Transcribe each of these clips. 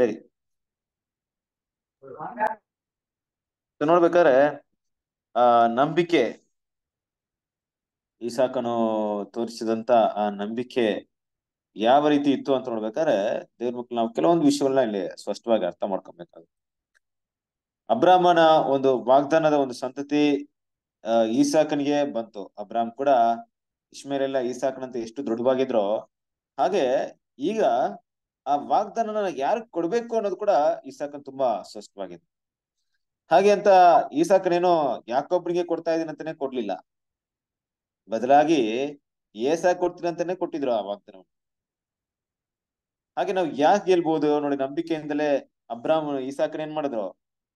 ಸರಿ ನೋಡ್ಬೇಕಾದ್ರೆ ಆ ನಂಬಿಕೆ ಈಸಾಕನು ತೋರಿಸಿದಂತ ಆ ನಂಬಿಕೆ ಯಾವ ರೀತಿ ಇತ್ತು ಅಂತ ನೋಡ್ಬೇಕಾದ್ರೆ ದೇವ್ರ ಮಕ್ಕಳು ನಾವು ಕೆಲವೊಂದು ವಿಷಯವನ್ನ ಇಲ್ಲಿ ಸ್ಪಷ್ಟವಾಗಿ ಅರ್ಥ ಮಾಡ್ಕೊಬೇಕಾಗುತ್ತೆ ಅಬ್ರಾಹ್ಮನ ಒಂದು ವಾಗ್ದಾನದ ಒಂದು ಸಂತತಿ ಈಸಾಕನಿಗೆ ಬಂತು ಅಬ್ರಾಹ್ಮ್ ಕೂಡ ಇಶ್ಮೇಲೆಲ್ಲ ಈಸಾಕನಂತ ಎಷ್ಟು ದೃಢವಾಗಿದ್ರೋ ಹಾಗೆ ಈಗ ಆ ವಾಗ್ದಾನ ನನಗೆ ಯಾರು ಕೊಡ್ಬೇಕು ಅನ್ನೋದು ಕೂಡ ಸಾಕನ್ ತುಂಬಾ ಸ್ಪಷ್ಟವಾಗಿದೆ ಹಾಗೆ ಅಂತ ಈಸಾಕನೇನೋ ಯಾಕೊಬ್ರಿಗೆ ಕೊಡ್ತಾ ಅಂತಾನೆ ಕೊಡ್ಲಿಲ್ಲ ಬದಲಾಗಿ ಕೊಡ್ತೀನಿ ಅಂತಾನೆ ಕೊಟ್ಟಿದ್ರು ಆ ವಾಗ್ದಾನ ಹಾಗೆ ನಾವು ಯಾಕೆ ಗೆಲ್ಬಹುದು ನೋಡಿ ನಂಬಿಕೆಯಿಂದಲೇ ಈ ಸಾಕನ್ ಏನ್ ಮಾಡಿದ್ರು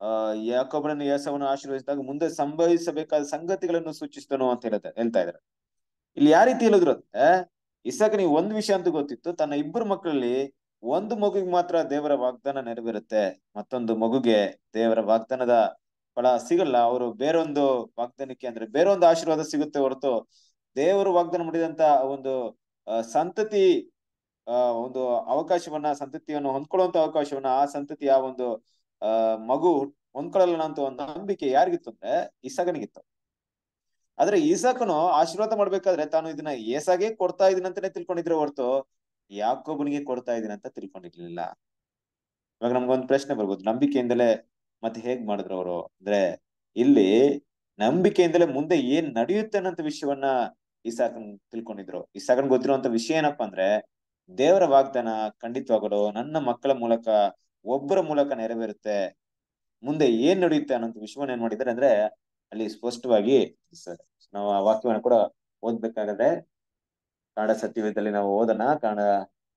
ಅಹ್ ಯಾಕೊಬ್ಬರನ್ನು ಏಸವನ್ನು ಆಶೀರ್ವದಿಸಿದಾಗ ಮುಂದೆ ಸಂಭವಿಸಬೇಕಾದ ಸಂಗತಿಗಳನ್ನು ಸೂಚಿಸ್ತಾನೋ ಅಂತ ಹೇಳ್ತಾ ಹೇಳ್ತಾ ಇದ್ರು ಇಲ್ಲಿ ಯಾವ ರೀತಿ ಹೇಳಿದ್ರು ಅಂದ್ರೆ ಇಸಾಕನಿಗೆ ಒಂದ್ ವಿಷಯ ಅಂತ ಗೊತ್ತಿತ್ತು ತನ್ನ ಇಬ್ಬರು ಮಕ್ಕಳಲ್ಲಿ ಒಂದು ಮಗುಗೆ ಮಾತ್ರ ದೇವರ ವಾಗ್ದಾನ ನೆರವಿರುತ್ತೆ ಮತ್ತೊಂದು ಮಗುಗೆ ದೇವರ ವಾಗ್ದಾನದ ಫಲ ಸಿಗಲ್ಲ ಅವರು ಬೇರೊಂದು ವಾಗ್ದಾನಕ್ಕೆ ಅಂದ್ರೆ ಬೇರೊಂದು ಆಶೀರ್ವಾದ ಸಿಗುತ್ತೆ ಹೊರತು ದೇವರು ವಾಗ್ದಾನ ಮಾಡಿದಂತ ಒಂದು ಸಂತತಿ ಒಂದು ಅವಕಾಶವನ್ನ ಸಂತತಿಯನ್ನು ಹೊಂದ್ಕೊಳ್ಳುವಂತ ಅವಕಾಶವನ್ನ ಆ ಸಂತತಿ ಆ ಒಂದು ಮಗು ಹೊಂದ್ಕೊಳ್ಳಲ್ಲ ಅಂತ ಒಂದು ನಂಬಿಕೆ ಯಾರಿಗಿತ್ತು ಅಂದ್ರೆ ಇಸಾಕನಿಗಿತ್ತು ಆದ್ರೆ ಇಸಾಕನು ಆಶೀರ್ವಾದ ಮಾಡ್ಬೇಕಾದ್ರೆ ತಾನು ಇದನ್ನ ಏಸಾಗೆ ಕೊಡ್ತಾ ಇದೀನಿ ತಿಳ್ಕೊಂಡಿದ್ರೆ ಹೊರತು ಯಾಕೋಬನಿಗೆ ಕೊಡ್ತಾ ಇದ್ದೀನಿ ಅಂತ ತಿಳ್ಕೊಂಡಿರ್ಲಿಲ್ಲ ಇವಾಗ ನಮ್ಗೊಂದು ಪ್ರಶ್ನೆ ಬರ್ಬೋದು ನಂಬಿಕೆಯಿಂದಲೇ ಮತ್ತೆ ಹೇಗ್ ಮಾಡಿದ್ರು ಅವರು ಅಂದ್ರೆ ಇಲ್ಲಿ ನಂಬಿಕೆಯಿಂದಲೇ ಮುಂದೆ ಏನ್ ನಡೆಯುತ್ತೆ ಅನ್ನೋಂತ ವಿಷಯವನ್ನ ಈ ಸಾಕನ್ ತಿಳ್ಕೊಂಡಿದ್ರು ಈ ಸಾಕನ್ ಗೊತ್ತಿರುವಂತ ವಿಷಯ ಏನಪ್ಪಾ ಅಂದ್ರೆ ದೇವರ ವಾಗ್ದಾನ ಖಂಡಿತವಾಗಲು ನನ್ನ ಮಕ್ಕಳ ಮೂಲಕ ಒಬ್ಬರ ಮೂಲಕ ನೆರವೇರುತ್ತೆ ಮುಂದೆ ಏನ್ ನಡೆಯುತ್ತೆ ಅನ್ನೋ ವಿಷಯವನ್ನ ಏನ್ ಮಾಡಿದ್ದಾರೆ ಅಂದ್ರೆ ಅಲ್ಲಿ ಸ್ಪಷ್ಟವಾಗಿ ನಾವು ಆ ವಾಕ್ಯವನ್ನು ಕೂಡ ಓದ್ಬೇಕಾಗದೆ ಕನ್ನಡ ಸತ್ಯವೇದದಲ್ಲಿ ನಾವು ಓದೋಣ ಕನ್ನಡ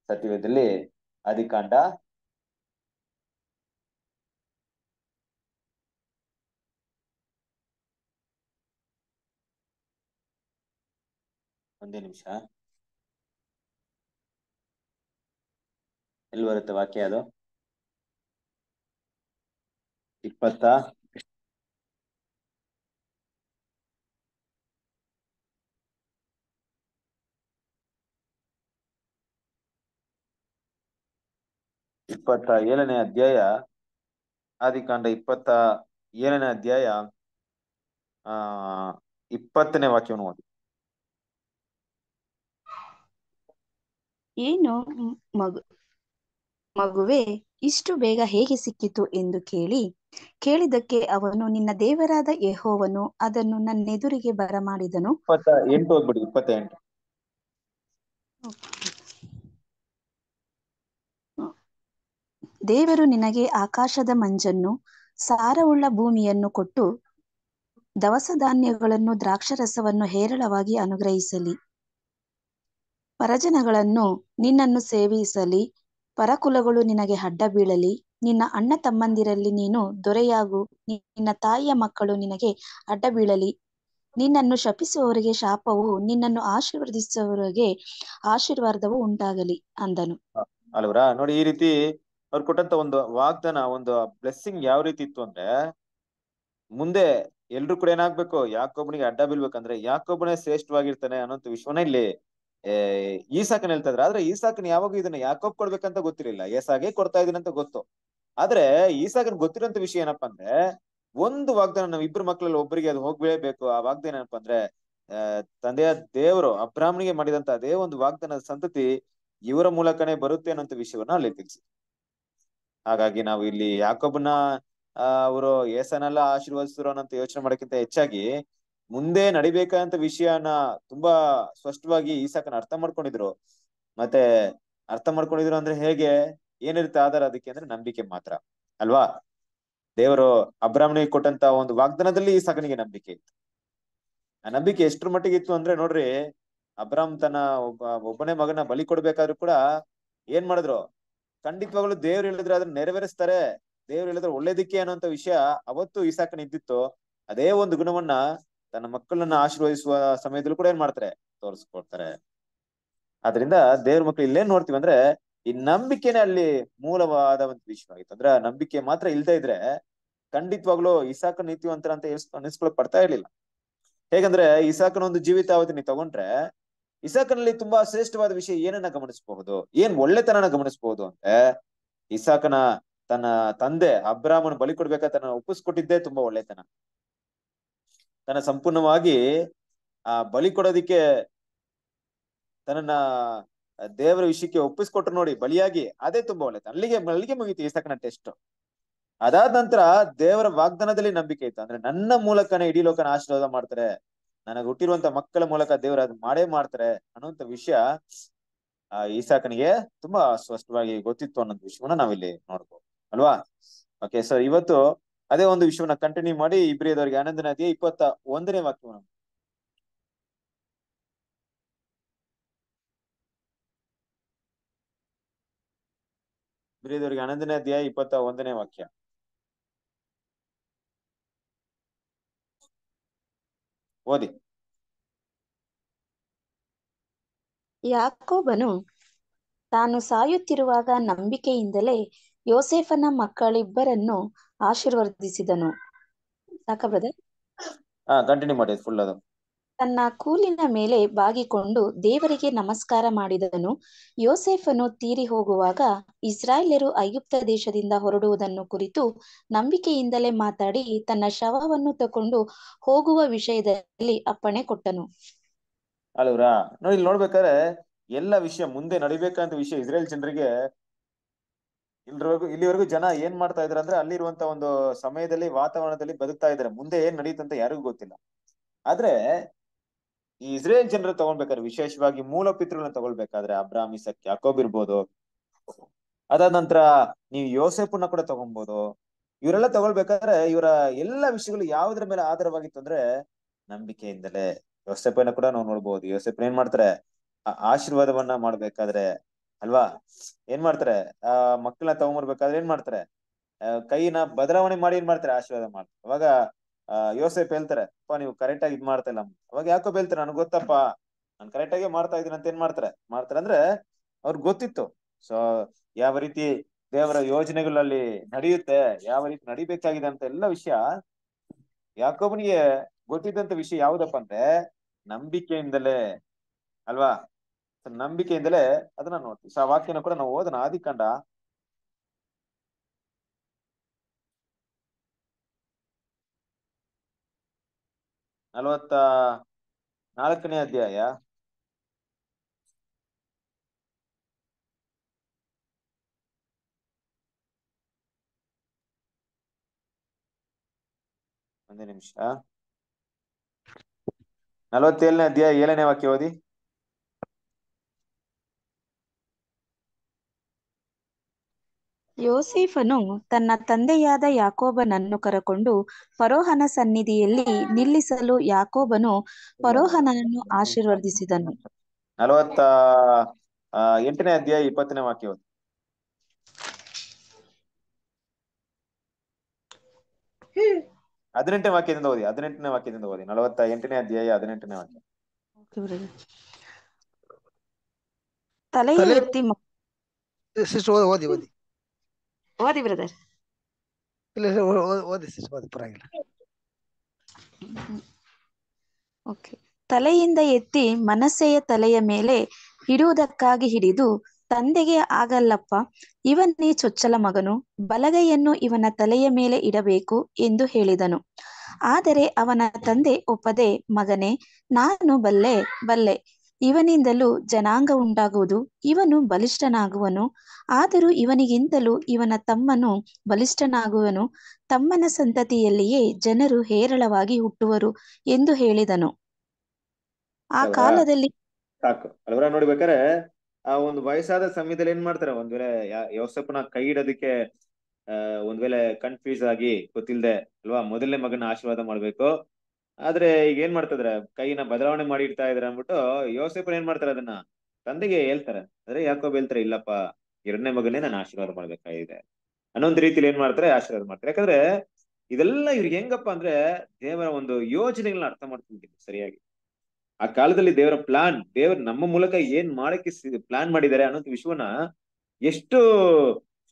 ಸತ್ಯವೇದದಲ್ಲಿ ಆದಿಕಾಂಡ ಒಂದೇ ನಿಮಿಷ ಎಲ್ಲಿ ಬರುತ್ತೆ ವಾಕ್ಯ ಅದು ಇಪ್ಪತ್ತ ಇಪ್ಪತ್ತ ಏಳನೇ ಅಧ್ಯಾಯ ಆದಿಕಾಂಡ ಇಪ್ಪತ್ತ ಏಳನೇ ಅಧ್ಯಾಯ ಆ ಇಪ್ಪತ್ತನೇ ವಾಕ್ಯವನ್ನು ಓದಿ ಏನು ಮಗು ಮಗುವೆ ಇಷ್ಟು ಬೇಗ ಹೇಗೆ ಸಿಕ್ಕಿತು ಎಂದು ಕೇಳಿ ಕೇಳಿದಕ್ಕೆ ಅವನು ನಿನ್ನ ದೇವರಾದ ಯಹೋವನು ಅದನ್ನು ನನ್ನೆದುರಿಗೆ ಬರಮಾಡಿದನು ಇಪ್ಪತ್ತ ಎಂಟು ಹೋಗ್ಬಿಡಿ ಇಪ್ಪತ್ತ ಎಂಟು ದೇವರು ನಿನಗೆ ಆಕಾಶದ ಮಂಜನ್ನು ಸಾರವುಳ್ಳ ಭೂಮಿಯನ್ನು ಕೊಟ್ಟು ದವಸ ಧಾನ್ಯಗಳನ್ನು ದ್ರಾಕ್ಷರಸವನ್ನು ಹೇರಳವಾಗಿ ಅನುಗ್ರಹಿಸಲಿ ಪರಜನಗಳನ್ನು ನಿನ್ನನ್ನು ಸೇವಿಸಲಿ ಪರಕುಲಗಳು ನಿನಗೆ ಅಡ್ಡ ಬೀಳಲಿ ನಿನ್ನ ಅಣ್ಣ ತಮ್ಮಂದಿರಲ್ಲಿ ನೀನು ದೊರೆಯಾಗು ನಿನ್ನ ತಾಯಿಯ ಮಕ್ಕಳು ನಿನಗೆ ಅಡ್ಡ ಬೀಳಲಿ ನಿನ್ನನ್ನು ಶಪಿಸುವವರಿಗೆ ಶಾಪವು ನಿನ್ನನ್ನು ಆಶೀರ್ವದಿಸುವವರಿಗೆ ಆಶೀರ್ವಾದವು ಉಂಟಾಗಲಿ ಅಂದನು ಅಲ್ವರ ನೋಡಿ ಈ ರೀತಿ ಅವ್ರು ಕೊಟ್ಟಂತ ಒಂದು ವಾಗ್ದಾನ ಒಂದು ಬ್ಲೆಸ್ಸಿಂಗ್ ಯಾವ ರೀತಿ ಇತ್ತು ಅಂದ್ರೆ ಮುಂದೆ ಎಲ್ರು ಕೂಡ ಏನಾಗ್ಬೇಕು ಯಾಕೊಬ್ಬನಿಗೆ ಅಡ್ಡ ಬೀಳ್ಬೇಕಂದ್ರೆ ಯಾಕೊಬ್ಬನೇ ಶ್ರೇಷ್ಠವಾಗಿರ್ತಾನೆ ಅನ್ನೋಂತ ವಿಶ್ವನ ಇಲ್ಲಿ ಈ ಸಾಕನ್ ಹೇಳ್ತಾ ಇದ್ರ ಆದ್ರೆ ಈ ಸಾಕನ್ ಯಾವಾಗ ಇದನ್ನ ಯಾಕೊಬ್ ಕೊಡ್ಬೇಕಂತ ಗೊತ್ತಿರಲಿಲ್ಲ ಏಸಾಗೆ ಕೊಡ್ತಾ ಇದೀನಿ ಅಂತ ಗೊತ್ತು ಆದ್ರೆ ಈ ಸಾಕನ್ ಗೊತ್ತಿರೋಂತ ವಿಷಯ ಏನಪ್ಪಾ ಅಂದ್ರೆ ಒಂದು ವಾಗ್ದಾನ ನಾವ್ ಇಬ್ರು ಮಕ್ಳಲ್ಲಿ ಒಬ್ಬರಿಗೆ ಅದು ಹೋಗ್ಬೇಬೇಕು ಆ ವಾಗ್ದಾನ ಏನಪ್ಪಾ ಅಂದ್ರೆ ತಂದೆಯ ದೇವರು ಅಬ್ರಾಹ್ಮಣಿಗೆ ಮಾಡಿದಂತ ಅದೇ ಒಂದು ವಾಗ್ದಾನದ ಸಂತತಿ ಇವರ ಮೂಲಕನೇ ಬರುತ್ತೆ ಅನ್ನೋಂತ ವಿಷಯವನ್ನ ಅಲ್ಲಿ ತಿಳಿಸಿ ಹಾಗಾಗಿ ನಾವು ಇಲ್ಲಿ ಯಾಕೊಬ್ಬನ ಅವರು ಏಸನೆಲ್ಲ ಅಂತ ಯೋಚನೆ ಮಾಡೋಕ್ಕಿಂತ ಹೆಚ್ಚಾಗಿ ಮುಂದೆ ನಡಿಬೇಕಾದಂತ ವಿಷಯನ ತುಂಬಾ ಸ್ಪಷ್ಟವಾಗಿ ಈಸಾಕನ ಅರ್ಥ ಮಾಡ್ಕೊಂಡಿದ್ರು ಮತ್ತೆ ಅರ್ಥ ಮಾಡ್ಕೊಂಡಿದ್ರು ಅಂದ್ರೆ ಹೇಗೆ ಏನಿರುತ್ತೆ ಆಧಾರ ಅದಕ್ಕೆ ಅಂದ್ರೆ ನಂಬಿಕೆ ಮಾತ್ರ ಅಲ್ವಾ ದೇವರು ಅಬ್ರಾಹ್ಮಣಿಗೆ ಕೊಟ್ಟಂತ ಒಂದು ವಾಗ್ದಾನದಲ್ಲಿ ಈಸಾಕನಿಗೆ ನಂಬಿಕೆ ಇತ್ತು ಆ ನಂಬಿಕೆ ಎಷ್ಟರ ಮಟ್ಟಿಗೆ ಇತ್ತು ಅಂದ್ರೆ ನೋಡ್ರಿ ಅಬ್ರಾಮ್ ತನ್ನ ಒಬ್ಬ ಒಬ್ಬನೇ ಮಗನ ಬಲಿ ಕೊಡ್ಬೇಕಾದ್ರೂ ಕೂಡ ಏನ್ ಮಾಡಿದ್ರು ಖಂಡಿತವಾಗ್ಲು ದೇವ್ರು ಹೇಳಿದ್ರೆ ಅದನ್ನ ನೆರವೇರಿಸ್ತಾರೆ ದೇವ್ರು ಹೇಳಿದ್ರೆ ಒಳ್ಳೇದಿಕ್ಕೆ ಅನ್ನೋಂತ ವಿಷಯ ಅವತ್ತು ಇಸಾಕನ ಇದ್ದಿತ್ತು ಅದೇ ಒಂದು ಗುಣವನ್ನ ತನ್ನ ಮಕ್ಕಳನ್ನ ಆಶೀರ್ವದಿಸುವ ಸಮಯದಲ್ಲೂ ಕೂಡ ಏನ್ ಮಾಡ್ತಾರೆ ತೋರಿಸ್ಕೊಡ್ತಾರೆ ಆದ್ರಿಂದ ದೇವ್ರ ಮಕ್ಳು ಇಲ್ಲೇನ್ ನೋಡ್ತೀವಿ ಅಂದ್ರೆ ಈ ನಂಬಿಕೆನೇ ಅಲ್ಲಿ ಮೂಲವಾದ ಒಂದು ಆಯ್ತು ಅಂದ್ರ ನಂಬಿಕೆ ಮಾತ್ರ ಇಲ್ದೇ ಇದ್ರೆ ಖಂಡಿತವಾಗ್ಲು ಇಸಾಕ ನೀತಿವಂತರ ಅಂತ ಅನಿಸ್ಕೊಳಕ್ ಪಡ್ತಾ ಇರ್ಲಿಲ್ಲ ಹೇಗಂದ್ರೆ ಇಸಾಕನ ಒಂದು ಜೀವಿತಾವಧಿ ನೀವು ತಗೊಂಡ್ರೆ ಇಸಾಕನಲ್ಲಿ ತುಂಬಾ ಶ್ರೇಷ್ಠವಾದ ವಿಷಯ ಏನನ್ನ ಗಮನಿಸಬಹುದು ಏನ್ ಒಳ್ಳೆತನನ ಗಮನಿಸಬಹುದು ಅಂದ್ರೆ ಇಸಾಕನ ತನ್ನ ತಂದೆ ಅಬ್ರಾಮನ್ ಬಲಿ ಕೊಡ್ಬೇಕ ತನ್ನ ಒಪ್ಪಿಸ್ಕೊಟ್ಟಿದ್ದೇ ತುಂಬಾ ಒಳ್ಳೆತನ ತನ್ನ ಸಂಪೂರ್ಣವಾಗಿ ಆ ಬಲಿ ಕೊಡೋದಿಕ್ಕೆ ತನ್ನ ದೇವರ ವಿಷಯಕ್ಕೆ ಒಪ್ಪಿಸ್ಕೊಟ್ರು ನೋಡಿ ಬಲಿಯಾಗಿ ಅದೇ ತುಂಬಾ ಒಳ್ಳೆತನ ಅಲ್ಲಿಗೆ ಅಲ್ಲಿಗೆ ಮುಗಿತು ಇಸಾಕನ ಟೆಸ್ಟ್ ಅದಾದ ನಂತರ ದೇವರ ವಾಗ್ದಾನದಲ್ಲಿ ನಂಬಿಕೆ ಇತ್ತು ಅಂದ್ರೆ ನನ್ನ ಮೂಲಕನೇ ಇಡೀ ಲೋಕನ ಆಶೀರ್ವಾದ ಮಾಡ್ತಾರೆ ನನಗೆ ಹುಟ್ಟಿರುವಂತ ಮಕ್ಕಳ ಮೂಲಕ ದೇವರು ಅದು ಮಾಡೇ ಮಾಡ್ತಾರೆ ಅನ್ನುವಂತ ವಿಷಯ ಆ ಈಸಾಕನಿಗೆ ತುಂಬಾ ಸ್ಪಷ್ಟವಾಗಿ ಗೊತ್ತಿತ್ತು ಅನ್ನೋದ್ ವಿಷಯವನ್ನ ನಾವಿಲ್ಲಿ ನೋಡ್ಬೋದು ಅಲ್ವಾ ಓಕೆ ಸರ್ ಇವತ್ತು ಅದೇ ಒಂದು ವಿಷಯವನ್ನ ಕಂಟಿನ್ಯೂ ಮಾಡಿ ಇಬ್ರಿಯದವರಿಗೆ ಆನಂದ ನದಿ ಇಪ್ಪತ್ತ ಒಂದನೇ ವಾಕ್ಯವನ್ನು ಇಬ್ರಿಯದವರಿಗೆ ಆನಂದನೇ ಅಧ್ಯಾಯ ಇಪ್ಪತ್ತ ಒಂದನೇ ವಾಕ್ಯ ಓದಿ ಯಾಕೋಬನು ತಾನು ಸಾಯುತ್ತಿರುವಾಗ ನಂಬಿಕೆಯಿಂದಲೇ ಯೋಸೆಫನ ಮಕ್ಕಳಿಬ್ಬರನ್ನು ಆಶೀರ್ವದಿಸಿದನು ಸಾಕ ಬ್ರದರ್ ಹಾ ಕಂಟಿನ್ಯೂ ಮಾಡಿ ಫುಲ್ ಅದು ತನ್ನ ಕೂಲಿನ ಮೇಲೆ ಬಾಗಿಕೊಂಡು ದೇವರಿಗೆ ನಮಸ್ಕಾರ ಮಾಡಿದನು ಯೋಸೆಫನು ತೀರಿ ಹೋಗುವಾಗ ಇಸ್ರಾಯೇಲರು ಐಗುಪ್ತ ದೇಶದಿಂದ ಹೊರಡುವುದನ್ನು ಕುರಿತು ನಂಬಿಕೆಯಿಂದಲೇ ಮಾತಾಡಿ ತನ್ನ ಶವವನ್ನು ತಕೊಂಡು ಹೋಗುವ ವಿಷಯದಲ್ಲಿ ಅಪ್ಪಣೆ ಕೊಟ್ಟನು ನೋಡಿ ನೋಡ್ಬೇಕಾದ್ರೆ ಎಲ್ಲ ವಿಷಯ ಮುಂದೆ ನಡಿಬೇಕಂತ ವಿಷಯ ಇಸ್ರೇಲ್ ಜನರಿಗೆ ಇಲ್ಲಿವರೆಗೂ ಇಲ್ಲಿವರೆಗೂ ಜನ ಏನ್ ಮಾಡ್ತಾ ಇದ್ರ ಅಂದ್ರೆ ಅಲ್ಲಿರುವಂತ ಒಂದು ಸಮಯದಲ್ಲಿ ವಾತಾವರಣದಲ್ಲಿ ಬದುಕ್ತಾ ಇದಾರೆ ಮುಂದೆ ಏನ್ ನಡೀತಂತ ಯಾರಿಗೂ ಗೊತ್ತಿಲ್ಲ ಆದ್ರೆ ಈ ಇಸ್ರೇಲ್ ಜನರು ತಗೊಳ್ಬೇಕಾದ್ರೆ ವಿಶೇಷವಾಗಿ ಮೂಲ ಪಿತೃಗಳನ್ನ ತಗೊಳ್ಬೇಕಾದ್ರೆ ಅಬ್ರಾಮ್ ಇಸಕ್ ಯಾಕೋಬ್ ಇರ್ಬೋದು ಅದಾದ ನಂತರ ನೀವು ಯೋಸೆಫನ್ನ ಕೂಡ ತಗೊಬಹುದು ಇವರೆಲ್ಲ ತಗೊಳ್ಬೇಕಾದ್ರೆ ಇವರ ಎಲ್ಲ ವಿಷಯಗಳು ಯಾವ್ದ್ರ ಮೇಲೆ ಆಧಾರವಾಗಿತ್ತು ಅಂದ್ರೆ ನಂಬಿಕೆಯಿಂದಲೇ ಯೋಸೆಪನ ಕೂಡ ನಾವು ನೋಡ್ಬೋದು ಯೋಸೆಪ್ ಏನ್ ಮಾಡ್ತಾರೆ ಆಶೀರ್ವಾದವನ್ನ ಮಾಡ್ಬೇಕಾದ್ರೆ ಅಲ್ವಾ ಏನ್ ಮಾಡ್ತಾರೆ ಆ ಮಕ್ಕಳನ್ನ ತಗೊಂಬರ್ಬೇಕಾದ್ರೆ ಏನ್ ಮಾಡ್ತಾರೆ ಕೈನ ಬದಲಾವಣೆ ಮಾಡಿ ಏನ್ ಮಾಡ್ತಾರೆ ಆಶೀರ್ವಾದ ಮಾಡ್ತಾರೆ ಅವಾಗ ಯೋಸೆಪ್ ಹೇಳ್ತಾರೆ ಅಪ್ಪ ನೀವು ಕರೆಕ್ಟ್ ಆಗಿ ಇದ್ ಮಾಡ್ತಾ ಇಲ್ಲ ಅವಾಗ ಯಾಕೋ ಹೇಳ್ತಾರೆ ನನ್ಗೆ ಗೊತ್ತಪ್ಪ ನಾನು ಕರೆಕ್ಟ್ ಆಗಿ ಮಾಡ್ತಾ ಇದ್ದೀನಿ ಅಂತ ಏನ್ ಮಾಡ್ತಾರೆ ಮಾಡ್ತಾರೆ ಅಂದ್ರೆ ಅವ್ರಿಗೆ ಗೊತ್ತಿತ್ತು ಸೊ ಯಾವ ರೀತಿ ದೇವರ ಯೋಜನೆಗಳಲ್ಲಿ ನಡೆಯುತ್ತೆ ಯಾವ ರೀತಿ ನಡಿಬೇಕಾಗಿದೆ ಅಂತ ಎಲ್ಲ ವಿಷಯ ಯಾಕೊಬ್ಬನಿಗೆ ಗೊತ್ತಿದ್ದಂತ ವಿಷಯ ಯಾವ್ದಪ್ಪ ಅಂದ್ರೆ ನಂಬಿಕೆಯಿಂದಲೇ ಅಲ್ವಾ ನಂಬಿಕೆಯಿಂದಲೇ ಅದನ್ನ ನೋಡ್ತೀವಿ ಸೊ ಆ ವಾಕ್ಯನ ಕೂಡ ನಾವು ಓದನ ಆದಿಕಂಡ ನಲವತ್ತ ನಾಲ್ಕನೇ ಅಧ್ಯಾಯ ಒಂದು ನಿಮಿಷ ನಲವತ್ತೇಳನೇ ಅಧ್ಯಾಯ ಏಳನೇ ವಾಕ್ಯ ಓದಿ ಯೋಸೇಫನು ತನ್ನ ತಂದೆಯಾದ ಯಾಕೋಬನನ್ನು ಕರಕೊಂಡು ಫರೋಹನ ಸನ್ನಿಧಿಯಲ್ಲಿ ನಿಲ್ಲಿಸಲು ಯಾಕೋಬನು ಫರೋಹನನ್ನು ಆಶೀರ್ವದಿಸಿದನು ನಲವತ್ತ ಎಂಟನೇ ಅಧ್ಯಾಯ ಇಪ್ಪತ್ತನೇ ವಾಕ್ಯ ಹದಿನೆಂಟನೇ ವಾಕ್ಯದಿಂದ ಓದಿ ಹದಿನೆಂಟನೇ ವಾಕ್ಯದಿಂದ ಓದಿ ನಲವತ್ತ ಎಂಟನೇ ಅಧ್ಯಾಯ ಹದಿನೆಂಟನೇ ವಾಕ್ಯ ತಲೆಯಲ್ಲಿ ಓದಿ ಓದಿ ಓದಿ ಬ್ರದರ್ ತಲೆಯಿಂದ ಎತ್ತಿ ಮನಸ್ಸೆಯ ತಲೆಯ ಮೇಲೆ ಹಿಡುವುದಕ್ಕಾಗಿ ಹಿಡಿದು ತಂದೆಗೆ ಆಗಲ್ಲಪ್ಪ ಇವನ್ನೇ ಚೊಚ್ಚಲ ಮಗನು ಬಲಗೈಯನ್ನು ಇವನ ತಲೆಯ ಮೇಲೆ ಇಡಬೇಕು ಎಂದು ಹೇಳಿದನು ಆದರೆ ಅವನ ತಂದೆ ಒಪ್ಪದೆ ಮಗನೇ ನಾನು ಬಲ್ಲೆ ಬಲ್ಲೆ ಇವನಿಂದಲೂ ಜನಾಂಗ ಉಂಟಾಗುವುದು ಇವನು ಬಲಿಷ್ಠನಾಗುವನು ಆದರೂ ಇವನಿಗಿಂತಲೂ ಇವನ ತಮ್ಮನು ಬಲಿಷ್ಠನಾಗುವನು ತಮ್ಮನ ಸಂತತಿಯಲ್ಲಿಯೇ ಜನರು ಹೇರಳವಾಗಿ ಹುಟ್ಟುವರು ಎಂದು ಹೇಳಿದನು ಆ ಕಾಲದಲ್ಲಿ ಸಾಕು ಅಲ್ವರ ಆ ಒಂದು ವಯಸ್ಸಾದ ಸಮಯದಲ್ಲಿ ಏನ್ ಮಾಡ್ತಾರೆ ಒಂದ್ ವೇಳೆ ಯೋಸಪ್ಪನ ಕೈ ಇಡೋದಕ್ಕೆ ಅಹ್ ಒಂದ್ ವೇಳೆ ಕನ್ಫ್ಯೂಸ್ ಆಗಿ ಗೊತ್ತಿಲ್ಲದೆ ಅಲ್ವಾ ಮೊದಲನೇ ಮಗನ ಆಶೀರ್ವಾದ ಮಾಡ್ಬೇಕು ಆದ್ರೆ ಈಗ ಏನ್ ಮಾಡ್ತಿದ್ರೆ ಕೈನ ಬದಲಾವಣೆ ಮಾಡಿ ಇಡ್ತಾ ಇದ್ರ ಅಂದ್ಬಿಟ್ಟು ಯೋಸೇಪನ್ ಏನ್ ಮಾಡ್ತಾರೆ ಅದನ್ನ ತಂದೆಗೆ ಹೇಳ್ತಾರೆ ಅಂದ್ರೆ ಯಾಕೋ ಹೇಳ್ತಾರೆ ಇಲ್ಲಪ್ಪ ಎರಡನೇ ಮಗನೇ ನಾನು ಆಶೀರ್ವಾದ ಮಾಡ್ಬೇಕಾಗಿದೆ ಅನ್ನೊಂದ್ ರೀತಿಲಿ ಏನ್ ಮಾಡ್ತಾರೆ ಆಶೀರ್ವಾದ ಮಾಡ್ತಾರೆ ಯಾಕಂದ್ರೆ ಇದೆಲ್ಲ ಇವ್ರಿಗೆ ಹೆಂಗಪ್ಪ ಅಂದ್ರೆ ದೇವರ ಒಂದು ಯೋಜನೆಗಳನ್ನ ಅರ್ಥ ಮಾಡ್ಕೊಂಡಿದ್ದೀವಿ ಸರಿಯಾಗಿ ಆ ಕಾಲದಲ್ಲಿ ದೇವರ ಪ್ಲಾನ್ ದೇವರ್ ನಮ್ಮ ಮೂಲಕ ಏನ್ ಮಾಡಕ್ಕೆ ಪ್ಲಾನ್ ಮಾಡಿದ್ದಾರೆ ಅನ್ನೋದು ವಿಶ್ವನ ಎಷ್ಟು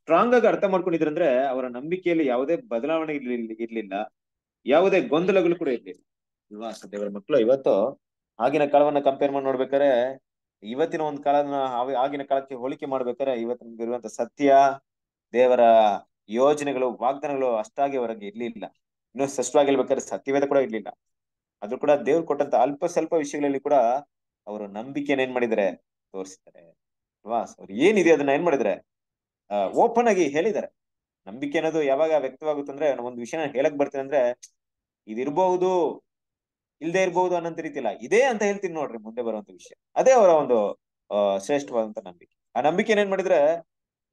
ಸ್ಟ್ರಾಂಗ್ ಆಗಿ ಅರ್ಥ ಮಾಡ್ಕೊಂಡಿದ್ರಂದ್ರೆ ಅವರ ನಂಬಿಕೆಯಲ್ಲಿ ಯಾವುದೇ ಬದಲಾವಣೆ ಇರ್ಲಿಲ್ಲ ಯಾವುದೇ ಗೊಂದಲಗಳು ಕೂಡ ಇರ್ಲಿಲ್ಲ ನಿವಾಸ ದೇವರ ಮಕ್ಕಳು ಇವತ್ತು ಆಗಿನ ಕಾಲವನ್ನ ಕಂಪೇರ್ ಮಾಡಿ ನೋಡ್ಬೇಕಾರೆ ಇವತ್ತಿನ ಒಂದು ಕಾಲನ ಆಗಿನ ಕಾಲಕ್ಕೆ ಹೋಲಿಕೆ ಮಾಡ್ಬೇಕಾರೆ ಇವತ್ತಿನ ಇರುವಂತ ಸತ್ಯ ದೇವರ ಯೋಜನೆಗಳು ವಾಗ್ದಾನಗಳು ಅಷ್ಟಾಗಿ ಹೊರಗೆ ಇರ್ಲಿಲ್ಲ ಸ್ಪಷ್ಟವಾಗಿ ಸ್ಪಷ್ಟವಾಗಿರ್ಬೇಕಾದ್ರೆ ಸತ್ಯವೇದ ಕೂಡ ಇರ್ಲಿಲ್ಲ ಆದ್ರೂ ಕೂಡ ದೇವ್ರು ಕೊಟ್ಟಂತ ಅಲ್ಪ ಸ್ವಲ್ಪ ವಿಷಯಗಳಲ್ಲಿ ಕೂಡ ಅವರು ನಂಬಿಕೆನ ಏನ್ ಮಾಡಿದ್ದಾರೆ ತೋರಿಸಿದ್ದಾರೆ ಅಲ್ವಾ ಅವ್ರು ಏನಿದೆ ಅದನ್ನ ಏನ್ ಆ ಓಪನ್ ಆಗಿ ಹೇಳಿದ್ದಾರೆ ನಂಬಿಕೆ ಅನ್ನೋದು ಯಾವಾಗ ವ್ಯಕ್ತವಾಗುತ್ತಂದ್ರೆ ಒಂದು ವಿಷಯನ ಹೇಳಕ್ ಬರ್ತೇನೆ ಅಂದ್ರೆ ಇದಿರ್ಬಹುದು ಇಲ್ದೇ ಇರಬಹುದು ಅನ್ನಂತ ರೀತಿ ಇಲ್ಲ ಇದೇ ಅಂತ ಹೇಳ್ತೀನಿ ನೋಡ್ರಿ ಮುಂದೆ ಬರುವಂತ ವಿಷಯ ಅದೇ ಅವರ ಒಂದು ಶ್ರೇಷ್ಠವಾದಂತ ನಂಬಿಕೆ ಆ ನಂಬಿಕೆ ಏನ್ ಮಾಡಿದ್ರೆ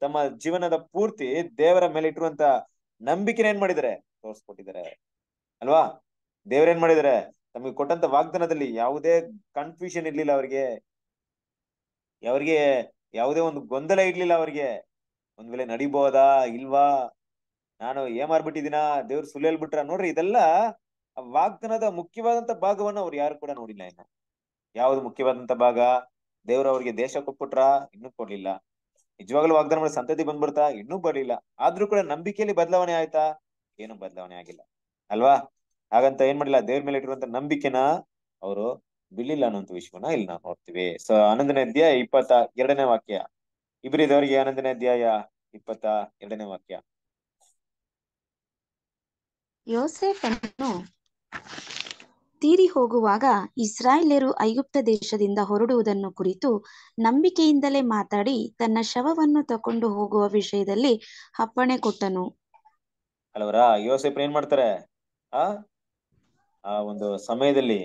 ತಮ್ಮ ಜೀವನದ ಪೂರ್ತಿ ದೇವರ ಮೇಲೆ ಇಟ್ಟಿರುವಂತ ನಂಬಿಕೆನ ಏನ್ ಮಾಡಿದರೆ ತೋರಿಸ್ಕೊಟ್ಟಿದ್ದಾರೆ ಅಲ್ವಾ ದೇವ್ರೇನ್ ಮಾಡಿದರೆ ತಮಗೆ ಕೊಟ್ಟಂತ ವಾಗ್ದಾನದಲ್ಲಿ ಯಾವುದೇ ಕನ್ಫ್ಯೂಷನ್ ಇರ್ಲಿಲ್ಲ ಅವ್ರಿಗೆ ಅವ್ರಿಗೆ ಯಾವುದೇ ಒಂದು ಗೊಂದಲ ಇರ್ಲಿಲ್ಲ ಅವ್ರಿಗೆ ಒಂದ್ ವೇಳೆ ನಡಿಬೋದಾ ಇಲ್ವಾ ನಾನು ಏ ಮಾಡ್ಬಿಟ್ಟಿದೀನಾ ದೇವ್ರ ಸುಲೇಲ್ಬಿಟ್ರ ನೋಡ್ರಿ ಇದೆಲ್ಲ ವಾಗ್ದಾನದ ಮುಖ್ಯವಾದಂತ ಭಾಗವನ್ನ ಅವ್ರು ಯಾರು ಕೂಡ ನೋಡಿಲ್ಲ ಇನ್ನ ಯಾವ್ದು ಮುಖ್ಯವಾದಂತ ಭಾಗ ದೇವ್ರ ಅವ್ರಿಗೆ ದೇಶ ಕೊಟ್ಬಿಟ್ರ ಇನ್ನೂ ಕೊಡ್ಲಿಲ್ಲ ನಿಜವಾಗ್ಲೂ ವಾಗ್ದಾನ ಸಂತತಿ ಬಂದ್ಬಿಡ್ತಾ ಇನ್ನೂ ಬರ್ಲಿಲ್ಲ ಆದ್ರೂ ಕೂಡ ನಂಬಿಕೆಯಲ್ಲಿ ಬದಲಾವಣೆ ಆಯ್ತಾ ಏನು ಬದಲಾವಣೆ ಆಗಿಲ್ಲ ಅಲ್ವಾ ಹಾಗಂತ ಏನ್ ಮಾಡಿಲ್ಲ ದೇವ್ರ ಮೇಲೆ ಇಟ್ಟಿರುವಂತ ನಂಬಿಕೆನ ಅವರು ಬಿಳಿಲ್ಲ ಅನ್ನೋಂತ ವಿಷಯವನ್ನ ಇಲ್ಲಿ ನಾವು ನೋಡ್ತೀವಿ ಸೊ ಆನಂದನೇ ಅಧ್ಯಾಯ ಇಪ್ಪತ್ತ ಎರಡನೇ ವಾಕ್ಯ ಇಬ್ಬರಿದವರಿಗೆ ಆನಂದನೇ ಅಧ್ಯಾಯ ಇಪ್ಪತ್ತ ಎರಡನೇ ವಾಕ್ಯ ಯೋಸೆಫನು ತೀರಿ ಹೋಗುವಾಗ ಇಸ್ರಾಯೇಲ್ಯರು ಐಗುಪ್ತ ದೇಶದಿಂದ ಹೊರಡುವುದನ್ನು ಕುರಿತು ನಂಬಿಕೆಯಿಂದಲೇ ಮಾತಾಡಿ ತನ್ನ ಶವವನ್ನು ತಕೊಂಡು ಹೋಗುವ ವಿಷಯದಲ್ಲಿ ಅಪ್ಪಣೆ ಕೊಟ್ಟನು ಅಲ್ವರ ಯೋಸೆಪ್ ಏನ್ ಮಾಡ್ತಾರೆ ಆ ಆ ಒಂದು ಸಮಯದಲ್ಲಿ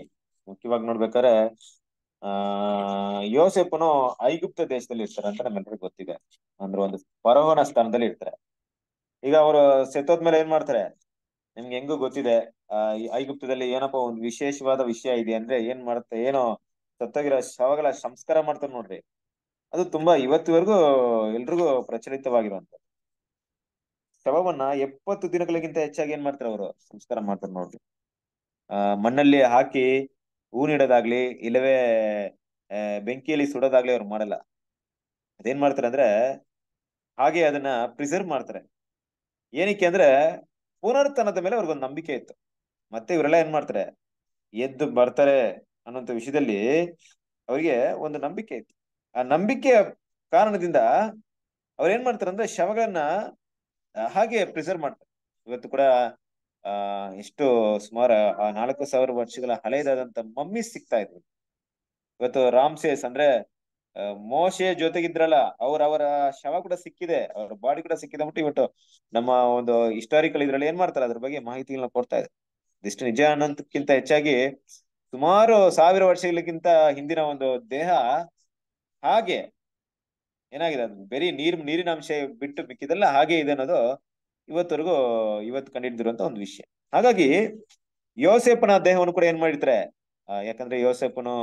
ಮುಖ್ಯವಾಗಿ ನೋಡ್ಬೇಕಾದ್ರೆ ಆ ಯೋಸೆಪ್ನು ಐಗುಪ್ತ ದೇಶದಲ್ಲಿ ಇರ್ತಾರೆ ಅಂತ ನಮ್ಮೆಲ್ಲರಿಗೂ ಗೊತ್ತಿದೆ ಅಂದ್ರೆ ಒಂದು ಪರೋಹನ ಸ್ಥಾನದಲ್ಲಿ ಇರ್ತಾರೆ ಈಗ ಅವರು ಸೆತ್ತೋದ್ಮೇಲೆ ಏನ್ ಮಾಡ್ತಾರೆ ನಿಮ್ಗೆ ಹೆಂಗೂ ಗೊತ್ತಿದೆ ಐಗುಪ್ತದಲ್ಲಿ ಏನಪ್ಪ ಒಂದು ವಿಶೇಷವಾದ ವಿಷಯ ಇದೆ ಅಂದ್ರೆ ಏನ್ ಮಾಡುತ್ತೆ ಏನೋ ಸತ್ತೋಗಿರೋ ಶವಗಳ ಸಂಸ್ಕಾರ ಮಾಡ್ತಾರೆ ನೋಡ್ರಿ ಅದು ತುಂಬಾ ಇವತ್ತಿವರೆಗೂ ಎಲ್ರಿಗೂ ಪ್ರಚಲಿತವಾಗಿರುವಂತ ಶವವನ್ನ ಎಪ್ಪತ್ತು ದಿನಗಳಿಗಿಂತ ಹೆಚ್ಚಾಗಿ ಏನ್ ಮಾಡ್ತಾರೆ ಅವರು ಸಂಸ್ಕಾರ ಮಾಡ್ತಾರೆ ನೋಡ್ರಿ ಆ ಮಣ್ಣಲ್ಲಿ ಹಾಕಿ ಹೂನಿಡೋದಾಗ್ಲಿ ಇಲ್ಲವೇ ಬೆಂಕಿಯಲ್ಲಿ ಸುಡೋದಾಗ್ಲಿ ಅವ್ರು ಮಾಡಲ್ಲ ಅದೇನ್ ಮಾಡ್ತಾರೆ ಅಂದ್ರೆ ಹಾಗೆ ಅದನ್ನ ಪ್ರಿಸರ್ವ್ ಮಾಡ್ತಾರೆ ಏನಕ್ಕೆ ಅಂದ್ರೆ ಪುನರ್ತನದ ಮೇಲೆ ಅವ್ರಿಗೊಂದು ನಂಬಿಕೆ ಇತ್ತು ಮತ್ತೆ ಇವರೆಲ್ಲ ಏನ್ ಮಾಡ್ತಾರೆ ಎದ್ದು ಬರ್ತಾರೆ ಅನ್ನೋಂಥ ವಿಷಯದಲ್ಲಿ ಅವರಿಗೆ ಒಂದು ನಂಬಿಕೆ ಇತ್ತು ಆ ನಂಬಿಕೆಯ ಕಾರಣದಿಂದ ಅವ್ರು ಏನ್ ಮಾಡ್ತಾರೆ ಅಂದ್ರೆ ಶವಗಳನ್ನ ಹಾಗೆ ಪ್ರಿಸರ್ವ್ ಮಾಡ್ತಾರೆ ಇವತ್ತು ಕೂಡ ಆ ಎಷ್ಟು ಸುಮಾರು ನಾಲ್ಕು ಸಾವಿರ ವರ್ಷಗಳ ಹಳೆಯದಾದಂತ ಮಮ್ಮಿ ಸಿಗ್ತಾ ಇದ್ರು ಇವತ್ತು ಸೇಸ್ ಅಂದ್ರೆ ಮೋಶೆ ಜೊತೆಗಿದ್ರಲ್ಲ ಅವ್ರ ಅವರ ಶವ ಕೂಡ ಸಿಕ್ಕಿದೆ ಅವ್ರ ಬಾಡಿ ಕೂಡ ಸಿಕ್ಕಿದೆ ಅಂದ್ಬಿಟ್ಟು ಇವತ್ತು ನಮ್ಮ ಒಂದು ಹಿಸ್ಟಾರಿಕಲ್ ಇದ್ರಲ್ಲಿ ಏನ್ ಮಾಡ್ತಾರೆ ಅದ್ರ ಬಗ್ಗೆ ಮಾಹಿತಿಗಳನ್ನ ಕೊಡ್ತಾ ಇದೆ ಇದಿಷ್ಟು ನಿಜ ಅನ್ನೋದಕ್ಕಿಂತ ಹೆಚ್ಚಾಗಿ ಸುಮಾರು ಸಾವಿರ ವರ್ಷಗಳಿಗಿಂತ ಹಿಂದಿನ ಒಂದು ದೇಹ ಹಾಗೆ ಏನಾಗಿದೆ ಅದು ಬರೀ ನೀರ್ ನೀರಿನ ಅಂಶ ಬಿಟ್ಟು ಮಿಕ್ಕಿದೆಲ್ಲ ಹಾಗೆ ಇದೆ ಅನ್ನೋದು ಇವತ್ತವರೆಗೂ ಇವತ್ತು ಕಂಡಿಡಿದಿರುವಂತ ಒಂದು ವಿಷಯ ಹಾಗಾಗಿ ಯೋಸೆಫನ ದೇಹವನ್ನು ಕೂಡ ಏನ್ ಮಾಡಿರ್ತಾರೆ ಯಾಕಂದ್ರೆ ಯೋಸೆಫನು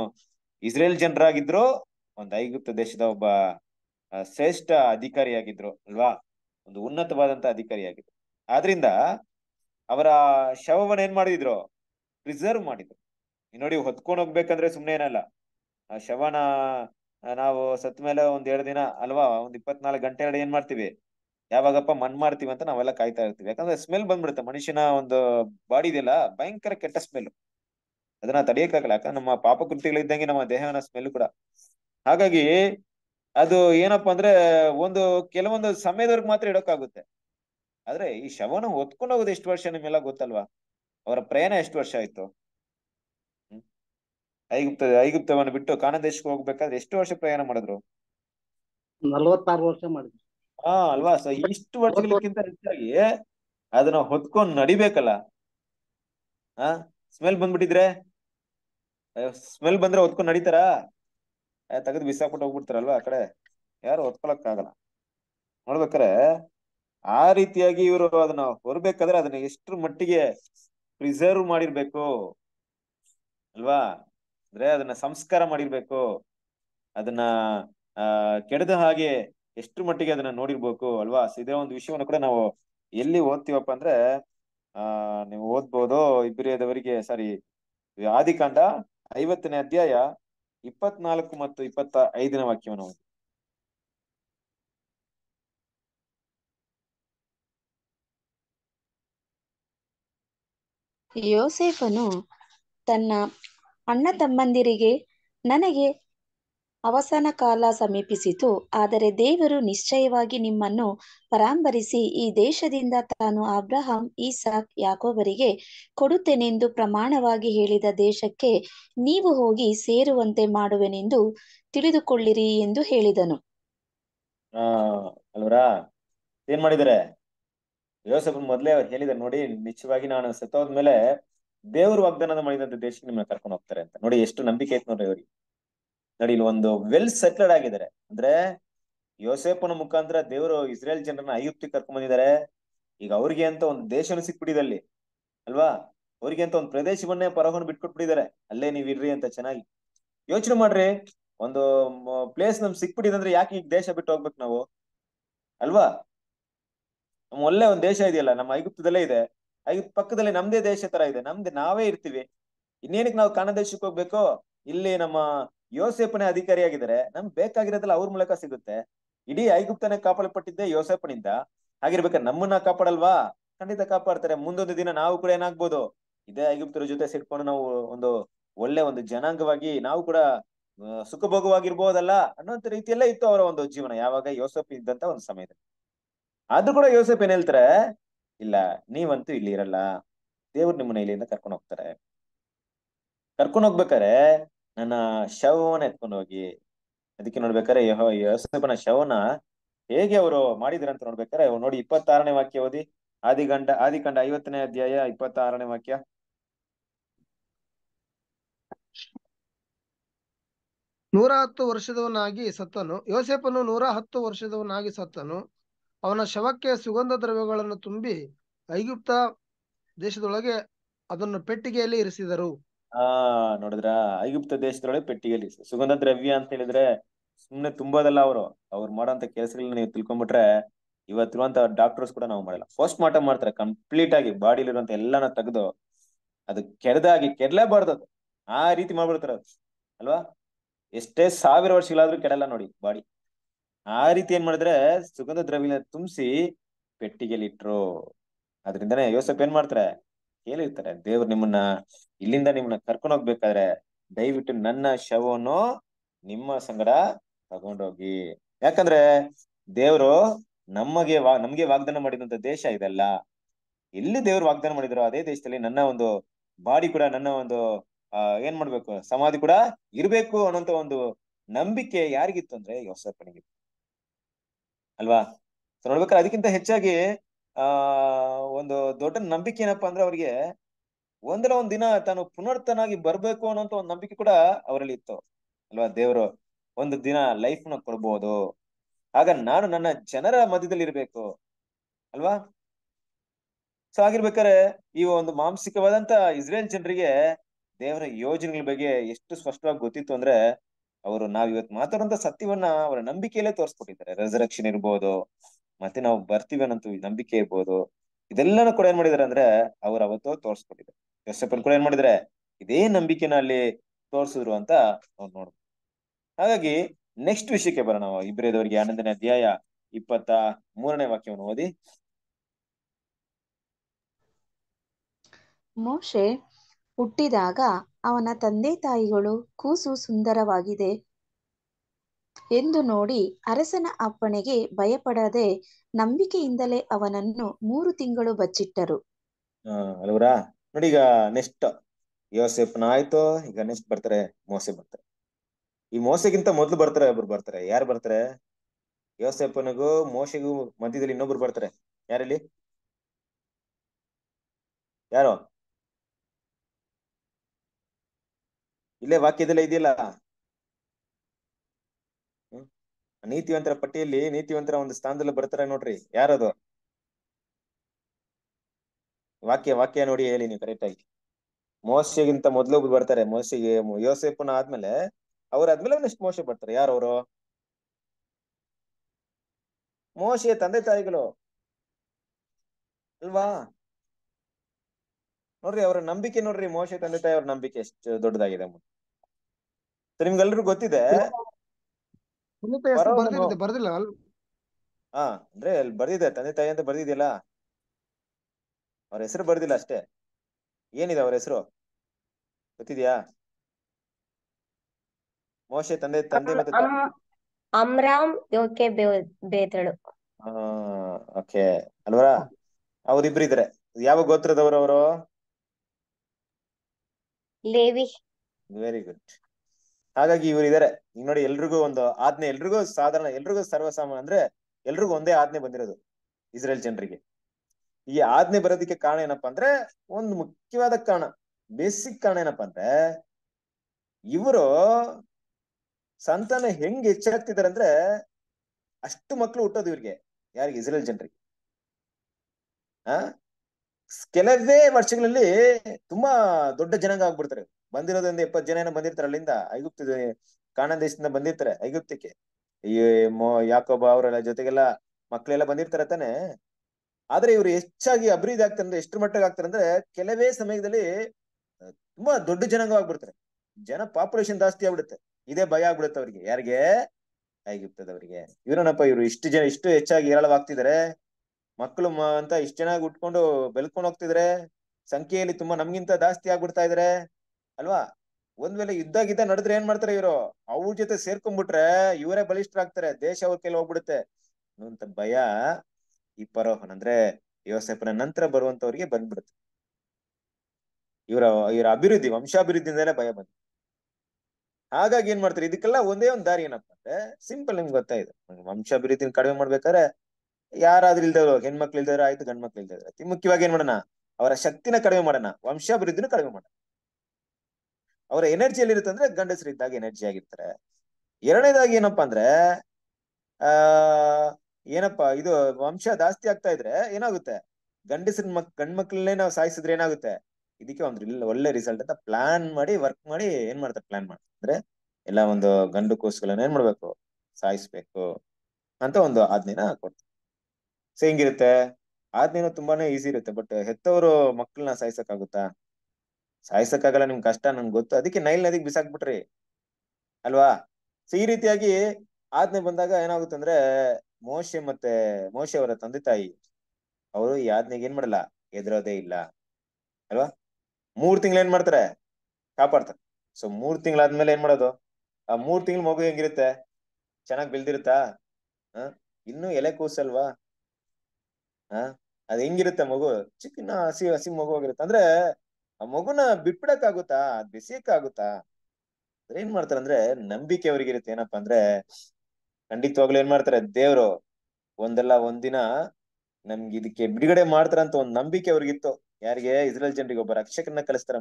ಇಸ್ರೇಲ್ ಜನರಾಗಿದ್ರು ಒಂದು ಐಗುಪ್ತ ದೇಶದ ಒಬ್ಬ ಶ್ರೇಷ್ಠ ಅಧಿಕಾರಿಯಾಗಿದ್ರು ಅಲ್ವಾ ಒಂದು ಉನ್ನತವಾದಂತ ಅಧಿಕಾರಿಯಾಗಿದ್ರು ಆದ್ರಿಂದ ಅವರ ಶವವನ್ನು ಏನ್ ಮಾಡಿದ್ರು ಪ್ರಿಸರ್ವ್ ಮಾಡಿದ್ರು ನೋಡಿ ಹೊತ್ಕೊಂಡು ಹೋಗ್ಬೇಕಂದ್ರೆ ಸುಮ್ನೆ ಏನಲ್ಲ ಆ ಶವನ ನಾವು ಸತ್ ಮೇಲೆ ಒಂದ್ ಎರಡು ದಿನ ಅಲ್ವಾ ಒಂದ್ ಇಪ್ಪತ್ನಾಲ್ಕು ಗಂಟೆ ಎರಡು ಏನ್ ಮಾಡ್ತೀವಿ ಯಾವಾಗಪ್ಪ ಮಣ್ ಮಾಡ್ತೀವಿ ಅಂತ ನಾವೆಲ್ಲ ಕಾಯ್ತಾ ಇರ್ತೀವಿ ಯಾಕಂದ್ರೆ ಸ್ಮೆಲ್ ಬಂದ್ಬಿಡುತ್ತೆ ಮನುಷ್ಯನ ಒಂದು ಬಾಡಿ ಇದೆಯಲ್ಲ ಭಯಂಕರ ಕೆಟ್ಟ ಸ್ಮೆಲ್ ಅದನ್ನ ತಡಿಯಕ್ಕಾಗಲ್ಲ ಯಾಕಂದ್ರೆ ನಮ್ಮ ಪಾಪ ಕೃತಿಗಳಿದ್ದಂಗೆ ನಮ್ಮ ದೇಹನ ಸ್ಮೆಲ್ ಕೂಡ ಹಾಗಾಗಿ ಅದು ಏನಪ್ಪಾ ಅಂದ್ರೆ ಒಂದು ಕೆಲವೊಂದು ಸಮಯದವರೆಗೆ ಮಾತ್ರ ಇಡಕ್ಕಾಗುತ್ತೆ ಆದ್ರೆ ಈ ಶವನ ಹೊತ್ಕೊಂಡು ಹೋಗೋದು ಎಷ್ಟು ವರ್ಷ ನಿಮ್ಮೆಲ್ಲ ಗೊತ್ತಲ್ವಾ ಅವರ ಪ್ರಯಾಣ ಎಷ್ಟು ವರ್ಷ ಆಯ್ತು ಐಗುಪ್ತ ಐಗುಪ್ತವನ್ನು ಬಿಟ್ಟು ಕಾನದೇಶಕ್ಕೆ ಹೋಗ್ಬೇಕಾದ್ರೆ ಎಷ್ಟು ವರ್ಷ ಪ್ರಯಾಣ ಮಾಡಿದ್ರು ನಲ್ವತ್ತಾರು ವರ್ಷ ಮಾಡಿದ್ರು ಹಾ ಅಲ್ವಾ ಇಷ್ಟು ವರ್ಷಗಳಿಗಿಂತ ಹೆಚ್ಚಾಗಿ ಅದನ್ನ ಹೊತ್ಕೊಂಡು ನಡಿಬೇಕಲ್ಲ ಆ ಸ್ಮೆಲ್ ಬಂದ್ಬಿಟ್ಟಿದ್ರೆ ಸ್ಮೆಲ್ ಬಂದ್ರೆ ಹೊತ್ಕೊಂಡು ನಡೀತಾರಾ ತೆಗೆದು ಬಿಸಾಕ್ಬಿಟ್ಟು ಹೋಗ್ಬಿಡ್ತಾರಲ್ವಾ ಆ ಕಡೆ ಯಾರು ಒತ್ಕೊಳಕ್ ಆಗಲ್ಲ ನೋಡ್ಬೇಕಾರೆ ಆ ರೀತಿಯಾಗಿ ಇವರು ಅದನ್ನ ಹೊರಬೇಕಾದ್ರೆ ಅದನ್ನ ಎಷ್ಟ್ರ ಮಟ್ಟಿಗೆ ಪ್ರಿಸರ್ವ್ ಮಾಡಿರ್ಬೇಕು ಅಲ್ವಾ ಅಂದ್ರೆ ಅದನ್ನ ಸಂಸ್ಕಾರ ಮಾಡಿರ್ಬೇಕು ಅದನ್ನ ಆ ಕೆಡದ ಹಾಗೆ ಎಷ್ಟು ಮಟ್ಟಿಗೆ ಅದನ್ನ ನೋಡಿರ್ಬೇಕು ಅಲ್ವಾ ಇದೇ ಒಂದು ವಿಷಯವನ್ನು ಕೂಡ ನಾವು ಎಲ್ಲಿ ಓದ್ತೀವಪ್ಪ ಅಂದ್ರೆ ಆ ನೀವು ಓದ್ಬೋದು ಇಬ್ರಿಯದವರಿಗೆ ಸಾರಿ ಆದಿಕಾಂಡ ಐವತ್ತನೇ ಅಧ್ಯಾಯ ಇಪ್ಪತ್ನಾಲ್ಕು ಮತ್ತು ಇಪ್ಪತ್ತ ಐದನ ವಾಕ್ಯವನ್ನು ಓದಿ ಯೋಸೇಫನು ತನ್ನ ಅಣ್ಣ ತಮ್ಮಂದಿರಿಗೆ ನನಗೆ ಅವಸಾನ ಕಾಲ ಸಮೀಪಿಸಿತು ಆದರೆ ದೇವರು ನಿಶ್ಚಯವಾಗಿ ನಿಮ್ಮನ್ನು ಪರಾಂಬರಿಸಿ ಈ ದೇಶದಿಂದ ತಾನು ಅಬ್ರಹಾಂ ಈಸಾಕ್ ಯಾಕೋಬರಿಗೆ ಕೊಡುತ್ತೇನೆಂದು ಪ್ರಮಾಣವಾಗಿ ಹೇಳಿದ ದೇಶಕ್ಕೆ ನೀವು ಹೋಗಿ ಸೇರುವಂತೆ ಮಾಡುವೆನೆಂದು ತಿಳಿದುಕೊಳ್ಳಿರಿ ಎಂದು ಹೇಳಿದನು ಏನ್ ಮಾಡಿದರೆ ಯೋಸಫ್ ಮೊದಲೇ ಅವ್ರು ಹೇಳಿದ ನೋಡಿ ನಿಜವಾಗಿ ನಾನು ಸತ್ತೋದ್ಮೇಲೆ ದೇವರು ವಾಗ್ದಾನದ ಮಾಡಿದಂತ ದೇಶಕ್ಕೆ ನಿಮ್ಮನ್ನ ಕರ್ಕೊಂಡು ಹೋಗ್ತಾರೆ ಅಂತ ನೋಡಿ ಎಷ್ಟು ನಂಬಿಕೆ ಐತೆ ನೋಡ್ರಿ ಅವ್ರಿಗೆ ನೋಡಿ ಇಲ್ಲಿ ಒಂದು ವೆಲ್ ಸೆಟ್ಲಡ್ ಆಗಿದ್ದಾರೆ ಅಂದ್ರೆ ಯೋಸೇಪನ ಮುಖಾಂತರ ದೇವರು ಇಸ್ರೇಲ್ ಜನರನ್ನ ಐಗುಪ್ತಿ ಕರ್ಕೊಂಡ್ ಬಂದಿದ್ದಾರೆ ಈಗ ಅವ್ರಿಗೆ ಅಂತ ಒಂದು ದೇಶನ ಸಿಕ್ಬಿಟ್ಟಿದೆ ಅಲ್ಲಿ ಅಲ್ವಾ ಅವ್ರಿಗೆ ಅಂತ ಒಂದು ಪ್ರದೇಶವನ್ನೇ ಪರಹವನ್ನು ಬಿಟ್ಕೊಟ್ಬಿಟ್ಟಿದ್ದಾರೆ ಅಲ್ಲೇ ನೀವ್ ಇರ್ರಿ ಅಂತ ಚೆನ್ನಾಗಿ ಯೋಚನೆ ಮಾಡ್ರಿ ಒಂದು ಪ್ಲೇಸ್ ನಮ್ ಸಿಕ್ಬಿಟ್ಟಿದೆ ಅಂದ್ರೆ ಯಾಕೆ ಈಗ ದೇಶ ಬಿಟ್ಟು ಹೋಗ್ಬೇಕು ನಾವು ಅಲ್ವಾ ನಮ್ ಒಳ್ಳೆ ಒಂದ್ ದೇಶ ಇದೆಯಲ್ಲ ನಮ್ಮ ಐಗುಪ್ತದಲ್ಲೇ ಇದೆ ಐಗುಪ್ತ ಪಕ್ಕದಲ್ಲಿ ನಮ್ದೇ ದೇಶ ತರ ಇದೆ ನಮ್ದೆ ನಾವೇ ಇರ್ತೀವಿ ಇನ್ನೇನಕ್ಕೆ ನಾವು ಕಾಣ ದೇಶಕ್ಕೆ ಹೋಗ್ಬೇಕು ಇಲ್ಲಿ ನಮ್ಮ ಯೋಸೇಪನೇ ಅಧಿಕಾರಿಯಾಗಿದ್ದಾರೆ ನಮ್ಗೆ ಬೇಕಾಗಿರೋದಲ್ಲ ಅವ್ರ ಮೂಲಕ ಸಿಗುತ್ತೆ ಇಡೀ ಐಗುಪ್ತನ ಕಾಪಾಡಲ್ಪಟ್ಟಿದ್ದೆ ಯೋಸೇಪನಿಂದ ಹಾಗಿರ್ಬೇಕಾದ್ರೆ ನಮ್ಮನ್ನ ಕಾಪಾಡಲ್ವಾ ಖಂಡಿತ ಕಾಪಾಡ್ತಾರೆ ಮುಂದೊಂದು ದಿನ ನಾವು ಕೂಡ ಏನಾಗ್ಬೋದು ಇದೇ ಐಗುಪ್ತರ ಜೊತೆ ಸೇರ್ಕೊಂಡು ನಾವು ಒಂದು ಒಳ್ಳೆ ಒಂದು ಜನಾಂಗವಾಗಿ ನಾವು ಕೂಡ ಸುಖಭೋಗವಾಗಿರ್ಬೋದಲ್ಲ ಅನ್ನೋಂಥ ರೀತಿಯೆಲ್ಲ ಇತ್ತು ಅವರ ಒಂದು ಜೀವನ ಯಾವಾಗ ಯೋಸಪ್ ಇದ್ದಂತ ಒಂದು ಸಮಯ ಆದ್ರೂ ಕೂಡ ಯೋಸಪ್ ಏನ್ ಹೇಳ್ತಾರೆ ಇಲ್ಲ ನೀವಂತೂ ಇಲ್ಲಿ ಇರಲ್ಲ ದೇವ್ರು ನಿಮ್ಮನ್ನ ಇಲ್ಲಿಂದ ಕರ್ಕೊಂಡು ಹೋಗ್ತಾರೆ ಕರ್ಕೊಂಡು ಹೋಗ್ಬೇಕಾರೆ ನನ್ನ ಶವವನ್ನು ಎತ್ಕೊಂಡು ಹೋಗಿ ಅದಕ್ಕೆ ನೋಡ್ಬೇಕಾರೆ ಯೋಸೇಪನ ಶವನ ಹೇಗೆ ಅವರು ಮಾಡಿದ್ರ ಅಂತ ನೋಡ್ಬೇಕಾರೆ ನೋಡಿ ಇಪ್ಪತ್ತಾರನೇ ವಾಕ್ಯ ಓದಿ ಆದಿಗಂಡ ಆದಿಕಂಡ ಐವತ್ತನೇ ಅಧ್ಯಾಯ ಇಪ್ಪತ್ತಾರನೇ ವಾಕ್ಯ ನೂರ ಹತ್ತು ವರ್ಷದವನಾಗಿ ಸತ್ತನು ಯೋಸೆಪನು ನೂರ ಹತ್ತು ವರ್ಷದವನಾಗಿ ಸತ್ತನು ಅವನ ಶವಕ್ಕೆ ಸುಗಂಧ ದ್ರವ್ಯಗಳನ್ನು ತುಂಬಿ ಐಗುಪ್ತ ದೇಶದೊಳಗೆ ಅದನ್ನು ಪೆಟ್ಟಿಗೆಯಲ್ಲಿ ಇರಿಸಿದರು ಹಾ ನೋಡಿದ್ರ ಐಗುಪ್ತ ದೇಶದೊಳಗೆ ಪೆಟ್ಟಿಗೆಲಿ ಸುಗಂಧ ದ್ರವ್ಯ ಅಂತ ಹೇಳಿದ್ರೆ ಸುಮ್ನೆ ತುಂಬೋದಲ್ಲ ಅವರು ಅವ್ರು ಮಾಡೋಂತ ಕೆಲಸಗಳನ್ನ ನೀವು ತಿಳ್ಕೊಂಡ್ಬಿಟ್ರೆ ಇವತ್ತಿರುವಂತ ಡಾಕ್ಟರ್ಸ್ ಕೂಡ ನಾವು ಮಾಡಲ್ಲ ಪೋಸ್ಟ್ ಮಾರ್ಟಮ್ ಮಾಡ್ತಾರೆ ಕಂಪ್ಲೀಟ್ ಆಗಿ ಬಾಡಿಲಿರುವಂತ ಎಲ್ಲಾನ ತೆಗೆದು ಅದು ಕೆಡದಾಗಿ ಕೆಡಲೇಬಾರ್ದು ಅದು ಆ ರೀತಿ ಮಾಡ್ಬಿಡ್ತಾರೆ ಅಲ್ವಾ ಎಷ್ಟೇ ಸಾವಿರ ವರ್ಷಗಳಾದ್ರೂ ಕೆಡಲ್ಲ ನೋಡಿ ಬಾಡಿ ಆ ರೀತಿ ಏನ್ ಮಾಡಿದ್ರೆ ಸುಗಂಧ ದ್ರವ್ಯ ತುಂಬಿಸಿ ಪೆಟ್ಟಿಗೆಲಿಟ್ರು ಅದ್ರಿಂದಾನೇ ಯೋಸಪ್ ಏನ್ ಮಾಡ್ತಾರೆ ಕೇಳಿರ್ತಾರೆ ದೇವ್ರು ನಿಮ್ಮನ್ನ ಇಲ್ಲಿಂದ ನಿಮ್ಮನ್ನ ಕರ್ಕೊಂಡು ಹೋಗ್ಬೇಕಾದ್ರೆ ದಯವಿಟ್ಟು ನನ್ನ ಶವವನ್ನು ನಿಮ್ಮ ಸಂಗಡ ತಗೊಂಡೋಗಿ ಯಾಕಂದ್ರೆ ದೇವರು ನಮಗೆ ವಾ ನಮ್ಗೆ ವಾಗ್ದಾನ ಮಾಡಿದಂತ ದೇಶ ಇದೆಲ್ಲ ಎಲ್ಲಿ ದೇವ್ರು ವಾಗ್ದಾನ ಮಾಡಿದ್ರು ಅದೇ ದೇಶದಲ್ಲಿ ನನ್ನ ಒಂದು ಬಾಡಿ ಕೂಡ ನನ್ನ ಒಂದು ಆ ಏನ್ ಮಾಡ್ಬೇಕು ಸಮಾಧಿ ಕೂಡ ಇರ್ಬೇಕು ಅನ್ನೋಂತ ಒಂದು ನಂಬಿಕೆ ಯಾರಿಗಿತ್ತು ಅಂದ್ರೆ ಯೋಸಪ್ಪನಿಗೆ ಅಲ್ವಾ ನೋಡ್ಬೇಕಾದ್ರೆ ಅದಕ್ಕಿಂತ ಹೆಚ್ಚಾಗಿ ಆ ಒಂದು ದೊಡ್ಡ ನಂಬಿಕೆ ಏನಪ್ಪಾ ಅಂದ್ರೆ ಅವ್ರಿಗೆ ಒಂದಿನ ಒಂದ್ ದಿನ ತಾನು ಪುನರ್ತನಾಗಿ ಬರ್ಬೇಕು ಅನ್ನೋಂತ ಒಂದ್ ನಂಬಿಕೆ ಕೂಡ ಅವರಲ್ಲಿ ಇತ್ತು ಅಲ್ವಾ ದೇವರು ಒಂದು ದಿನ ಲೈಫ್ ನ ಕೊಡ್ಬೋದು ಆಗ ನಾನು ನನ್ನ ಜನರ ಮಧ್ಯದಲ್ಲಿ ಇರ್ಬೇಕು ಅಲ್ವಾ ಸೊ ಆಗಿರ್ಬೇಕಾದ್ರೆ ಈ ಒಂದು ಮಾಂಸಿಕವಾದಂತ ಇಸ್ರೇಲ್ ಜನರಿಗೆ ದೇವರ ಯೋಜನೆಗಳ ಬಗ್ಗೆ ಎಷ್ಟು ಸ್ಪಷ್ಟವಾಗಿ ಗೊತ್ತಿತ್ತು ಅಂದ್ರೆ ಅವರು ನಾವ್ ಇವತ್ತು ಮಾತಾಡುವಂತ ಸತ್ಯವನ್ನ ಅವರ ನಂಬಿಕೆಯಲ್ಲೇ ತೋರಿಸ್ಕೊಟ್ಟಿದ್ದಾರೆ ರೆಸರಕ್ಷನ್ ಇರ್ಬೋದು ಮತ್ತೆ ನಾವು ಬರ್ತೀವಿ ಅನ್ನೋಂತ ನಂಬಿಕೆ ಇರ್ಬೋದು ಇದೆಲ್ಲಾನು ಕೂಡ ಏನ್ ಮಾಡಿದಾರೆ ಅಂದ್ರೆ ಅವ್ರು ಅವತ್ತು ತೋರಿಸ್ಕೊಟ್ಟಿದ್ದಾರೆ ಎಸ್ ಕೂಡ ಏನ್ ಮಾಡಿದ್ರೆ ಇದೇ ನಂಬಿಕೆನ ಅಲ್ಲಿ ತೋರಿಸಿದ್ರು ಅಂತ ನಾವು ನೋಡ್ಬೋದು ಹಾಗಾಗಿ ನೆಕ್ಸ್ಟ್ ವಿಷಯಕ್ಕೆ ಬರೋಣ ಇಬ್ರೇದವರಿಗೆ ಹನ್ನೊಂದನೇ ಅಧ್ಯಾಯ ಇಪ್ಪತ್ತ ಮೂರನೇ ವಾಕ್ಯವನ್ನು ಓದಿ ಮೋಶೆ ಹುಟ್ಟಿದಾಗ ಅವನ ತಂದೆ ತಾಯಿಗಳು ಕೂಸು ಸುಂದರವಾಗಿದೆ ಎಂದು ನೋಡಿ ಅರಸನ ಅಪ್ಪಣೆಗೆ ಭಯಪಡದೆ ನಂಬಿಕೆಯಿಂದಲೇ ಅವನನ್ನು ಮೂರು ತಿಂಗಳು ಬಚ್ಚಿಟ್ಟರು ನೋಡಿ ಈಗ ನೆಕ್ಸ್ಟ್ ಯೋಸೆಫ್ನ ಆಯ್ತು ಈಗ ನೆಕ್ಸ್ಟ್ ಬರ್ತಾರೆ ಮೋಸೆ ಬರ್ತಾರೆ ಈ ಮೋಸೆಗಿಂತ ಮೊದ್ಲು ಬರ್ತಾರೆ ಒಬ್ರು ಬರ್ತಾರೆ ಯಾರು ಬರ್ತಾರೆ ಯೋಸೆಫನಿಗೂ ಮೋಸೆಗೂ ಮಧ್ಯದಲ್ಲಿ ಇನ್ನೊಬ್ರು ಬರ್ತಾರೆ ಯಾರಲ್ಲಿ ಯಾರು ಇಲ್ಲೇ ವಾಕ್ಯದಲ್ಲೇ ಇದೆಯಲ್ಲ ನೀತಿವಂತರ ಪಟ್ಟಿಯಲ್ಲಿ ನೀತಿವಂತರ ಒಂದು ಸ್ಥಾನದಲ್ಲಿ ಬರ್ತಾರೆ ನೋಡ್ರಿ ಯಾರದು ವಾಕ್ಯ ವಾಕ್ಯ ನೋಡಿ ಹೇಳಿ ನೀವು ಕರೆಕ್ಟ್ ಆಗಿ ಮೋಸಿಗಿಂತ ಮೊದಲು ಬರ್ತಾರೆ ಮೋಸಿಗೆ ಯೋಸೆಫನ ಆದ್ಮೇಲೆ ಅವ್ರ ಆದ್ಮೇಲೆ ನೆಕ್ಸ್ಟ್ ಮೋಸ ಬರ್ತಾರೆ ಯಾರವರು ಮೋಸೆಯ ತಂದೆ ತಾಯಿಗಳು ಅಲ್ವಾ ನೋಡ್ರಿ ಅವರ ನಂಬಿಕೆ ನೋಡ್ರಿ ಮೋಸೆ ತಂದೆ ತಾಯಿ ಅವ್ರ ನಂಬಿಕೆ ಎಷ್ಟು ದೊಡ್ಡದಾಗಿದೆ ನಿಮ್ಗೆಲ್ರಿಗೂ ಗೊತ್ತಿದೆ ಹಾ ಅಂದ್ರೆ ಅಲ್ಲಿ ಬರ್ದಿದೆ ತಂದೆ ತಾಯಿ ಅಂತ ಬರ್ದಿದ್ಯಲ್ಲ ಅವ್ರ ಹೆಸರು ಬರ್ದಿಲ್ಲ ಅಷ್ಟೇ ಏನಿದೆ ಅವ್ರ ಹೆಸರು ಗೊತ್ತಿದ್ಯಾ ಮೋಶೆ ತಂದೆ ತಂದೆ ಮತ್ತೆ ಅಮ್ರಾಮ್ ಯೋಕೆ ಬೇತಳು ಓಕೆ ಅಲ್ವಾ ಅವ್ರಿಬ್ರು ಇದ್ರೆ ಯಾವ ಗೋತ್ರದವರು ಅವರು ಲೇವಿ ವೆರಿ ಗುಡ್ ಹಾಗಾಗಿ ಇವರು ಇದಾರೆ ಈಗ ನೋಡಿ ಎಲ್ರಿಗೂ ಒಂದು ಆಜ್ಞೆ ಎಲ್ರಿಗೂ ಸಾಧಾರಣ ಎಲ್ರಿಗೂ ಸರ್ವಸಾಮಾನ್ಯ ಅಂದ್ರೆ ಎಲ್ರಿಗೂ ಒಂದೇ ಆಜ್ಞೆ ಬಂದಿರೋದು ಇಸ್ರೇಲ್ ಜನರಿಗೆ ಈ ಆಜ್ಞೆ ಬರೋದಕ್ಕೆ ಕಾರಣ ಏನಪ್ಪಾ ಅಂದ್ರೆ ಒಂದು ಮುಖ್ಯವಾದ ಕಾರಣ ಬೇಸಿಕ್ ಕಾರಣ ಏನಪ್ಪಾ ಅಂದ್ರೆ ಇವರು ಸಂತಾನ ಹೆಂಗ್ ಹೆಚ್ಚಾಗ್ತಿದಾರೆ ಅಂದ್ರೆ ಅಷ್ಟು ಮಕ್ಳು ಹುಟ್ಟೋದು ಇವ್ರಿಗೆ ಯಾರಿಗೆ ಇಸ್ರೇಲ್ ಜನರಿಗೆ ಆ ಕೆಲವೇ ವರ್ಷಗಳಲ್ಲಿ ತುಂಬಾ ದೊಡ್ಡ ಜನಾಂಗ ಆಗ್ಬಿಡ್ತಾರೆ ಬಂದಿರೋದ್ರಿಂದ ಇಪ್ಪತ್ತು ಜನ ಏನೋ ಬಂದಿರ್ತಾರೆ ಅಲ್ಲಿಂದ ಐಗುಪ್ತ ಕಾಣ ದೇಶದಿಂದ ಬಂದಿರ್ತಾರೆ ಐಗುಪ್ತಕ್ಕೆ ಈ ಯಾಕೋಬ ಅವರೆಲ್ಲ ಜೊತೆಗೆಲ್ಲ ಮಕ್ಳೆಲ್ಲ ಬಂದಿರ್ತಾರೆ ತಾನೆ ಆದ್ರೆ ಇವರು ಹೆಚ್ಚಾಗಿ ಅಭಿವೃದ್ಧಿ ಆಗ್ತಾರೆ ಅಂದ್ರೆ ಎಷ್ಟು ಮಟ್ಟಿಗೆ ಆಗ್ತಾರೆ ಅಂದ್ರೆ ಕೆಲವೇ ಸಮಯದಲ್ಲಿ ತುಂಬಾ ದೊಡ್ಡ ಆಗ್ಬಿಡ್ತಾರೆ ಜನ ಪಾಪ್ಯುಲೇಷನ್ ಜಾಸ್ತಿ ಆಗ್ಬಿಡುತ್ತೆ ಇದೇ ಭಯ ಆಗ್ಬಿಡುತ್ತೆ ಅವ್ರಿಗೆ ಯಾರಿಗೆ ಅವರಿಗೆ ಇವ್ರನ್ನಪ್ಪ ಇವ್ರು ಇಷ್ಟು ಜನ ಇಷ್ಟು ಹೆಚ್ಚಾಗಿ ಹೇರಳವಾಗ್ತಿದ್ದಾರೆ ಮಕ್ಕಳು ಅಂತ ಇಷ್ಟು ಚೆನ್ನಾಗಿ ಉಟ್ಕೊಂಡು ಬೆಳ್ಕೊಂಡು ಹೋಗ್ತಿದ್ರೆ ಸಂಖ್ಯೆಯಲ್ಲಿ ತುಂಬಾ ನಮ್ಗಿಂತ ಜಾಸ್ತಿ ಆಗ್ಬಿಡ್ತಾ ಇದಾರೆ ಅಲ್ವಾ ಒಂದ್ ವೇಳೆ ಯುದ್ಧ ಗಿದ್ದ ನಡೆದ್ರೆ ಏನ್ ಮಾಡ್ತಾರೆ ಇವರು ಅವ್ರ ಜೊತೆ ಸೇರ್ಕೊಂಡ್ಬಿಟ್ರೆ ಇವರೇ ಬಲಿಷ್ಠರಾಗ್ತಾರೆ ದೇಶ ಅವ್ರ ಕೈಲಿ ಹೋಗ್ಬಿಡುತ್ತೆ ಅಂತ ಭಯ ಈ ಪರೋಹನ್ ಅಂದ್ರೆ ಯೋಸೆಫನ ನಂತರ ಬರುವಂತವ್ರಿಗೆ ಬಂದ್ಬಿಡುತ್ತೆ ಇವರ ಇವರ ಅಭಿವೃದ್ಧಿ ವಂಶಾಭಿವೃದ್ಧಿಯಿಂದಲೇ ಭಯ ಬಂತು ಹಾಗಾಗಿ ಏನ್ ಮಾಡ್ತಾರೆ ಇದಕ್ಕೆಲ್ಲ ಒಂದೇ ಒಂದ್ ದಾರಿ ಏನಪ್ಪಾ ಅಂದ್ರೆ ಸಿಂಪಲ್ ನಿಮ್ಗೆ ಗೊತ್ತಾಯ್ತು ವಂಶಾಭಿವೃದ್ಧಿನ ಕಡಿಮೆ ಮಾಡ್ಬೇಕಾದ್ರೆ ಯಾರಾದ್ರೂ ಇಲ್ದವ್ರು ಹೆಣ್ಮಕ್ಳು ಇಲ್ದವ್ರ ಆಯ್ತು ಗಂಡ್ ಮಕ್ಳು ಅತಿ ಮುಖ್ಯವಾಗಿ ಏನ್ ಮಾಡೋಣ ಅವರ ಶಕ್ತಿನ ಕಡಿಮೆ ಮಾಡೋಣ ವಂಶಾಭಿವೃದ್ಧಿನ ಕಡಿಮೆ ಮಾಡೋಣ ಅವರ ಎನರ್ಜಿ ಎಲ್ಲಿರುತ್ತೆ ಅಂದ್ರೆ ಗಂಡಸರಿದ್ದಾಗ ಎನರ್ಜಿ ಆಗಿರ್ತಾರೆ ಎರಡನೇದಾಗಿ ಏನಪ್ಪಾ ಅಂದ್ರೆ ಆ ಏನಪ್ಪಾ ಇದು ವಂಶ ಜಾಸ್ತಿ ಆಗ್ತಾ ಇದ್ರೆ ಏನಾಗುತ್ತೆ ಗಂಡಸಿನ ಮಕ್ ಮಕ್ಳನ್ನೇ ನಾವು ಸಾಯಿಸಿದ್ರೆ ಏನಾಗುತ್ತೆ ಇದಕ್ಕೆ ಒಂದು ಒಳ್ಳೆ ರಿಸಲ್ಟ್ ಅಂತ ಪ್ಲಾನ್ ಮಾಡಿ ವರ್ಕ್ ಮಾಡಿ ಏನ್ ಮಾಡ್ತಾರೆ ಪ್ಲಾನ್ ಮಾಡ್ತಾರೆ ಅಂದ್ರೆ ಎಲ್ಲ ಒಂದು ಗಂಡು ಕೋಸುಗಳನ್ನ ಏನ್ ಮಾಡ್ಬೇಕು ಸಾಯಿಸ್ಬೇಕು ಅಂತ ಒಂದು ಆಜ್ಞೆನ ಕೊಡ್ತಾರೆ ಸೊ ಹಿಂಗಿರುತ್ತೆ ಆದ್ನೇನ ತುಂಬಾನೇ ಈಸಿ ಇರುತ್ತೆ ಬಟ್ ಹೆತ್ತವರು ಮಕ್ಕಳನ್ನ ಸಾಯಿಸಕ್ಕಾಗುತ್ತಾ ಸಾಯಿಸಕ್ಕಾಗಲ್ಲ ನಿಮ್ ಕಷ್ಟ ನಂಗೆ ಗೊತ್ತು ಅದಕ್ಕೆ ನೈಲ್ ನದಿಗೆ ಬಿಸಾಕ್ಬಿಟ್ರಿ ಅಲ್ವಾ ಸೊ ಈ ರೀತಿಯಾಗಿ ಆಜ್ಞೆ ಬಂದಾಗ ಏನಾಗುತ್ತೆ ಅಂದ್ರೆ ಮೋಶೆ ಮತ್ತೆ ಮೋಶೆ ಅವರ ತಂದೆ ತಾಯಿ ಅವರು ಈ ಏನ್ ಮಾಡಲ್ಲ ಎದುರೋದೇ ಇಲ್ಲ ಅಲ್ವಾ ಮೂರ್ ತಿಂಗಳು ಏನ್ ಮಾಡ್ತಾರೆ ಕಾಪಾಡ್ತಾರೆ ಸೊ ಮೂರ್ ತಿಂಗಳಾದ್ಮೇಲೆ ಏನ್ ಮಾಡೋದು ಆ ಮೂರ್ ತಿಂಗಳ ಮಗು ಹೆಂಗಿರುತ್ತೆ ಚೆನ್ನಾಗಿ ಬೆಳ್ದಿರುತ್ತಾ ಹ ಇನ್ನೂ ಎಲೆ ಕೂಸಲ್ವಾ ಹ ಅದ್ ಹೆಂಗಿರುತ್ತೆ ಮಗು ಚಿಕ್ಕಿನ ಹಸಿ ಹಸಿ ಮಗು ಆಗಿರುತ್ತೆ ಅಂದ್ರೆ ಆ ಮಗುನ ಬಿಟ್ಬಿಡಕ್ ಆಗುತ್ತಾ ಅದ್ ಬಿಸಿಯಕ್ ಆಗುತ್ತಾ ಏನ್ ಮಾಡ್ತಾರಂದ್ರೆ ನಂಬಿಕೆ ಅವ್ರಿಗಿರುತ್ತೆ ಏನಪ್ಪಾ ಅಂದ್ರೆ ಖಂಡಿತವಾಗ್ಲೂ ಏನ್ ಮಾಡ್ತಾರೆ ದೇವ್ರು ಒಂದಲ್ಲ ಒಂದಿನ ನಮ್ಗೆ ಇದಕ್ಕೆ ಬಿಡುಗಡೆ ಅಂತ ಒಂದ್ ನಂಬಿಕೆ ಅವ್ರಿಗಿತ್ತು ಯಾರಿಗೆ ಇಸ್ರೇಲ್ ಜನರಿಗೆ ಒಬ್ಬ ರಕ್ಷಕನ ಕಲಿಸ್ತಾರ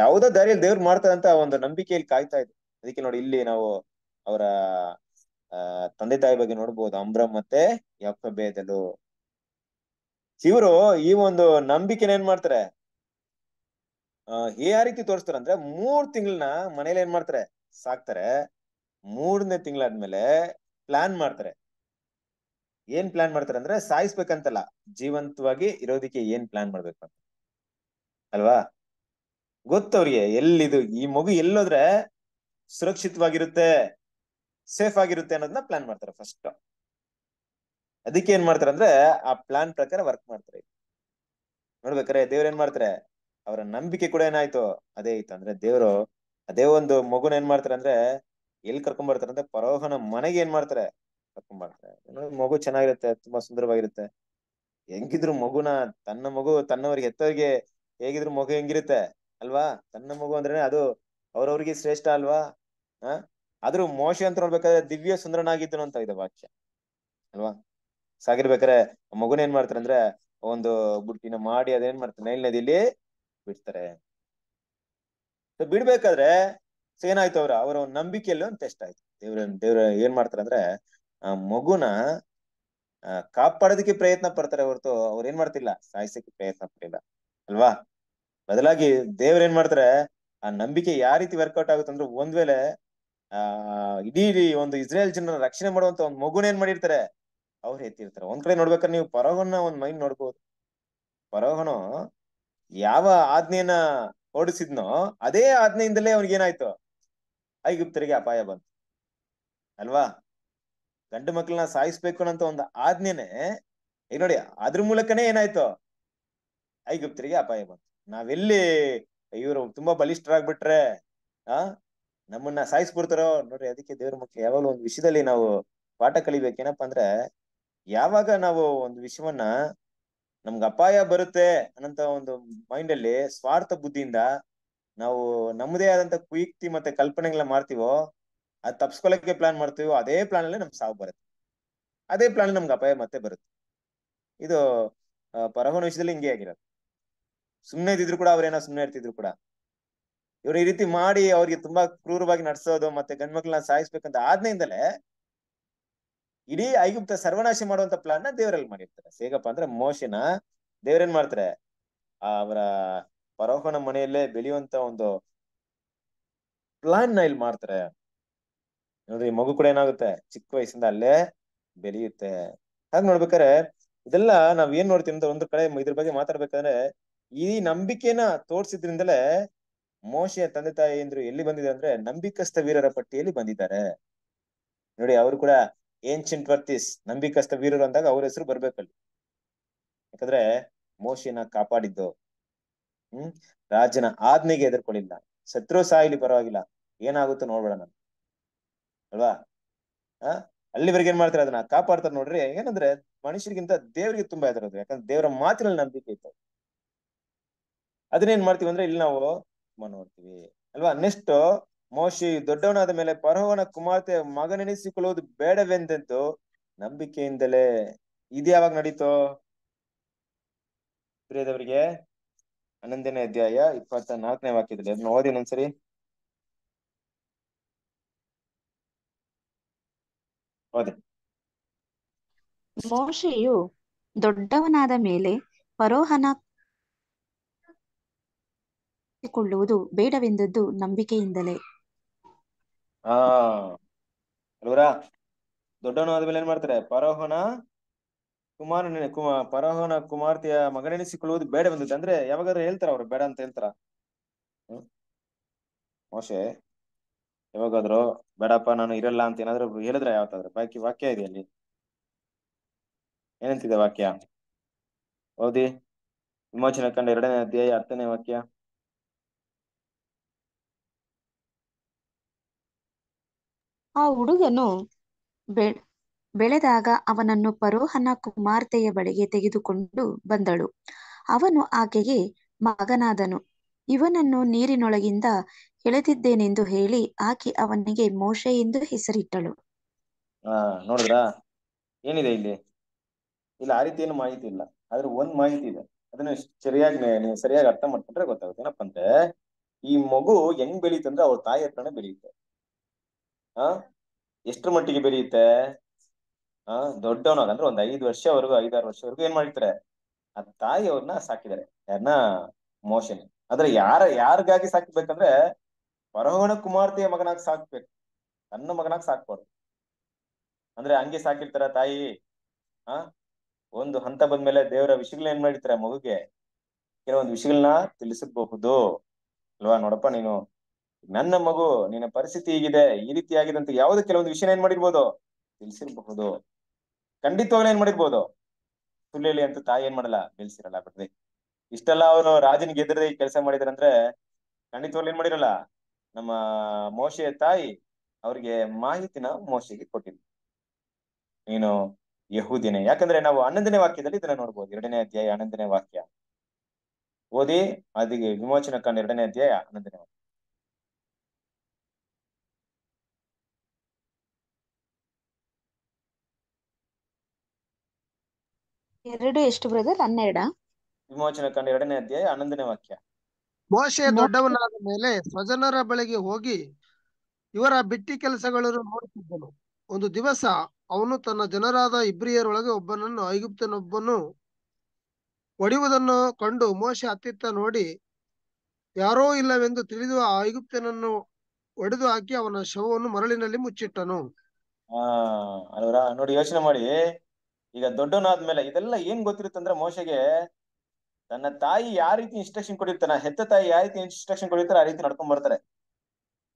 ಯಾವ್ದೋ ದಾರಿಯಲ್ಲಿ ದೇವ್ರು ಮಾಡ್ತಾರಂತ ಒಂದು ನಂಬಿಕೆಯಲ್ಲಿ ಕಾಯ್ತಾ ಇದ್ರು ಅದಕ್ಕೆ ನೋಡಿ ಇಲ್ಲಿ ನಾವು ಅವರ ತಂದೆ ತಾಯಿ ಬಗ್ಗೆ ನೋಡ್ಬೋದು ಅಂಬ್ರ ಮತ್ತೆ ಯಪ್ಪ ಬೇದಲು ಇವರು ಈ ಒಂದು ನಂಬಿಕೆನ ಏನ್ ಮಾಡ್ತಾರೆ ಅಹ್ ಯಾವ ರೀತಿ ಅಂದ್ರೆ ಮೂರ್ ತಿಂಗಳನ್ನ ಮನೇಲಿ ಏನ್ ಮಾಡ್ತಾರೆ ಸಾಕ್ತಾರೆ ಮೂರನೇ ತಿಂಗಳಾದ್ಮೇಲೆ ಪ್ಲಾನ್ ಮಾಡ್ತಾರೆ ಏನ್ ಪ್ಲಾನ್ ಮಾಡ್ತಾರೆ ಅಂದ್ರೆ ಸಾಯಿಸ್ಬೇಕಂತಲ್ಲ ಜೀವಂತವಾಗಿ ಇರೋದಕ್ಕೆ ಏನ್ ಪ್ಲಾನ್ ಮಾಡ್ಬೇಕು ಅಂತ ಅಲ್ವಾ ಗೊತ್ತವ್ರಿಗೆ ಎಲ್ಲಿದು ಈ ಮಗು ಎಲ್ಲೋದ್ರೆ ಸುರಕ್ಷಿತವಾಗಿರುತ್ತೆ ಸೇಫ್ ಆಗಿರುತ್ತೆ ಅನ್ನೋದನ್ನ ಪ್ಲಾನ್ ಮಾಡ್ತಾರೆ ಫಸ್ಟ್ ಅದಕ್ಕೆ ಏನ್ ಮಾಡ್ತಾರೆ ಅಂದ್ರೆ ಆ ಪ್ಲಾನ್ ಪ್ರಕಾರ ವರ್ಕ್ ಮಾಡ್ತಾರೆ ನೋಡ್ಬೇಕಾರೆ ದೇವ್ರ ಏನ್ ಮಾಡ್ತಾರೆ ಅವರ ನಂಬಿಕೆ ಕೂಡ ಏನಾಯ್ತು ಅದೇ ಇತ್ತು ಅಂದ್ರೆ ದೇವ್ರು ಅದೇ ಒಂದು ಮಗುನ ಏನ್ ಮಾಡ್ತಾರೆ ಅಂದ್ರೆ ಎಲ್ಲಿ ಕರ್ಕೊಂಡ್ ಬರ್ತಾರೆ ಅಂದ್ರೆ ಪರೋಹನ ಮನೆಗೆ ಏನ್ ಮಾಡ್ತಾರೆ ಕರ್ಕೊಂಡ್ ಬರ್ತಾರೆ ಮಗು ಚೆನ್ನಾಗಿರುತ್ತೆ ತುಂಬಾ ಸುಂದರವಾಗಿರುತ್ತೆ ಹೆಂಗಿದ್ರು ಮಗುನ ತನ್ನ ಮಗು ತನ್ನವರಿಗೆ ಹೆತ್ತವರಿಗೆ ಹೇಗಿದ್ರು ಮಗು ಹೆಂಗಿರುತ್ತೆ ಅಲ್ವಾ ತನ್ನ ಮಗು ಅಂದ್ರೆ ಅದು ಅವ್ರವ್ರಿಗೆ ಶ್ರೇಷ್ಠ ಅಲ್ವಾ ಆ ಆದ್ರೂ ಮೋಶ ಅಂತ ನೋಡ್ಬೇಕಾದ್ರೆ ದಿವ್ಯ ಸುಂದರನಾಗಿದ್ದನು ಅಂತ ಇದೆ ವಾಕ್ಯ ಅಲ್ವಾ ಸಾಗಿರ್ಬೇಕಾರೆ ಮಗುನ ಏನ್ ಮಾಡ್ತಾರೆ ಅಂದ್ರೆ ಒಂದು ಬುಟ್ಟಿನ ಮಾಡಿ ಅದೇನ್ ಮಾಡ್ತಾರೆ ನೈಲ್ ನದಿಲಿ ಬಿಡ್ತಾರೆ ಬಿಡ್ಬೇಕಾದ್ರೆ ಸೊ ಏನಾಯ್ತು ಅವ್ರ ಅವರ ಒಂದು ನಂಬಿಕೆಯಲ್ಲಿ ಒಂದು ಟೆಸ್ಟ್ ಆಯ್ತು ದೇವ್ರ ದೇವ್ರ ಏನ್ ಮಾಡ್ತಾರೆ ಅಂದ್ರೆ ಆ ಮಗುನ ಕಾಪಾಡೋದಕ್ಕೆ ಪ್ರಯತ್ನ ಪಡ್ತಾರೆ ಹೊರತು ಅವ್ರ ಏನ್ ಮಾಡ್ತಿಲ್ಲ ಸಾಯಿಸಕ್ಕೆ ಪ್ರಯತ್ನ ಪಡಲಿಲ್ಲ ಅಲ್ವಾ ಬದಲಾಗಿ ದೇವ್ರ ಏನ್ ಮಾಡ್ತಾರೆ ಆ ನಂಬಿಕೆ ಯಾವ ರೀತಿ ವರ್ಕ್ಔಟ್ ಆಗುತ್ತೆ ಅಂದ್ರೆ ಒಂದ್ ವೇಳೆ ಆ ಇಡೀ ಒಂದು ಇಸ್ರೇಲ್ ಜನರ ರಕ್ಷಣೆ ಮಾಡುವಂತ ಒಂದ್ ಮಗುನ ಏನ್ ಮಾಡಿರ್ತಾರೆ ಅವ್ರು ಎತ್ತಿರ್ತಾರೆ ಒಂದ್ ಕಡೆ ನೋಡ್ಬೇಕಾದ್ರೆ ನೀವು ಪರೋಹನ ಒಂದ್ ಮೈಂಡ್ ನೋಡ್ಬೋದು ಪರೋಹನು ಯಾವ ಆಜ್ಞೆಯನ್ನ ಓಡಿಸಿದ್ನೋ ಅದೇ ಆಜ್ಞೆಯಿಂದಲೇ ಅವ್ನಿಗೆ ಏನಾಯ್ತು ಐಗುಪ್ತರಿಗೆ ಅಪಾಯ ಬಂತು ಅಲ್ವಾ ಗಂಡು ಮಕ್ಕಳನ್ನ ಸಾಯಿಸ್ಬೇಕು ಅನ್ನೋ ಒಂದು ಆಜ್ಞೆನೆ ಈಗ ನೋಡಿ ಅದ್ರ ಮೂಲಕನೇ ಏನಾಯ್ತು ಐಗುಪ್ತರಿಗೆ ಅಪಾಯ ಬಂತು ನಾವೆಲ್ಲಿ ಇವರು ತುಂಬಾ ಬಲಿಷ್ಠರಾಗ್ಬಿಟ್ರೆ ಆ ನಮ್ಮನ್ನ ಸಾಯಿಸ್ಬಿಡ್ತಾರೋ ನೋಡ್ರಿ ಅದಕ್ಕೆ ದೇವ್ರ ಮಕ್ಳು ಯಾವಾಗಲೂ ಒಂದು ವಿಷಯದಲ್ಲಿ ನಾವು ಪಾಠ ಕಲಿಬೇಕೇನಪ್ಪ ಅಂದ್ರೆ ಯಾವಾಗ ನಾವು ಒಂದು ವಿಷಯವನ್ನ ನಮ್ಗೆ ಅಪಾಯ ಬರುತ್ತೆ ಅನ್ನಂತ ಒಂದು ಮೈಂಡ್ ಅಲ್ಲಿ ಸ್ವಾರ್ಥ ಬುದ್ಧಿಯಿಂದ ನಾವು ನಮ್ಮದೇ ಆದಂತ ಕುಯುಕ್ತಿ ಮತ್ತೆ ಕಲ್ಪನೆಗಳ ಮಾಡ್ತೀವೋ ಅದ್ ತಪ್ಸ್ಕೊಳಕ್ಕೆ ಪ್ಲಾನ್ ಮಾಡ್ತೀವೋ ಅದೇ ಪ್ಲಾನ್ ಅಲ್ಲೇ ನಮ್ ಸಾವು ಬರುತ್ತೆ ಅದೇ ಪ್ಲಾನ್ ನಮ್ಗೆ ಅಪಾಯ ಮತ್ತೆ ಬರುತ್ತೆ ಇದು ಪರಹೋನ ವಿಷಯದಲ್ಲಿ ಹಿಂಗೆ ಆಗಿರೋದು ಸುಮ್ಮನೆ ಇದ್ದಿದ್ರು ಕೂಡ ಅವ್ರೇನೋ ಸುಮ್ಮನೆ ಇರ್ತಿದ್ರು ಕೂಡ ಇವ್ರು ಈ ರೀತಿ ಮಾಡಿ ಅವ್ರಿಗೆ ತುಂಬಾ ಕ್ರೂರವಾಗಿ ನಡೆಸೋದು ಮತ್ತೆ ಗಂಡ್ಮಕ್ಳನ್ನ ಸಾಯಿಸ್ಬೇಕಂತ ಆದ್ನಿಂದಲೇ ಇಡೀ ಐಗುಪ್ತ ಸರ್ವನಾಶ ಮಾಡುವಂತ ಪ್ಲಾನ್ ನ ದೇವರಲ್ಲಿ ಮಾಡಿರ್ತಾರೆ ಸೇಗಪ್ಪ ಅಂದ್ರೆ ಮೋಶನ ದೇವ್ರೇನ್ ಮಾಡ್ತಾರೆ ಅವರ ಪರೋಹನ ಮನೆಯಲ್ಲೇ ಬೆಳೆಯುವಂತ ಒಂದು ಪ್ಲಾನ್ ನ ಇಲ್ಲಿ ಮಾಡ್ತಾರೆ ನೋಡ್ರಿ ಮಗು ಕೂಡ ಏನಾಗುತ್ತೆ ಚಿಕ್ಕ ವಯಸ್ಸಿಂದ ಅಲ್ಲೇ ಬೆಳೆಯುತ್ತೆ ಹಾಗ ನೋಡ್ಬೇಕಾರೆ ಇದೆಲ್ಲ ನಾವ್ ಏನ್ ನೋಡ್ತೀವಿ ಅಂತ ಒಂದ್ ಕಡೆ ಇದ್ರ ಬಗ್ಗೆ ಮಾತಾಡ್ಬೇಕಂದ್ರೆ ಈ ನಂಬಿಕೆನ ತೋರ್ಸಿದ್ರಿಂದಲೇ ಮೋಶೆಯ ತಂದೆ ತಾಯಿ ಅಂದ್ರು ಎಲ್ಲಿ ಬಂದಿದೆ ಅಂದ್ರೆ ನಂಬಿಕಸ್ಥ ವೀರರ ಪಟ್ಟಿಯಲ್ಲಿ ಬಂದಿದ್ದಾರೆ ನೋಡಿ ಅವರು ಕೂಡ ಏನ್ಶಿಯಂಟ್ ವರ್ತಿಸ್ ನಂಬಿಕಸ್ಥ ವೀರರು ಅಂದಾಗ ಅವ್ರ ಹೆಸರು ಬರ್ಬೇಕಲ್ಲಿ ಯಾಕಂದ್ರೆ ಮೋಶೆನ ಕಾಪಾಡಿದ್ದು ಹ್ಮ್ ರಾಜನ ಆಜ್ಞೆಗೆ ಎದುರ್ಕೊಳ್ಳಿಲ್ಲ ಶತ್ರು ಸಾಯಿಲಿ ಪರವಾಗಿಲ್ಲ ಏನಾಗುತ್ತೋ ನೋಡ್ಬೇಡ ನಾನು ಅಲ್ವಾ ಅಲ್ಲಿವರೆಗೆ ಏನ್ ಮಾಡ್ತಾರೆ ಅದನ್ನ ಕಾಪಾಡ್ತಾರ ನೋಡ್ರಿ ಏನಂದ್ರೆ ಮನುಷ್ಯರಿಗಿಂತ ದೇವರಿಗೆ ತುಂಬಾ ಇದಾರದು ಯಾಕಂದ್ರೆ ದೇವರ ಮಾತಿನಲ್ಲಿ ನಂಬಿಕೆ ಇತ್ತು ಅದನ್ನೇನ್ ಮಾಡ್ತೀವಿ ಅಂದ್ರೆ ಇಲ್ಲಿ ನಾವು ನೋಡ್ತೀವಿ ಅಲ್ವಾ ನೆಕ್ಸ್ಟ್ ಮೋಶಿ ದೊಡ್ಡವನಾದ ಮೇಲೆ ಪರಹೋವನ ಕುಮಾರ್ತೆ ಮಗನೆನಿಸಿಕೊಳ್ಳುವುದು ಬೇಡವೆಂದೆಂದು ನಂಬಿಕೆಯಿಂದಲೇ ಇದು ಯಾವಾಗ ನಡೀತೋ ಪ್ರಿಯದವರಿಗೆ ಹನ್ನೊಂದನೇ ಅಧ್ಯಾಯ ಇಪ್ಪತ್ತ ನಾಲ್ಕನೇ ವಾಕ್ಯದಲ್ಲಿ ಅದನ್ನ ಓದಿ ಒಂದ್ಸರಿ ಓದಿ ಮೋಶೆಯು ದೊಡ್ಡವನಾದ ಮೇಲೆ ಪರೋಹನ ಕೊಳ್ಳುವುದು ಬೇಡವೆಂದದ್ದು ನಂಬಿಕೆಯಿಂದಲೇ ಹಾ ದೊಡ್ಡವನಾದ ಮೇಲೆ ಏನ್ ಮಾಡ್ತಾರೆ ಪರೋಹನ ಕುಮಾರನ ಕುಮ ಪರಾಹನ ಕುಮಾರ್ತೆಯ ಮಗನೆನಿಸಿಕೊಳ್ಳುವುದು ಬಂದಿದೆ ಅಂದ್ರೆ ಯಾವಾಗಾದ್ರೂ ಹೇಳ್ತಾರ ಅವ್ರು ಬೇಡ ಅಂತ ಹೇಳ್ತಾರ ಮೋಶೆ ಯಾವಾಗಾದ್ರೂ ಬೇಡಪ್ಪ ನಾನು ಇರಲ್ಲ ಅಂತ ಏನಾದ್ರು ಹೇಳಿದ್ರೆ ಯಾವತ್ತಾದ್ರೆ ಬಾಕಿ ವಾಕ್ಯ ಇದೆ ಅಲ್ಲಿ ಏನಂತಿದೆ ವಾಕ್ಯ ಓದಿ ವಿಮೋಚನೆ ಕಂಡ ಎರಡನೇ ಅಧ್ಯಾಯ ಹತ್ತನೇ ವಾಕ್ಯ ಆ ಹುಡುಗನು ಬೆಳೆದಾಗ ಅವನನ್ನು ಪರೋಹನ ಕುಮಾರ್ತೆಯ ಬಳಿಗೆ ತೆಗೆದುಕೊಂಡು ಬಂದಳು ಅವನು ಆಕೆಗೆ ಮಗನಾದನು ಇವನನ್ನು ನೀರಿನೊಳಗಿಂದ ಎಳೆದಿದ್ದೇನೆಂದು ಹೇಳಿ ಆಕೆ ಅವನಿಗೆ ಮೋಶೆ ಎಂದು ಹೆಸರಿಟ್ಟಳು ನೋಡಿದ್ರಾ ಏನಿದೆ ಇಲ್ಲಿ ಇಲ್ಲ ಆ ರೀತಿ ಏನು ಮಾಹಿತಿ ಇಲ್ಲ ಆದ್ರೆ ಒಂದ್ ಮಾಹಿತಿ ಇದೆ ಅದನ್ನ ಸರಿಯಾಗಿ ನೀವು ಸರಿಯಾಗಿ ಅರ್ಥ ಮಾಡ್ಕೊಂಡ್ರೆ ಗೊತ್ತಾಗುತ್ತೆ ಏನಪ್ಪ ಅಂದ್ರೆ ಈ ಮಗು ಹೆಂಗ್ ಬೆಳೀತಂದ್ರೆ ಅವ್ರ ತಾಯಿ ಹತ್ರನೇ ಬೆಳೆಯುತ್ತೆ ಆ ಎಷ್ಟ್ರ ಮಟ್ಟಿಗೆ ಬೆಳೆಯುತ್ತೆ ದೊಡ್ಡವನಾಗ ಅಂದ್ರೆ ಒಂದ್ ಐದು ವರ್ಷವರೆಗೂ ಐದಾರು ವರ್ಷವರೆಗೂ ಏನ್ ಮಾಡಿರ್ತಾರೆ ಆ ತಾಯಿ ಅವ್ರನ್ನ ಸಾಕಿದ್ದಾರೆ ಯಾರನ್ನ ಮೋಶನ್ ಆದ್ರೆ ಯಾರ ಯಾರಿಗಾಗಿ ಸಾಕಿರ್ಬೇಕಂದ್ರೆ ಪರಹೋಣ ಕುಮಾರ್ತೆಯ ಮಗನಾಗ್ ಸಾಕ್ಬೇಕು ತನ್ನ ಮಗನಾಗ್ ಸಾಕ್ಬೋದು ಅಂದ್ರೆ ಹಂಗೆ ಸಾಕಿರ್ತಾರ ತಾಯಿ ಆ ಒಂದು ಹಂತ ಬಂದ್ಮೇಲೆ ದೇವರ ವಿಷಯಗಳನ್ನ ಏನ್ ಮಾಡಿರ್ತಾರೆ ಮಗುಗೆ ಕೆಲವೊಂದು ವಿಷಯಗಳನ್ನ ತಿಳಿಸಬಹುದು ಅಲ್ವಾ ನೋಡಪ್ಪ ನೀನು ನನ್ನ ಮಗು ನಿನ್ನ ಪರಿಸ್ಥಿತಿ ಹೀಗಿದೆ ಈ ರೀತಿ ಆಗಿದೆ ಅಂತ ಯಾವ್ದು ಕೆಲವೊಂದು ವಿಷಯನ ಏನ್ ಮಾಡಿರ್ಬೋದು ತಿಳಿಸಿರಬಹುದು ಖಂಡಿತವಾಗ್ಲೂ ಏನ್ ಮಾಡಿರ್ಬೋದು ಸುಳ್ಳಿಲಿ ಅಂತ ತಾಯಿ ಏನ್ ಮಾಡಲ್ಲ ಬೆಳೆಸಿರಲ್ಲ ಬಿಡ್ರಿ ಇಷ್ಟೆಲ್ಲ ಅವರು ರಾಜನ್ ಗೆದ್ರದೆ ಕೆಲಸ ಮಾಡಿದ್ರಂದ್ರೆ ಖಂಡಿತವಾಗ್ಲೂ ಏನ್ ಮಾಡಿರಲ್ಲ ನಮ್ಮ ಮೋಶೆಯ ತಾಯಿ ಅವ್ರಿಗೆ ಮಾಹಿತಿನ ಮೋಶೆಗೆ ಕೊಟ್ಟಿದ್ವಿ ನೀನು ಯಹೂದಿನೇ ಯಾಕಂದ್ರೆ ನಾವು ಹನ್ನೊಂದನೇ ವಾಕ್ಯದಲ್ಲಿ ಇದನ್ನ ನೋಡ್ಬೋದು ಎರಡನೇ ಅಧ್ಯಾಯ ಹನ್ನೊಂದನೇ ವಾಕ್ಯ ಓದಿ ಅದಿಗೆ ವಿಮೋಚನ ಕಂಡು ಎರಡನೇ ಅಧ್ಯಾಯ ಹನ್ನೊಂದನೇ ವಾಕ್ಯ ಎರಡು ಎಷ್ಟು ಬ್ರದರ್ ಹನ್ನೆರಡ ವಿಮೋಚನ ಕಂಡು ಎರಡನೇ ಅಧ್ಯಾಯ ಹನ್ನೊಂದನೇ ವಾಕ್ಯ ಮೋಶೆ ದೊಡ್ಡವನಾದ ಮೇಲೆ ಸ್ವಜನರ ಬಳಿಗೆ ಹೋಗಿ ಇವರ ಬಿಟ್ಟಿ ಕೆಲಸಗಳನ್ನು ನೋಡುತ್ತಿದ್ದನು ಒಂದು ದಿವಸ ಅವನು ತನ್ನ ಜನರಾದ ಇಬ್ರಿಯರೊಳಗೆ ಒಬ್ಬನನ್ನು ಐಗುಪ್ತನೊಬ್ಬನು ಒಡೆಯುವುದನ್ನು ಕಂಡು ಮೋಶೆ ಅತ್ತಿತ್ತ ನೋಡಿ ಯಾರೋ ಇಲ್ಲವೆಂದು ತಿಳಿದು ಆ ಐಗುಪ್ತನನ್ನು ಒಡೆದು ಹಾಕಿ ಅವನ ಶವವನ್ನು ಮರಳಿನಲ್ಲಿ ಮುಚ್ಚಿಟ್ಟನು ಆ, ನೋಡಿ ಯೋಚನೆ ಮಾಡಿ ಈಗ ದೊಡ್ಡವನಾದ್ಮೇಲೆ ಇದೆಲ್ಲ ಏನ್ ಅಂದ್ರೆ ಮೋಶೆಗೆ ತನ್ನ ತಾಯಿ ಯಾವ ರೀತಿ ಇನ್ಸ್ಟ್ರಕ್ಷನ್ ಕೊಡಿರ್ತಾನ ಹೆತ್ತ ತಾಯಿ ಯಾವ ರೀತಿ ಇನ್ಸ್ಟ್ರಕ್ಷನ್ ಕೊಡಿರ್ತಾರೆ ಆ ರೀತಿ ನಡ್ಕೊಂಡ್ ಬರ್ತಾರೆ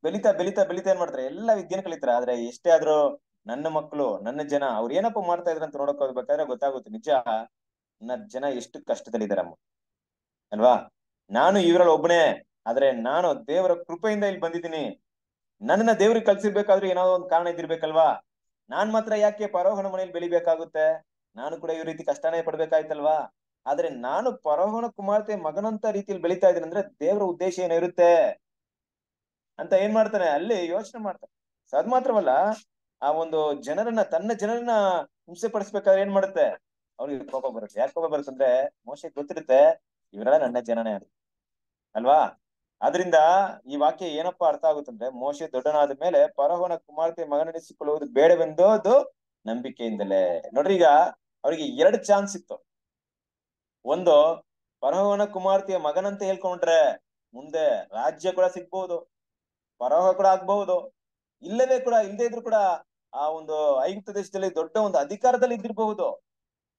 ಬೆಳಿತಾ ಬೆಳಿತಾ ಬೆಳಿತಾ ಏನ್ ಮಾಡ್ತಾರೆ ಎಲ್ಲ ವಿದ್ಯೆನ ಕಲಿತಾರೆ ಆದ್ರೆ ಎಷ್ಟೇ ಆದ್ರೂ ನನ್ನ ಮಕ್ಕಳು ನನ್ನ ಜನ ಅವ್ರು ಏನಪ್ಪ ಮಾಡ್ತಾ ಇದ್ರಂತ ಅಂತ ನೋಡಕ್ ಹೋಗ್ಬೇಕಾದ್ರೆ ಗೊತ್ತಾಗುತ್ತೆ ನಿಜ ನನ್ನ ಜನ ಎಷ್ಟು ಅಮ್ಮ ಅಲ್ವಾ ನಾನು ಇವರಲ್ಲಿ ಒಬ್ಬನೇ ಆದ್ರೆ ನಾನು ದೇವರ ಕೃಪೆಯಿಂದ ಇಲ್ಲಿ ಬಂದಿದ್ದೀನಿ ನನ್ನನ್ನ ದೇವ್ರಿಗೆ ಕಲ್ಸಿರ್ಬೇಕಾದ್ರೂ ಏನಾದ್ರು ಒಂದು ಕಾರಣ ಇದ್ದಿರ್ಬೇಕಲ್ವಾ ನಾನ್ ಮಾತ್ರ ಯಾಕೆ ಪರೋಹಣ ಮನೆಯಲ್ಲಿ ಬೆಳಿಬೇಕಾಗುತ್ತೆ ನಾನು ಕೂಡ ಈ ರೀತಿ ಕಷ್ಟನೇ ಪಡ್ಬೇಕಾಯ್ತಲ್ವಾ ಆದ್ರೆ ನಾನು ಪರೋಹಣ ಕುಮಾರ್ತೆ ಮಗನಂತ ರೀತಿಯಲ್ಲಿ ಬೆಳಿತಾ ಇದ್ದೀನಿ ಅಂದ್ರೆ ದೇವರ ಉದ್ದೇಶ ಏನಿರುತ್ತೆ ಇರುತ್ತೆ ಅಂತ ಏನ್ ಮಾಡ್ತಾನೆ ಅಲ್ಲಿ ಯೋಚನೆ ಮಾಡ್ತಾನೆ ಸೊ ಅದ್ ಮಾತ್ರವಲ್ಲ ಆ ಒಂದು ಜನರನ್ನ ತನ್ನ ಜನರನ್ನ ಹಿಂಸೆ ಪಡಿಸ್ಬೇಕಾದ್ರೆ ಏನ್ ಮಾಡುತ್ತೆ ಅವ್ರಿಗೆ ಕೋಪ ಬರುತ್ತೆ ಯಾಕೆ ಕೋಪ ಬರುತ್ತೆ ಅಂದ್ರೆ ಮೋಶೆ ಗೊತ್ತಿರುತ್ತೆ ಇವರೆಲ್ಲ ನನ್ನ ಜನನೇ ಅಲ್ವಾ ಅದರಿಂದ ಈ ವಾಕ್ಯ ಏನಪ್ಪಾ ಅರ್ಥ ಆಗುತ್ತಂದ್ರೆ ಮೋಶೆ ದೊಡ್ಡನಾದ ಮೇಲೆ ಪರಹೋನ ಕುಮಾರ್ತಿಯ ಮಗನಡಿಸಿಕೊಳ್ಳುವುದು ಬೇಡವೆಂದೋದು ನಂಬಿಕೆಯಿಂದಲೇ ನೋಡ್ರಿ ಈಗ ಅವ್ರಿಗೆ ಎರಡ್ ಚಾನ್ಸ್ ಇತ್ತು ಒಂದು ಪರಹೋನ ಕುಮಾರ್ತಿಯ ಮಗನಂತ ಹೇಳ್ಕೊಂಡ್ರೆ ಮುಂದೆ ರಾಜ್ಯ ಕೂಡ ಸಿಗ್ಬಹುದು ಪರೋಹ ಕೂಡ ಆಗ್ಬಹುದು ಇಲ್ಲವೇ ಕೂಡ ಇಲ್ಲದೆ ಇದ್ರು ಕೂಡ ಆ ಒಂದು ಐಗುಪ್ತ ದೇಶದಲ್ಲಿ ದೊಡ್ಡ ಒಂದು ಅಧಿಕಾರದಲ್ಲಿ ಇದ್ದಿರಬಹುದು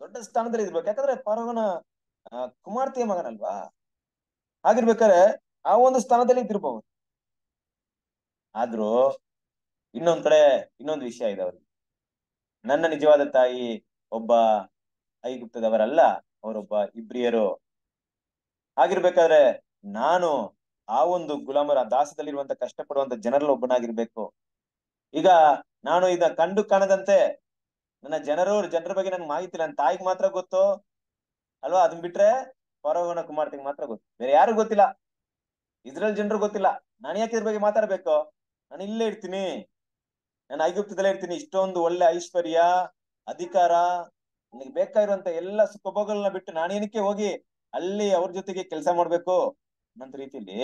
ದೊಡ್ಡ ಸ್ಥಾನದಲ್ಲಿ ಇರ್ಬೇಕು ಯಾಕಂದ್ರೆ ಪರೋಹನ ಕುಮಾರ್ತೆಯ ಮಗನಲ್ವಾ ಹಾಗಿರ್ಬೇಕಾರೆ ಆ ಒಂದು ಸ್ಥಾನದಲ್ಲಿ ಇದ್ದಿರಬಹುದು ಆದ್ರೂ ಇನ್ನೊಂದ್ ಕಡೆ ಇನ್ನೊಂದು ವಿಷಯ ಇದೆ ಅವ್ರಿಗೆ ನನ್ನ ನಿಜವಾದ ತಾಯಿ ಒಬ್ಬ ಐಗುಪ್ತದವರಲ್ಲ ಅವರೊಬ್ಬ ಇಬ್ರಿಯರು ಆಗಿರ್ಬೇಕಾದ್ರೆ ನಾನು ಆ ಒಂದು ಗುಲಾಮರ ದಾಸದಲ್ಲಿರುವಂತ ಕಷ್ಟಪಡುವಂತ ಜನರಲ್ಲಿ ಒಬ್ಬನಾಗಿರ್ಬೇಕು ಈಗ ನಾನು ಇದ ಕಂಡು ಕಾಣದಂತೆ ನನ್ನ ಜನರು ಜನರ ಬಗ್ಗೆ ನನ್ಗೆ ಮಾಹಿತಿ ನನ್ನ ತಾಯಿಗೆ ಮಾತ್ರ ಗೊತ್ತು ಅಲ್ವಾ ಅದನ್ ಬಿಟ್ರೆ ಪರವನ ಕುಮಾರ್ತಿಗೆ ಮಾತ್ರ ಗೊತ್ತು ಬೇರೆ ಯಾರಿಗೂ ಗೊತ್ತಿಲ್ಲ ಇದ್ರಲ್ಲಿ ಜನರು ಗೊತ್ತಿಲ್ಲ ನಾನು ಯಾಕೆ ಇದ್ರ ಬಗ್ಗೆ ಮಾತಾಡ್ಬೇಕು ನಾನು ಇಲ್ಲೇ ಇರ್ತೀನಿ ನಾನು ಐಗುಪ್ತದಲ್ಲೇ ಇರ್ತೀನಿ ಇಷ್ಟೊಂದು ಒಳ್ಳೆ ಐಶ್ವರ್ಯ ಅಧಿಕಾರ ನನಗೆ ಬೇಕಾಗಿರುವಂತ ಎಲ್ಲ ಸುಖಭೋಗಗಳನ್ನ ಬಿಟ್ಟು ನಾನೇನಕ್ಕೆ ಹೋಗಿ ಅಲ್ಲಿ ಅವ್ರ ಜೊತೆಗೆ ಕೆಲಸ ಮಾಡ್ಬೇಕು ಅನ್ನೋ ರೀತಿಯಲ್ಲಿ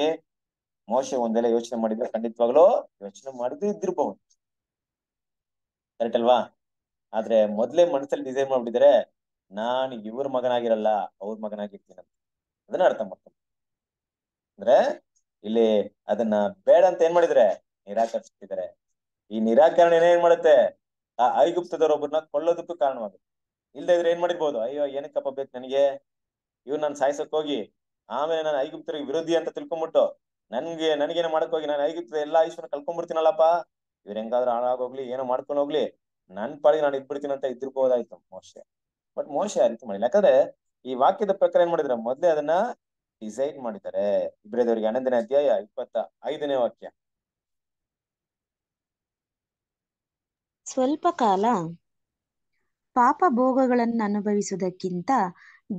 ಮೋಶ ಒಂದೆಲ್ಲ ಯೋಚನೆ ಮಾಡಿದ್ರೆ ಖಂಡಿತವಾಗ್ಲೂ ಯೋಚನೆ ಮಾಡಿದ್ರೆ ಇದ್ದಿರ್ಬಹುದು ಕರೆಕ್ಟ್ ಅಲ್ವಾ ಆದ್ರೆ ಮೊದ್ಲೇ ಮನಸ್ಸಲ್ಲಿ ಡಿಸೈನ್ ಮಾಡ್ಬಿಟ್ಟಿದ್ರೆ ನಾನು ಇವ್ರ ಮಗನಾಗಿರಲ್ಲ ಅವ್ರ ಮಗನಾಗಿರ್ತೀನಿ ಅಂತ ಅದನ್ನ ಅರ್ಥ ಮಾಡ್ತೀನಿ ಅಂದ್ರೆ ಇಲ್ಲಿ ಅದನ್ನ ಬೇಡ ಅಂತ ಏನ್ ಮಾಡಿದ್ರೆ ನಿರಾಕರಿಸ್ತಿದ್ದಾರೆ ಈ ನಿರಾಕರಣೆ ಏನ್ ಮಾಡುತ್ತೆ ಆ ಒಬ್ಬರನ್ನ ಕೊಳ್ಳೋದಕ್ಕೂ ಕಾರಣವಾಗುತ್ತೆ ಇಲ್ಲದೆ ಇದ್ರೆ ಏನ್ ಮಾಡಿರ್ಬೋದು ಅಯ್ಯೋ ಏನಕ್ಕಪ್ಪ ಬೇಕು ನನಗೆ ಇವ್ ನಾನು ಸಾಯಿಸಕ್ ಹೋಗಿ ಆಮೇಲೆ ನಾನು ಐಗುಪ್ತರಿಗೆ ವಿರೋಧಿ ಅಂತ ತಿಳ್ಕೊಂಡ್ಬಿಟ್ಟು ನನ್ಗೆ ನನಗೇನೋ ಮಾಡಕ್ ಹೋಗಿ ನಾನು ಐಗುಪ್ತದ ಎಲ್ಲಾ ಇಷ್ಟನ ಕಲ್ಕೊಂಡ್ಬಿಡ್ತೀನಲ್ಲಪ್ಪ ಇವ್ರ ಹೆಂಗಾದ್ರೂ ಹಾಳಾಗೋಗ್ಲಿ ಏನೋ ಮಾಡ್ಕೊಂಡು ಹೋಗ್ಲಿ ನನ್ ಪಾಡಿಗೆ ನಾನು ಇದ್ಬಿಡ್ತೀನಿ ಅಂತ ಇದ್ರಬಹುದಾಯ್ತು ಮೋಶೆ ಬಟ್ ಮೋಶೆ ಆ ರೀತಿ ಮಾಡಿಲ್ಲ ಯಾಕಂದ್ರೆ ಈ ವಾಕ್ಯದ ಪ್ರಕಾರ ಏನ್ ಮಾಡಿದ್ರೆ ಮೊದ್ಲೇ ಅದನ್ನ ಡಿಸೈಡ್ ಮಾಡಿದ್ದಾರೆ ಇಬ್ರೇದವರಿಗೆ ಹನ್ನೊಂದನೇ ಅಧ್ಯಾಯ ಇಪ್ಪತ್ತ ಐದನೇ ವಾಕ್ಯ ಸ್ವಲ್ಪ ಕಾಲ ಪಾಪ ಭೋಗಗಳನ್ನು ಅನುಭವಿಸುವುದಕ್ಕಿಂತ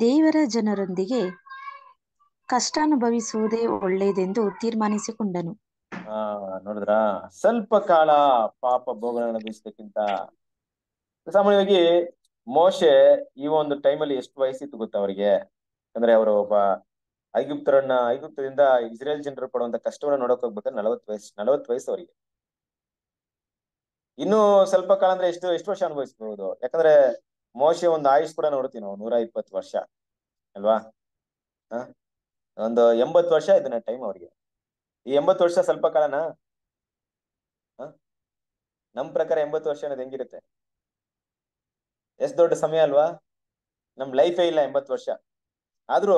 ದೇವರ ಜನರೊಂದಿಗೆ ಕಷ್ಟ ಅನುಭವಿಸುವುದೇ ಒಳ್ಳೆಯದೆಂದು ತೀರ್ಮಾನಿಸಿಕೊಂಡನು ನೋಡಿದ್ರ ಸ್ವಲ್ಪ ಕಾಲ ಪಾಪ ಭೋಗಗಳನ್ನು ಅನುಭವಿಸೋದಕ್ಕಿಂತ ಸಾಮಾನ್ಯವಾಗಿ ಮೋಶೆ ಈ ಒಂದು ಟೈಮಲ್ಲಿ ಎಷ್ಟು ವಯಸ್ಸಿತ್ತು ಗೊತ್ತ ಅವರಿಗೆ ಅಂದ್ರೆ ಅವರು ಒಬ್ಬ ಐಗುಪ್ತರನ್ನ ಐಗುಪ್ತದಿಂದ ಇಸ್ರೇಲ್ ಜನರು ಪಡುವಂತ ಕಷ್ಟವನ್ನ ನೋಡಕ್ ಹೋಗ್ಬೇಕಾದ್ರೆ ನಲವತ್ ವಯಸ್ಸು ನಲವತ್ ವಯಸ್ಸು ಅವರಿಗೆ ಇನ್ನು ಸ್ವಲ್ಪ ಕಾಲ ಅಂದ್ರೆ ಎಷ್ಟು ಎಷ್ಟು ವರ್ಷ ಅನುಭವಿಸಬಹುದು ಯಾಕಂದ್ರೆ ಮೋಶೆ ಒಂದು ಆಯುಷ್ ಕೂಡ ನೋಡ್ತೀವಿ ನಾವು ನೂರ ಇಪ್ಪತ್ತು ವರ್ಷ ಅಲ್ವಾ ಒಂದು ಎಂಬತ್ತು ವರ್ಷ ಇದನ್ನ ಟೈಮ್ ಅವ್ರಿಗೆ ಈ ಎಂಬತ್ತು ವರ್ಷ ಸ್ವಲ್ಪ ಕಾಲನ ನಮ್ ಪ್ರಕಾರ ಎಂಬತ್ತು ವರ್ಷ ಅನ್ನೋದು ಹೆಂಗಿರುತ್ತೆ ಎಷ್ಟ್ ದೊಡ್ಡ ಸಮಯ ಅಲ್ವಾ ನಮ್ ಲೈಫೇ ಇಲ್ಲ ಎಂಬತ್ತು ವರ್ಷ ಆದ್ರೂ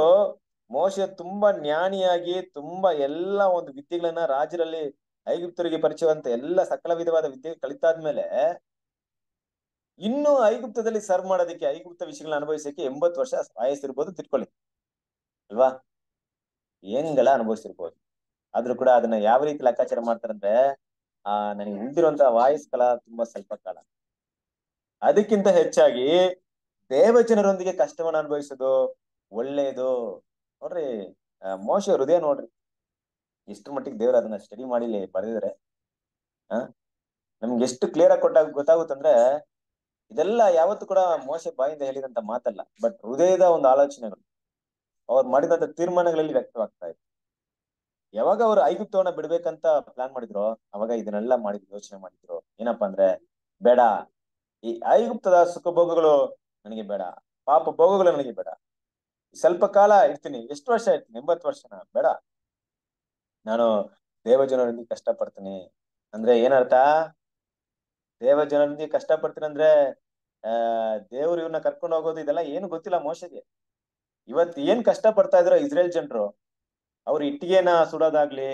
ಮೋಶೆ ತುಂಬಾ ಜ್ಞಾನಿಯಾಗಿ ತುಂಬಾ ಎಲ್ಲ ಒಂದು ವಿದ್ಯೆಗಳನ್ನ ರಾಜರಲ್ಲಿ ಐಗುಪ್ತರಿಗೆ ಪರಿಚಯವಂತ ಎಲ್ಲ ಸಕಲ ವಿಧವಾದ ವಿದ್ಯೆ ಕಲಿತಾದ್ಮೇಲೆ ಇನ್ನು ಐಗುಪ್ತದಲ್ಲಿ ಸರ್ವ್ ಮಾಡೋದಕ್ಕೆ ಐಗುಪ್ತ ವಿಷಯಗಳನ್ನ ಅನುಭವಿಸಕ್ಕೆ ಎಂಬತ್ತು ವರ್ಷ ವಯಸ್ಸಿರ್ಬೋದು ತಿಳ್ಕೊಳ್ಳಿ ಅಲ್ವಾ ಹೆಂಗೆಲ್ಲ ಅನುಭವಿಸಿರ್ಬೋದು ಆದ್ರೂ ಕೂಡ ಅದನ್ನ ಯಾವ ರೀತಿ ಲೆಕ್ಕಾಚಾರ ಮಾಡ್ತಾರಂದ್ರೆ ಆ ನನಗೆ ಉಳಿದಿರುವಂತಹ ವಾಯಸ್ ಕಲ ತುಂಬಾ ಸ್ವಲ್ಪ ಕಾಲ ಅದಕ್ಕಿಂತ ಹೆಚ್ಚಾಗಿ ದೇವಜನರೊಂದಿಗೆ ಕಷ್ಟವನ್ನು ಅನುಭವಿಸೋದು ಒಳ್ಳೆಯದು ನೋಡ್ರಿ ಮೋಶ ಹೃದಯ ನೋಡ್ರಿ ಎಷ್ಟ್ರ ಮಟ್ಟಿಗೆ ದೇವ್ರ ಅದನ್ನ ಸ್ಟಡಿ ಮಾಡಿ ಬರೆದಿದ್ರೆ ಆ ನಮ್ಗೆ ಎಷ್ಟು ಕ್ಲಿಯರ್ ಆಗಿ ಕೊಟ್ಟಾಗ ಗೊತ್ತಾಗುತ್ತಂದ್ರೆ ಇದೆಲ್ಲ ಯಾವತ್ತು ಕೂಡ ಮೋಶ ಬಾಯಿಂದ ಹೇಳಿದಂತ ಮಾತಲ್ಲ ಬಟ್ ಹೃದಯದ ಒಂದು ಆಲೋಚನೆಗಳು ಅವ್ರು ಮಾಡಿದಂತ ತೀರ್ಮಾನಗಳಲ್ಲಿ ವ್ಯಕ್ತವಾಗ್ತಾ ಇದೆ ಯಾವಾಗ ಅವ್ರು ಐಗುಪ್ತವನ್ನ ಬಿಡ್ಬೇಕಂತ ಪ್ಲಾನ್ ಮಾಡಿದ್ರು ಅವಾಗ ಇದನ್ನೆಲ್ಲ ಮಾಡಿದ್ರು ಯೋಚನೆ ಮಾಡಿದ್ರು ಏನಪ್ಪಾ ಅಂದ್ರೆ ಬೇಡ ಈ ಐಗುಪ್ತದ ಸುಖ ಭೋಗಗಳು ನನಗೆ ಬೇಡ ಪಾಪ ಭೋಗಗಳು ನನಗೆ ಬೇಡ ಸ್ವಲ್ಪ ಕಾಲ ಇರ್ತೀನಿ ಎಷ್ಟು ವರ್ಷ ಇರ್ತೀನಿ ಎಂಬತ್ತು ವರ್ಷನ ಬೇಡ ನಾನು ದೇವಜನರೊಂದಿಗೆ ಕಷ್ಟ ಪಡ್ತೀನಿ ಅಂದ್ರೆ ಏನರ್ಥ ದೇವಜನರೊಂದಿಗೆ ಕಷ್ಟ ಪಡ್ತೀನಿ ಅಂದ್ರೆ ಆ ದೇವ್ರು ಇವ್ರನ್ನ ಕರ್ಕೊಂಡು ಹೋಗೋದು ಇದೆಲ್ಲ ಏನು ಗೊತ್ತಿಲ್ಲ ಮೋಶಗೆ ಇವತ್ ಏನ್ ಕಷ್ಟ ಪಡ್ತಾ ಇದ್ರು ಇಸ್ರೇಲ್ ಜನರು ಅವ್ರ ಇಟ್ಟಿಗೆನ ಸುಡೋದಾಗ್ಲಿ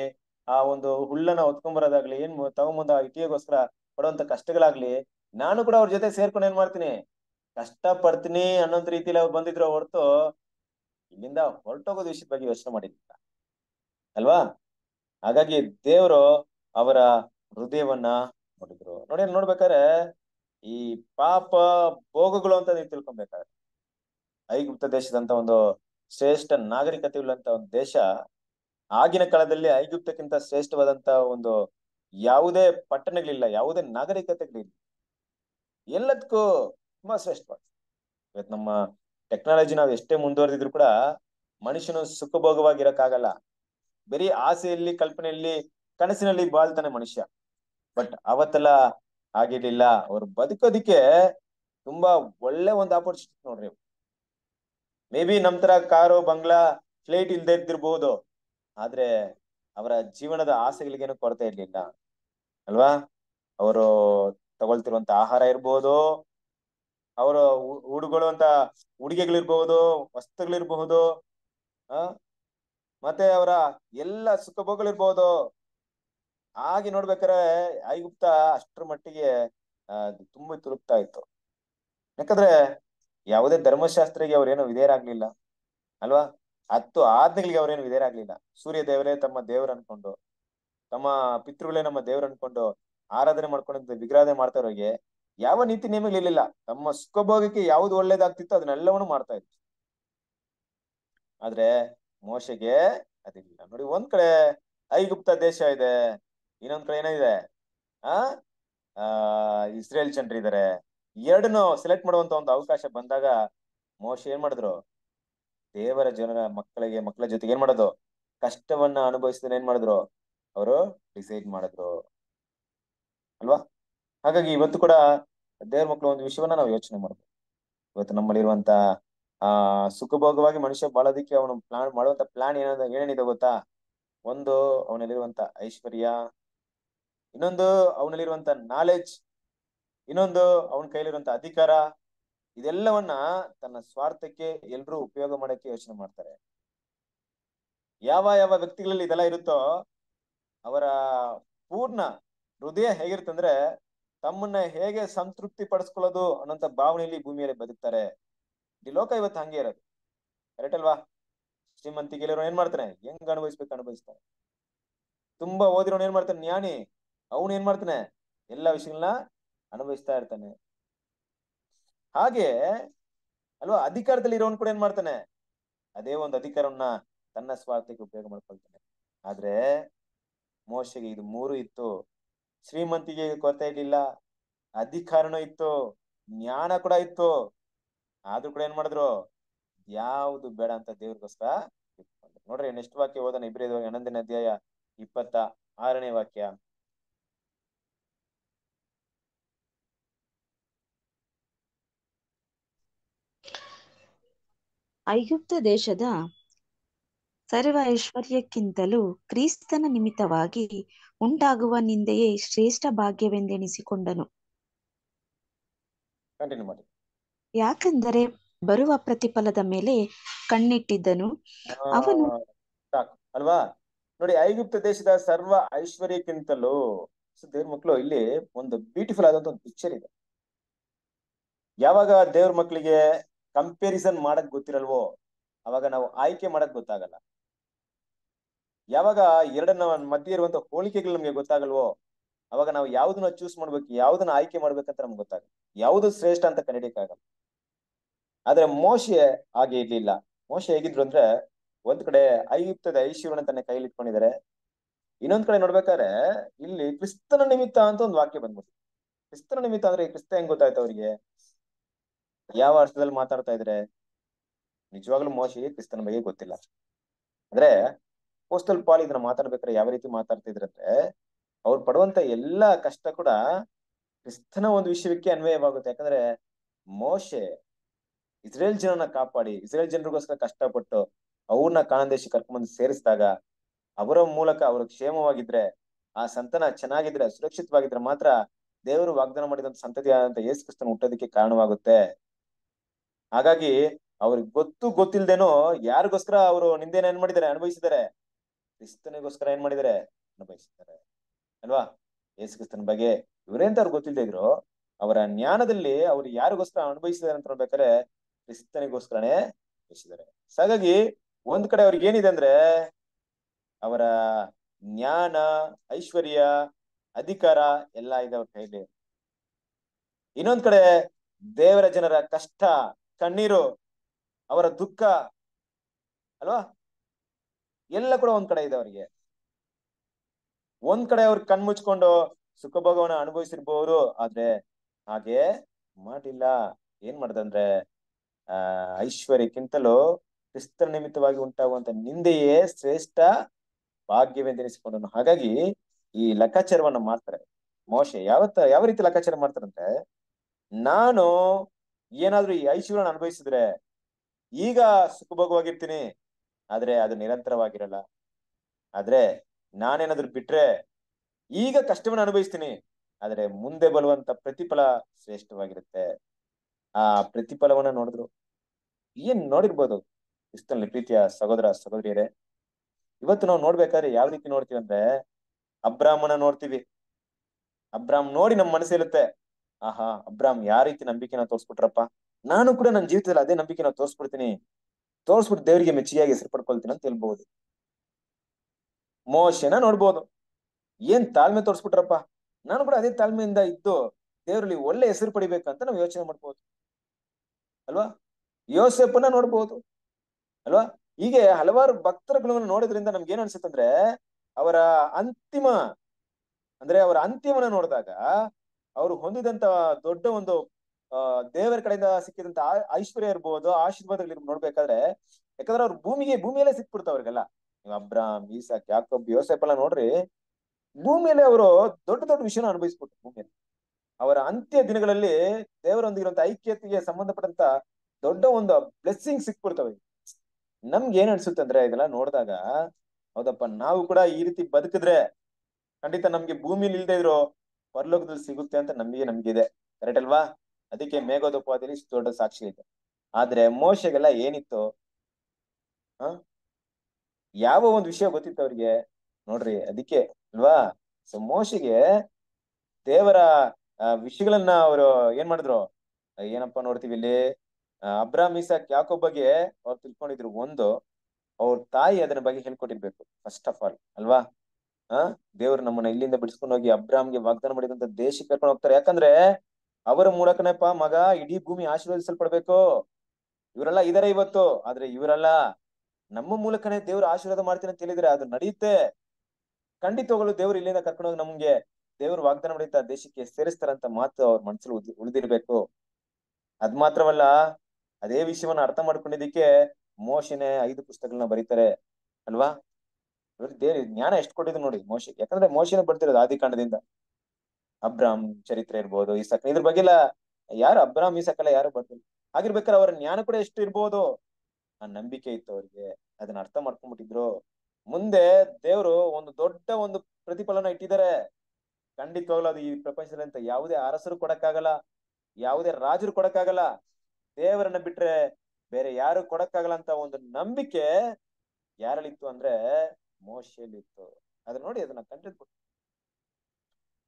ಆ ಒಂದು ಹುಲ್ಲನ್ನ ಹೊತ್ಕೊಂಬರೋದಾಗ್ಲಿ ಏನ್ ತಗೊಂಬಂದ ಇಟ್ಟಿಗೆಗೋಸ್ಕರ ಪಡುವಂತ ಕಷ್ಟಗಳಾಗ್ಲಿ ನಾನು ಕೂಡ ಅವ್ರ ಜೊತೆ ಸೇರ್ಕೊಂಡು ಏನ್ ಮಾಡ್ತೀನಿ ಕಷ್ಟ ಪಡ್ತೀನಿ ಅನ್ನೋಂತ ರೀತಿಲಿ ಅವ್ರು ಬಂದಿದ್ರು ಹೊರತು ಇಲ್ಲಿಂದ ಹೊರಟೋಗೋದು ವಿಷಯದ ಬಗ್ಗೆ ಯೋಚನೆ ಮಾಡಿದ್ದಿಲ್ಲ ಅಲ್ವಾ ಹಾಗಾಗಿ ದೇವರು ಅವರ ಹೃದಯವನ್ನ ನೋಡಿದ್ರು ನೋಡಿ ನೋಡ್ಬೇಕಾದ್ರೆ ಈ ಪಾಪ ಭೋಗಗಳು ಅಂತ ನೀವು ತಿಳ್ಕೊಬೇಕಾದ್ರೆ ಐಗುಪ್ತ ದೇಶದಂತ ಒಂದು ಶ್ರೇಷ್ಠ ನಾಗರಿಕತೆ ಇಲ್ಲಂತ ಒಂದು ದೇಶ ಆಗಿನ ಕಾಲದಲ್ಲಿ ಐಗುಪ್ತಕ್ಕಿಂತ ಶ್ರೇಷ್ಠವಾದಂತ ಒಂದು ಯಾವುದೇ ಪಟ್ಟಣಗಳಿಲ್ಲ ಯಾವುದೇ ನಾಗರಿಕತೆಗಳಿಲ್ಲ ಎಲ್ಲದಕ್ಕೂ ತುಂಬಾ ಶ್ರೇಷ್ಠವಾದ ಇವತ್ತು ನಮ್ಮ ಟೆಕ್ನಾಲಜಿ ನಾವು ಎಷ್ಟೇ ಮುಂದುವರೆದಿದ್ರು ಕೂಡ ಮನುಷ್ಯನು ಸುಖಭೋಗವಾಗಿರಕ್ಕಾಗಲ್ಲ ಬರೀ ಆಸೆಯಲ್ಲಿ ಕಲ್ಪನೆಯಲ್ಲಿ ಕನಸಿನಲ್ಲಿ ಬಾಳ್ತಾನೆ ಮನುಷ್ಯ ಬಟ್ ಅವತ್ತೆಲ್ಲ ಆಗಿರ್ಲಿಲ್ಲ ಅವ್ರು ಬದುಕೋದಿಕ್ಕೆ ತುಂಬಾ ಒಳ್ಳೆ ಒಂದು ಆಪರ್ಚುನಿಟಿ ನೋಡ್ರಿ ಮೇ ಬಿ ನಮ್ ತರ ಕಾರು ಬಂಗ್ಲಾ ಫ್ಲೈಟ್ ಇಲ್ದೆ ಇದ್ದಿರ್ಬಹುದು ಆದ್ರೆ ಅವರ ಜೀವನದ ಆಸೆಗಳಿಗೇನು ಕೊರತೆ ಇರ್ಲಿಲ್ಲ ಅಲ್ವಾ ಅವರು ತಗೊಳ್ತಿರುವಂತ ಆಹಾರ ಇರ್ಬೋದು ಅವರು ಉಡುಗೊಳ್ಳುವಂತ ಉಡುಗೆಗಳಿರ್ಬಹುದು ವಸ್ತುಗಳಿರ್ಬಹುದು ಆ ಮತ್ತೆ ಅವರ ಎಲ್ಲ ಸುಖಭೋಗಗಳಿರ್ಬಹುದು ಹಾಗೆ ನೋಡ್ಬೇಕಾರೆ ಐಗುಪ್ತ ಅಷ್ಟರ ಮಟ್ಟಿಗೆ ತುಂಬಿ ತೃಪ್ತ ಇತ್ತು ಯಾಕಂದ್ರೆ ಯಾವುದೇ ಧರ್ಮಶಾಸ್ತ್ರಿಗೆ ಅವ್ರೇನು ವಿಧೇಯರಾಗ್ಲಿಲ್ಲ ಅಲ್ವಾ ಹತ್ತು ಆಜ್ಞೆಗಳಿಗೆ ಅವ್ರೇನು ವಿಧೇಯರಾಗ್ಲಿಲ್ಲ ಸೂರ್ಯ ದೇವರೇ ತಮ್ಮ ದೇವ್ರ ಅನ್ಕೊಂಡು ತಮ್ಮ ಪಿತೃಗಳೇ ನಮ್ಮ ದೇವ್ರ ಅನ್ಕೊಂಡು ಆರಾಧನೆ ಮಾಡ್ಕೊಂಡಂತ ವಿಗ್ರಹ ಮಾಡ್ತಾರೋಗೆ ಯಾವ ನೀತಿ ನಿಯಮಗಳಿಲ್ಲ ತಮ್ಮ ಸುಖಭೋಗಕ್ಕೆ ಯಾವ್ದು ಒಳ್ಳೇದಾಗ್ತಿತ್ತು ಅದನ್ನೆಲ್ಲವನ್ನು ಮಾಡ್ತಾ ಇತ್ತು ಆದ್ರೆ ಮೋಶೆಗೆ ಅದಿಲ್ಲ ನೋಡಿ ಒಂದ್ ಕಡೆ ಐಗುಪ್ತ ದೇಶ ಇದೆ ಇನ್ನೊಂದ್ ಕಡೆ ಏನಿದೆ ಆ ಇಸ್ರೇಲ್ ಜನರು ಇದಾರೆ ಎರಡನ್ನು ಸೆಲೆಕ್ಟ್ ಮಾಡುವಂತ ಒಂದು ಅವಕಾಶ ಬಂದಾಗ ಮೋಶ ಏನ್ ಮಾಡಿದ್ರು ದೇವರ ಜನರ ಮಕ್ಕಳಿಗೆ ಮಕ್ಕಳ ಜೊತೆಗೆ ಏನ್ ಮಾಡೋದು ಕಷ್ಟವನ್ನ ಅನುಭವಿಸಿದ ಏನ್ ಮಾಡಿದ್ರು ಅವರು ಡಿಸೈಡ್ ಮಾಡಿದ್ರು ಅಲ್ವಾ ಹಾಗಾಗಿ ಇವತ್ತು ಕೂಡ ದೇವ್ರ ಮಕ್ಕಳು ಒಂದು ವಿಷಯವನ್ನ ನಾವು ಯೋಚನೆ ಮಾಡ್ಬೇಕು ಇವತ್ತು ನಮ್ಮಲ್ಲಿರುವಂತ ಆ ಸುಖ ಭೋಗವಾಗಿ ಮನುಷ್ಯ ಬಾಳೋದಿಕ್ಕೆ ಅವನು ಪ್ಲಾನ್ ಮಾಡುವಂತ ಪ್ಲಾನ್ ಏನ ಏನೇನಿದೆ ಗೊತ್ತಾ ಒಂದು ಅವನಲ್ಲಿರುವಂತ ಐಶ್ವರ್ಯ ಇನ್ನೊಂದು ಅವನಲ್ಲಿರುವಂತ ನಾಲೆಜ್ ಇನ್ನೊಂದು ಅವನ ಕೈಲಿರುವಂತ ಅಧಿಕಾರ ಇದೆಲ್ಲವನ್ನ ತನ್ನ ಸ್ವಾರ್ಥಕ್ಕೆ ಎಲ್ರೂ ಉಪಯೋಗ ಮಾಡಕ್ಕೆ ಯೋಚನೆ ಮಾಡ್ತಾರೆ ಯಾವ ಯಾವ ವ್ಯಕ್ತಿಗಳಲ್ಲಿ ಇದೆಲ್ಲ ಇರುತ್ತೋ ಅವರ ಪೂರ್ಣ ಹೃದಯ ಹೇಗಿರುತ್ತಂದ್ರೆ ತಮ್ಮನ್ನ ಹೇಗೆ ಸಂತೃಪ್ತಿ ಪಡಿಸ್ಕೊಳ್ಳೋದು ಅನ್ನೋಂತ ಭಾವನೆಯಲ್ಲಿ ಭೂಮಿಯಲ್ಲಿ ಬದುಕ್ತಾರೆ ಈ ಲೋಕ ಇವತ್ತು ಹಂಗೆ ಇರೋದು ಕರೆಕ್ಟ್ ಅಲ್ವಾ ಶ್ರೀಮಂತಿಗೆ ಏನ್ ಮಾಡ್ತಾನೆ ಹೆಂಗ್ ಅನುಭವಿಸ್ಬೇಕು ಅನುಭವಿಸ್ತಾನೆ ತುಂಬಾ ಓದಿರೋನ್ ಏನ್ ಮಾಡ್ತಾನೆ ಜ್ಞಾನಿ ಅವನು ಏನ್ ಮಾಡ್ತಾನೆ ಎಲ್ಲಾ ವಿಷಯಗಳನ್ನ ಅನುಭವಿಸ್ತಾ ಇರ್ತಾನೆ ಹಾಗೆ ಅಲ್ವಾ ಅಧಿಕಾರದಲ್ಲಿ ಇರೋನ್ ಕೂಡ ಏನ್ ಮಾಡ್ತಾನೆ ಅದೇ ಒಂದು ಅಧಿಕಾರವನ್ನ ತನ್ನ ಸ್ವಾರ್ಥಕ್ಕೆ ಉಪಯೋಗ ಮಾಡ್ಕೊಳ್ತಾನೆ ಆದ್ರೆ ಮೋಶೆಗೆ ಇದು ಮೂರು ಇತ್ತು ಶ್ರೀಮಂತಿಗೆ ಕೊರತೆ ಇರ್ಲಿಲ್ಲ ಅಧಿಕಾರನೂ ಇತ್ತು ಜ್ಞಾನ ಕೂಡ ಇತ್ತು ಆದ್ರೂ ಕೂಡ ಏನ್ ಮಾಡಿದ್ರು ಯಾವ್ದು ಬೇಡ ಅಂತ ದೇವ್ರಿಗೋಸ್ಕರ ನೋಡ್ರಿ ನೆಕ್ಸ್ಟ್ ವಾಕ್ಯ ಓದೋಣ ಇಬ್ಬರೇ ಹನ್ನೊಂದನೇ ಅಧ್ಯಾಯ ಇಪ್ಪತ್ತ ಆರನೇ ವಾಕ್ಯ ಐಗುಪ್ತ ದೇಶದ ಸರ್ವ ಐಶ್ವರ್ಯಕ್ಕಿಂತಲೂ ಕ್ರಿಸ್ತನ ನಿಮಿತ್ತವಾಗಿ ಉಂಟಾಗುವ ನಿಂದೆಯೇ ಶ್ರೇಷ್ಠ ಭಾಗ್ಯವೆಂದೆನಿಸಿಕೊಂಡನು ಯಾಕೆಂದರೆ ಬರುವ ಪ್ರತಿಫಲದ ಮೇಲೆ ಕಣ್ಣಿಟ್ಟಿದ್ದನು ಅವನು ಅಲ್ವಾ ನೋಡಿ ಐಗುಪ್ತ ದೇಶದ ಸರ್ವ ಐಶ್ವರ್ಯಕ್ಕಿಂತಲೂ ದೇವ್ರ ಮಕ್ಕಳು ಇಲ್ಲಿ ಒಂದು ಬ್ಯೂಟಿಫುಲ್ ಆದಂತ ಒಂದು ಪಿಕ್ಚರ್ ಇದೆ ಯಾವಾಗ ದೇವ್ರ ಮಕ್ಕಳಿಗೆ ಕಂಪೇರಿಸನ್ ಮಾಡಕ್ ಗೊತ್ತಿರಲ್ವೋ ಅವಾಗ ನಾವು ಆಯ್ಕೆ ಮಾಡಕ್ ಗೊತ್ತಾಗಲ್ಲ ಯಾವಾಗ ಎರಡನ್ನ ಮಧ್ಯ ಇರುವಂತ ಹೋಲಿಕೆಗಳು ನಮ್ಗೆ ಗೊತ್ತಾಗಲ್ವೋ ಅವಾಗ ನಾವು ಯಾವ್ದನ್ನ ಚೂಸ್ ಮಾಡ್ಬೇಕು ಯಾವ್ದನ್ನ ಆಯ್ಕೆ ಮಾಡ್ಬೇಕಂತ ನಮ್ಗೆ ಗೊತ್ತಾಗಲ್ಲ ಯಾವ್ದು ಶ್ರೇಷ್ಠ ಅಂತ ಆಗಲ್ಲ ಆದ್ರೆ ಮೋಶೆ ಹಾಗೆ ಇರ್ಲಿಲ್ಲ ಮೋಶೆ ಹೇಗಿದ್ರು ಅಂದ್ರೆ ಒಂದ್ ಕಡೆ ಐಯುಕ್ತದ ಐಶ್ವರ್ಯನ ತನ್ನ ಕೈಲಿ ಇಟ್ಕೊಂಡಿದ್ದಾರೆ ಇನ್ನೊಂದ್ ಕಡೆ ನೋಡ್ಬೇಕಾದ್ರೆ ಇಲ್ಲಿ ಕ್ರಿಸ್ತನ ನಿಮಿತ್ತ ಅಂತ ಒಂದು ವಾಕ್ಯ ಬಂದ್ಬಿಡ್ತು ಕ್ರಿಸ್ತನ ನಿಮಿತ್ತ ಅಂದ್ರೆ ಕ್ರಿಸ್ತ ಹೆಂಗ್ ಗೊತ್ತಾಯ್ತು ಅವ್ರಿಗೆ ಯಾವ ಅರ್ಥದಲ್ಲಿ ಮಾತಾಡ್ತಾ ಇದ್ರೆ ನಿಜವಾಗ್ಲೂ ಮೋಶೆಗೆ ಕ್ರಿಸ್ತನ ಬಗ್ಗೆ ಗೊತ್ತಿಲ್ಲ ಅಂದ್ರೆ ಪೋಸ್ಟಲ್ ಪಾಲ್ ಇದನ್ನ ಮಾತಾಡ್ಬೇಕಾದ್ರೆ ಯಾವ ರೀತಿ ಮಾತಾಡ್ತಿದ್ರಂದ್ರೆ ಅವ್ರು ಪಡುವಂತ ಎಲ್ಲ ಕಷ್ಟ ಕೂಡ ಕ್ರಿಸ್ತನ ಒಂದು ವಿಷಯಕ್ಕೆ ಅನ್ವಯವಾಗುತ್ತೆ ಯಾಕಂದ್ರೆ ಮೋಶೆ ಇಸ್ರೇಲ್ ಜನನ ಕಾಪಾಡಿ ಇಸ್ರೇಲ್ ಜನರಿಗೋಸ್ಕರ ಕಷ್ಟಪಟ್ಟು ಅವ್ರನ್ನ ದೇಶಕ್ಕೆ ಕರ್ಕೊಂಡ್ಬಂದು ಸೇರಿಸಿದಾಗ ಅವರ ಮೂಲಕ ಅವರು ಕ್ಷೇಮವಾಗಿದ್ರೆ ಆ ಸಂತನ ಚೆನ್ನಾಗಿದ್ರೆ ಸುರಕ್ಷಿತವಾಗಿದ್ರೆ ಮಾತ್ರ ದೇವರು ವಾಗ್ದಾನ ಮಾಡಿದಂತ ಸಂತತಿ ಆದಂತ ಯೇಸು ಕ್ರಿಸ್ತನ ಹುಟ್ಟೋದಕ್ಕೆ ಕಾರಣವಾಗುತ್ತೆ ಹಾಗಾಗಿ ಅವ್ರಿಗೆ ಗೊತ್ತು ಗೊತ್ತಿಲ್ದೇನೋ ಯಾರಿಗೋಸ್ಕರ ಅವರು ನಿಂದೇನ ಏನ್ ಮಾಡಿದ್ದಾರೆ ಅನುಭವಿಸಿದ್ದಾರೆ ಕ್ರಿಸ್ತನಿಗೋಸ್ಕರ ಏನ್ ಮಾಡಿದರೆ ಅನುಭವಿಸಿದ್ದಾರೆ ಅಲ್ವಾ ಯೇಸು ಕ್ರಿಸ್ತನ ಬಗ್ಗೆ ಅವ್ರು ಗೊತ್ತಿಲ್ಲದೆ ಇದ್ರು ಅವರ ಜ್ಞಾನದಲ್ಲಿ ಅವ್ರು ಯಾರಿಗೋಸ್ಕರ ಅನುಭವಿಸಿದ್ದಾರೆ ಅಂತ ಹೇಳ್ಬೇಕಾದ್ರೆ ಕ್ರಿಸ್ತನಿಗೋಸ್ಕರನೇ ಅನುಭವಿಸಿದ್ದಾರೆ ಹಾಗಾಗಿ ಒಂದ್ ಕಡೆ ಅವ್ರಿಗೆ ಏನಿದೆ ಅಂದ್ರೆ ಅವರ ಜ್ಞಾನ ಐಶ್ವರ್ಯ ಅಧಿಕಾರ ಎಲ್ಲ ಇದೆ ಅವ್ರ ಕೈಲಿ ಇನ್ನೊಂದ್ ಕಡೆ ದೇವರ ಜನರ ಕಷ್ಟ ಕಣ್ಣೀರು ಅವರ ದುಃಖ ಅಲ್ವಾ ಎಲ್ಲ ಕೂಡ ಒಂದ್ ಕಡೆ ಇದೆ ಅವ್ರಿಗೆ ಒಂದ್ ಕಡೆ ಅವ್ರ್ ಕಣ್ ಮುಚ್ಕೊಂಡು ಸುಖಭೋಗವನ್ನ ಅನುಭವಿಸಿರ್ಬೋರು ಆದ್ರೆ ಹಾಗೆ ಮಾಡಿಲ್ಲ ಏನ್ ಮಾಡ್ದಂದ್ರೆ ಆ ಐಶ್ವರ್ಯಕ್ಕಿಂತಲೂ ಕ್ರಿಸ್ತರ ನಿಮಿತ್ತವಾಗಿ ಉಂಟಾಗುವಂತ ನಿಂದೆಯೇ ಶ್ರೇಷ್ಠ ಭಾಗ್ಯವೆಂದೆನಿಸಿಕೊಂಡನು ಹಾಗಾಗಿ ಈ ಲೆಕ್ಕಾಚಾರವನ್ನ ಮಾಡ್ತಾರೆ ಮೋಶೆ ಯಾವತ್ತ ಯಾವ ರೀತಿ ಲೆಕ್ಕಾಚಾರ ಮಾಡ್ತಾರಂದ್ರೆ ನಾನು ಏನಾದ್ರೂ ಈ ಐಶ್ವರ್ಯನ ಅನುಭವಿಸಿದ್ರೆ ಈಗ ಸುಖಭೋಗವಾಗಿರ್ತೀನಿ ಆದ್ರೆ ಅದು ನಿರಂತರವಾಗಿರಲ್ಲ ಆದ್ರೆ ನಾನೇನಾದ್ರು ಬಿಟ್ರೆ ಈಗ ಕಷ್ಟವನ್ನು ಅನುಭವಿಸ್ತೀನಿ ಆದ್ರೆ ಮುಂದೆ ಬರುವಂತ ಪ್ರತಿಫಲ ಶ್ರೇಷ್ಠವಾಗಿರುತ್ತೆ ಆ ಪ್ರತಿಫಲವನ್ನ ನೋಡಿದ್ರು ಏನ್ ನೋಡಿರ್ಬೋದು ಇಷ್ಟಲ್ಲಿ ಪ್ರೀತಿಯ ಸಹೋದರ ಸಹೋದರಿಯರೇ ಇವತ್ತು ನಾವು ನೋಡ್ಬೇಕಾದ್ರೆ ಯಾವ ರೀತಿ ನೋಡ್ತೀವಿ ಅಂದ್ರೆ ಅಬ್ರಾಹ್ಮನ ನೋಡ್ತೀವಿ ಅಬ್ರಾಮ್ ನೋಡಿ ನಮ್ ಮನಸ್ಸಿರುತ್ತೆ ಆಹಾ ಅಬ್ರಾಮ್ ಯಾವ ರೀತಿ ನಂಬಿಕೆನ ತೋರ್ಸ್ಬಿಟ್ರಪ್ಪ ನಾನು ಕೂಡ ನನ್ನ ಜೀವಿತದಲ್ಲಿ ಅದೇ ನಂಬಿಕೆನ ತೋರ್ಸ್ಬಿಡ್ತೀನಿ ತೋರಿಸ್ಬಿಟ್ಟು ದೇವರಿಗೆ ಮೆಚ್ಚುಗೆಯಾಗಿ ಹೆಸರು ಪಡ್ಕೊಳ್ತೀನಿ ಅಂತ ಹೇಳ್ಬಹುದು ಮೋಶನ ನೋಡ್ಬೋದು ಏನ್ ತಾಳ್ಮೆ ತೋರಿಸ್ಬಿಟ್ರಪ್ಪ ನಾನು ಕೂಡ ಅದೇ ತಾಳ್ಮೆಯಿಂದ ಇದ್ದು ದೇವರಲ್ಲಿ ಒಳ್ಳೆ ಹೆಸರು ಪಡಿಬೇಕಂತ ನಾವು ಯೋಚನೆ ಮಾಡ್ಬೋದು ಅಲ್ವಾ ಯೋಸೆಪ್ಪನ್ನ ನೋಡ್ಬೋದು ಅಲ್ವಾ ಹೀಗೆ ಹಲವಾರು ಭಕ್ತರ ಗುಣವನ್ನು ನೋಡೋದ್ರಿಂದ ನಮ್ಗೆ ಏನ್ ಅನ್ಸುತ್ತಂದ್ರೆ ಅವರ ಅಂತಿಮ ಅಂದ್ರೆ ಅವರ ಅಂತ್ಯವನ್ನ ನೋಡಿದಾಗ ಅವರು ಹೊಂದಿದಂತ ದೊಡ್ಡ ಒಂದು ದೇವರ ಕಡೆಯಿಂದ ಸಿಕ್ಕಿದಂತ ಐಶ್ವರ್ಯ ಇರ್ಬೋದು ಆಶೀರ್ವಾದಗಳು ನೋಡ್ಬೇಕಾದ್ರೆ ಯಾಕಂದ್ರೆ ಅವ್ರ ಭೂಮಿಗೆ ಭೂಮಿಯಲ್ಲೇ ಸಿಕ್ಬಿಡ್ತಾವ ಅವ್ರಿಗೆಲ್ಲ ನೀವು ಅಬ್ರಾಮ್ ಈಸಾಕ್ ಯಾಕಬ್ ಯೋಸೆಪ್ ಎಲ್ಲ ನೋಡ್ರಿ ಭೂಮಿಯಲ್ಲಿ ಅವರು ದೊಡ್ಡ ದೊಡ್ಡ ವಿಷಯನ ಅನುಭವಿಸ್ಬಿಟ್ರು ಭೂಮಿಯಲ್ಲಿ ಅವರ ಅಂತ್ಯ ದಿನಗಳಲ್ಲಿ ದೇವರೊಂದಿಗಿರುವಂತ ಐಕ್ಯತೆಗೆ ಸಂಬಂಧಪಟ್ಟಂತ ದೊಡ್ಡ ಒಂದು ಬ್ಲೆಸ್ಸಿಂಗ್ ಸಿಕ್ಬಿಡ್ತಾವ್ ನಮ್ಗೆ ಏನ್ ಅನ್ಸುತ್ತೆ ಅಂದ್ರೆ ಇದೆಲ್ಲ ನೋಡಿದಾಗ ಹೌದಪ್ಪ ನಾವು ಕೂಡ ಈ ರೀತಿ ಬದುಕಿದ್ರೆ ಖಂಡಿತ ನಮ್ಗೆ ಭೂಮಿಲಿ ಇಲ್ದೇ ಇದ್ರು ಪರಲೋಕದಲ್ಲಿ ಸಿಗುತ್ತೆ ಅಂತ ನಮ್ಗೆ ನಮ್ಗಿದೆ ಕರೆಕ್ಟ್ ಅಲ್ವಾ ಅದಕ್ಕೆ ಇಷ್ಟು ದೊಡ್ಡ ಸಾಕ್ಷಿ ಇದೆ ಆದ್ರೆ ಮೋಶೆಗೆಲ್ಲ ಏನಿತ್ತು ಹ ಯಾವ ಒಂದು ವಿಷಯ ಗೊತ್ತಿತ್ತು ಅವ್ರಿಗೆ ನೋಡ್ರಿ ಅದಕ್ಕೆ ಅಲ್ವಾ ಸೊ ಮೋಶೆಗೆ ದೇವರ ವಿಷಯಗಳನ್ನ ಅವರು ಏನ್ ಮಾಡಿದ್ರು ಏನಪ್ಪಾ ನೋಡ್ತೀವಿ ಇಲ್ಲಿ ಅಬ್ರಾಮಿಸಾಕ್ ಯಾಕೋ ಬಗ್ಗೆ ಅವ್ರು ತಿಳ್ಕೊಂಡಿದ್ರು ಒಂದು ಅವ್ರ ತಾಯಿ ಅದರ ಬಗ್ಗೆ ಹೇಳ್ಕೊಟ್ಟಿರ್ಬೇಕು ಫಸ್ಟ್ ಆಫ್ ಆಲ್ ಅಲ್ವಾ ಆ ದೇವರು ನಮ್ಮನ್ನ ಇಲ್ಲಿಂದ ಬಿಡಿಸ್ಕೊಂಡು ಹೋಗಿ ಅಬ್ರಾಮ್ಗೆ ವಾಗ್ದಾನ ಮಾಡಿದಂತ ದೇಶಕ್ಕೆ ಕರ್ಕೊಂಡು ಹೋಗ್ತಾರೆ ಯಾಕಂದ್ರೆ ಅವರ ಮೂಲಕನೇಪ ಮಗ ಇಡೀ ಭೂಮಿ ಆಶೀರ್ವದಿಸಲ್ಪಡ್ಬೇಕು ಇವರೆಲ್ಲ ಇದಾರೆ ಇವತ್ತು ಆದ್ರೆ ಇವರೆಲ್ಲ ನಮ್ಮ ಮೂಲಕನೇ ದೇವ್ರು ಆಶೀರ್ವಾದ ಮಾಡ್ತೀನಿ ಅಂತ ಹೇಳಿದ್ರೆ ಅದು ನಡೆಯುತ್ತೆ ಖಂಡಿತವಾಗಲು ದೇವ್ರು ಇಲ್ಲಿಂದ ಹೋಗಿ ನಮ್ಗೆ ದೇವ್ರು ವಾಗ್ದಾನ ಮಾಡಿದ ದೇಶಕ್ಕೆ ಸೇರಿಸ್ತಾರಂತ ಮಾತು ಅವ್ರ ಮನಸ್ಸಲ್ಲಿ ಉಳಿದಿರ್ಬೇಕು ಅದ್ ಮಾತ್ರವಲ್ಲ ಅದೇ ವಿಷಯವನ್ನ ಅರ್ಥ ಮಾಡ್ಕೊಂಡಿದ್ದಕ್ಕೆ ಮೋಶನೆ ಐದು ಪುಸ್ತಕಗಳನ್ನ ಬರೀತಾರೆ ಅಲ್ವಾ ಇವ್ರ ಜ್ಞಾನ ಎಷ್ಟು ಕೊಟ್ಟಿದ್ರು ನೋಡಿ ಮೋಶೆ ಯಾಕಂದ್ರೆ ಮೋಶನ ಬರ್ತಿರೋದು ಆದಿಕಾಂಡದಿಂದ ಅಬ್ರಾಮ್ ಚರಿತ್ರೆ ಇರ್ಬೋದು ಈ ಸಕಲ ಇದ್ರ ಬಗ್ಗೆ ಯಾರು ಅಬ್ರಾಮ್ ಈ ಸಕಲ ಯಾರು ಬರ್ತಿಲ್ಲ ಆಗಿರ್ಬೇಕಾದ್ರೆ ಅವರ ಜ್ಞಾನ ಕೂಡ ಎಷ್ಟು ಇರ್ಬೋದು ಆ ನಂಬಿಕೆ ಇತ್ತು ಅವ್ರಿಗೆ ಅದನ್ನ ಅರ್ಥ ಮಾಡ್ಕೊಂಡ್ಬಿಟ್ಟಿದ್ರು ಮುಂದೆ ದೇವರು ಒಂದು ದೊಡ್ಡ ಒಂದು ಪ್ರತಿಫಲನ ಇಟ್ಟಿದ್ದಾರೆ ಖಂಡಿತವಾಗ್ಲೂ ಅದು ಈ ಪ್ರಪಂಚದಲ್ಲಿ ಅಂತ ಯಾವುದೇ ಅರಸರು ಕೊಡಕ್ಕಾಗಲ್ಲ ಯಾವುದೇ ರಾಜರು ಕೊಡಕ್ಕಾಗಲ್ಲ ದೇವರನ್ನ ಬಿಟ್ರೆ ಬೇರೆ ಯಾರು ಕೊಡಕ್ಕಾಗಲ್ಲ ಅಂತ ಒಂದು ನಂಬಿಕೆ ಯಾರಲ್ಲಿತ್ತು ಅಂದ್ರೆ ಮೋಶೆಯಲ್ಲಿತ್ತು ಅದನ್ನ ನೋಡಿ ಅದನ್ನ ಕಂಡಿಟ್ಬಿಟ್ಟು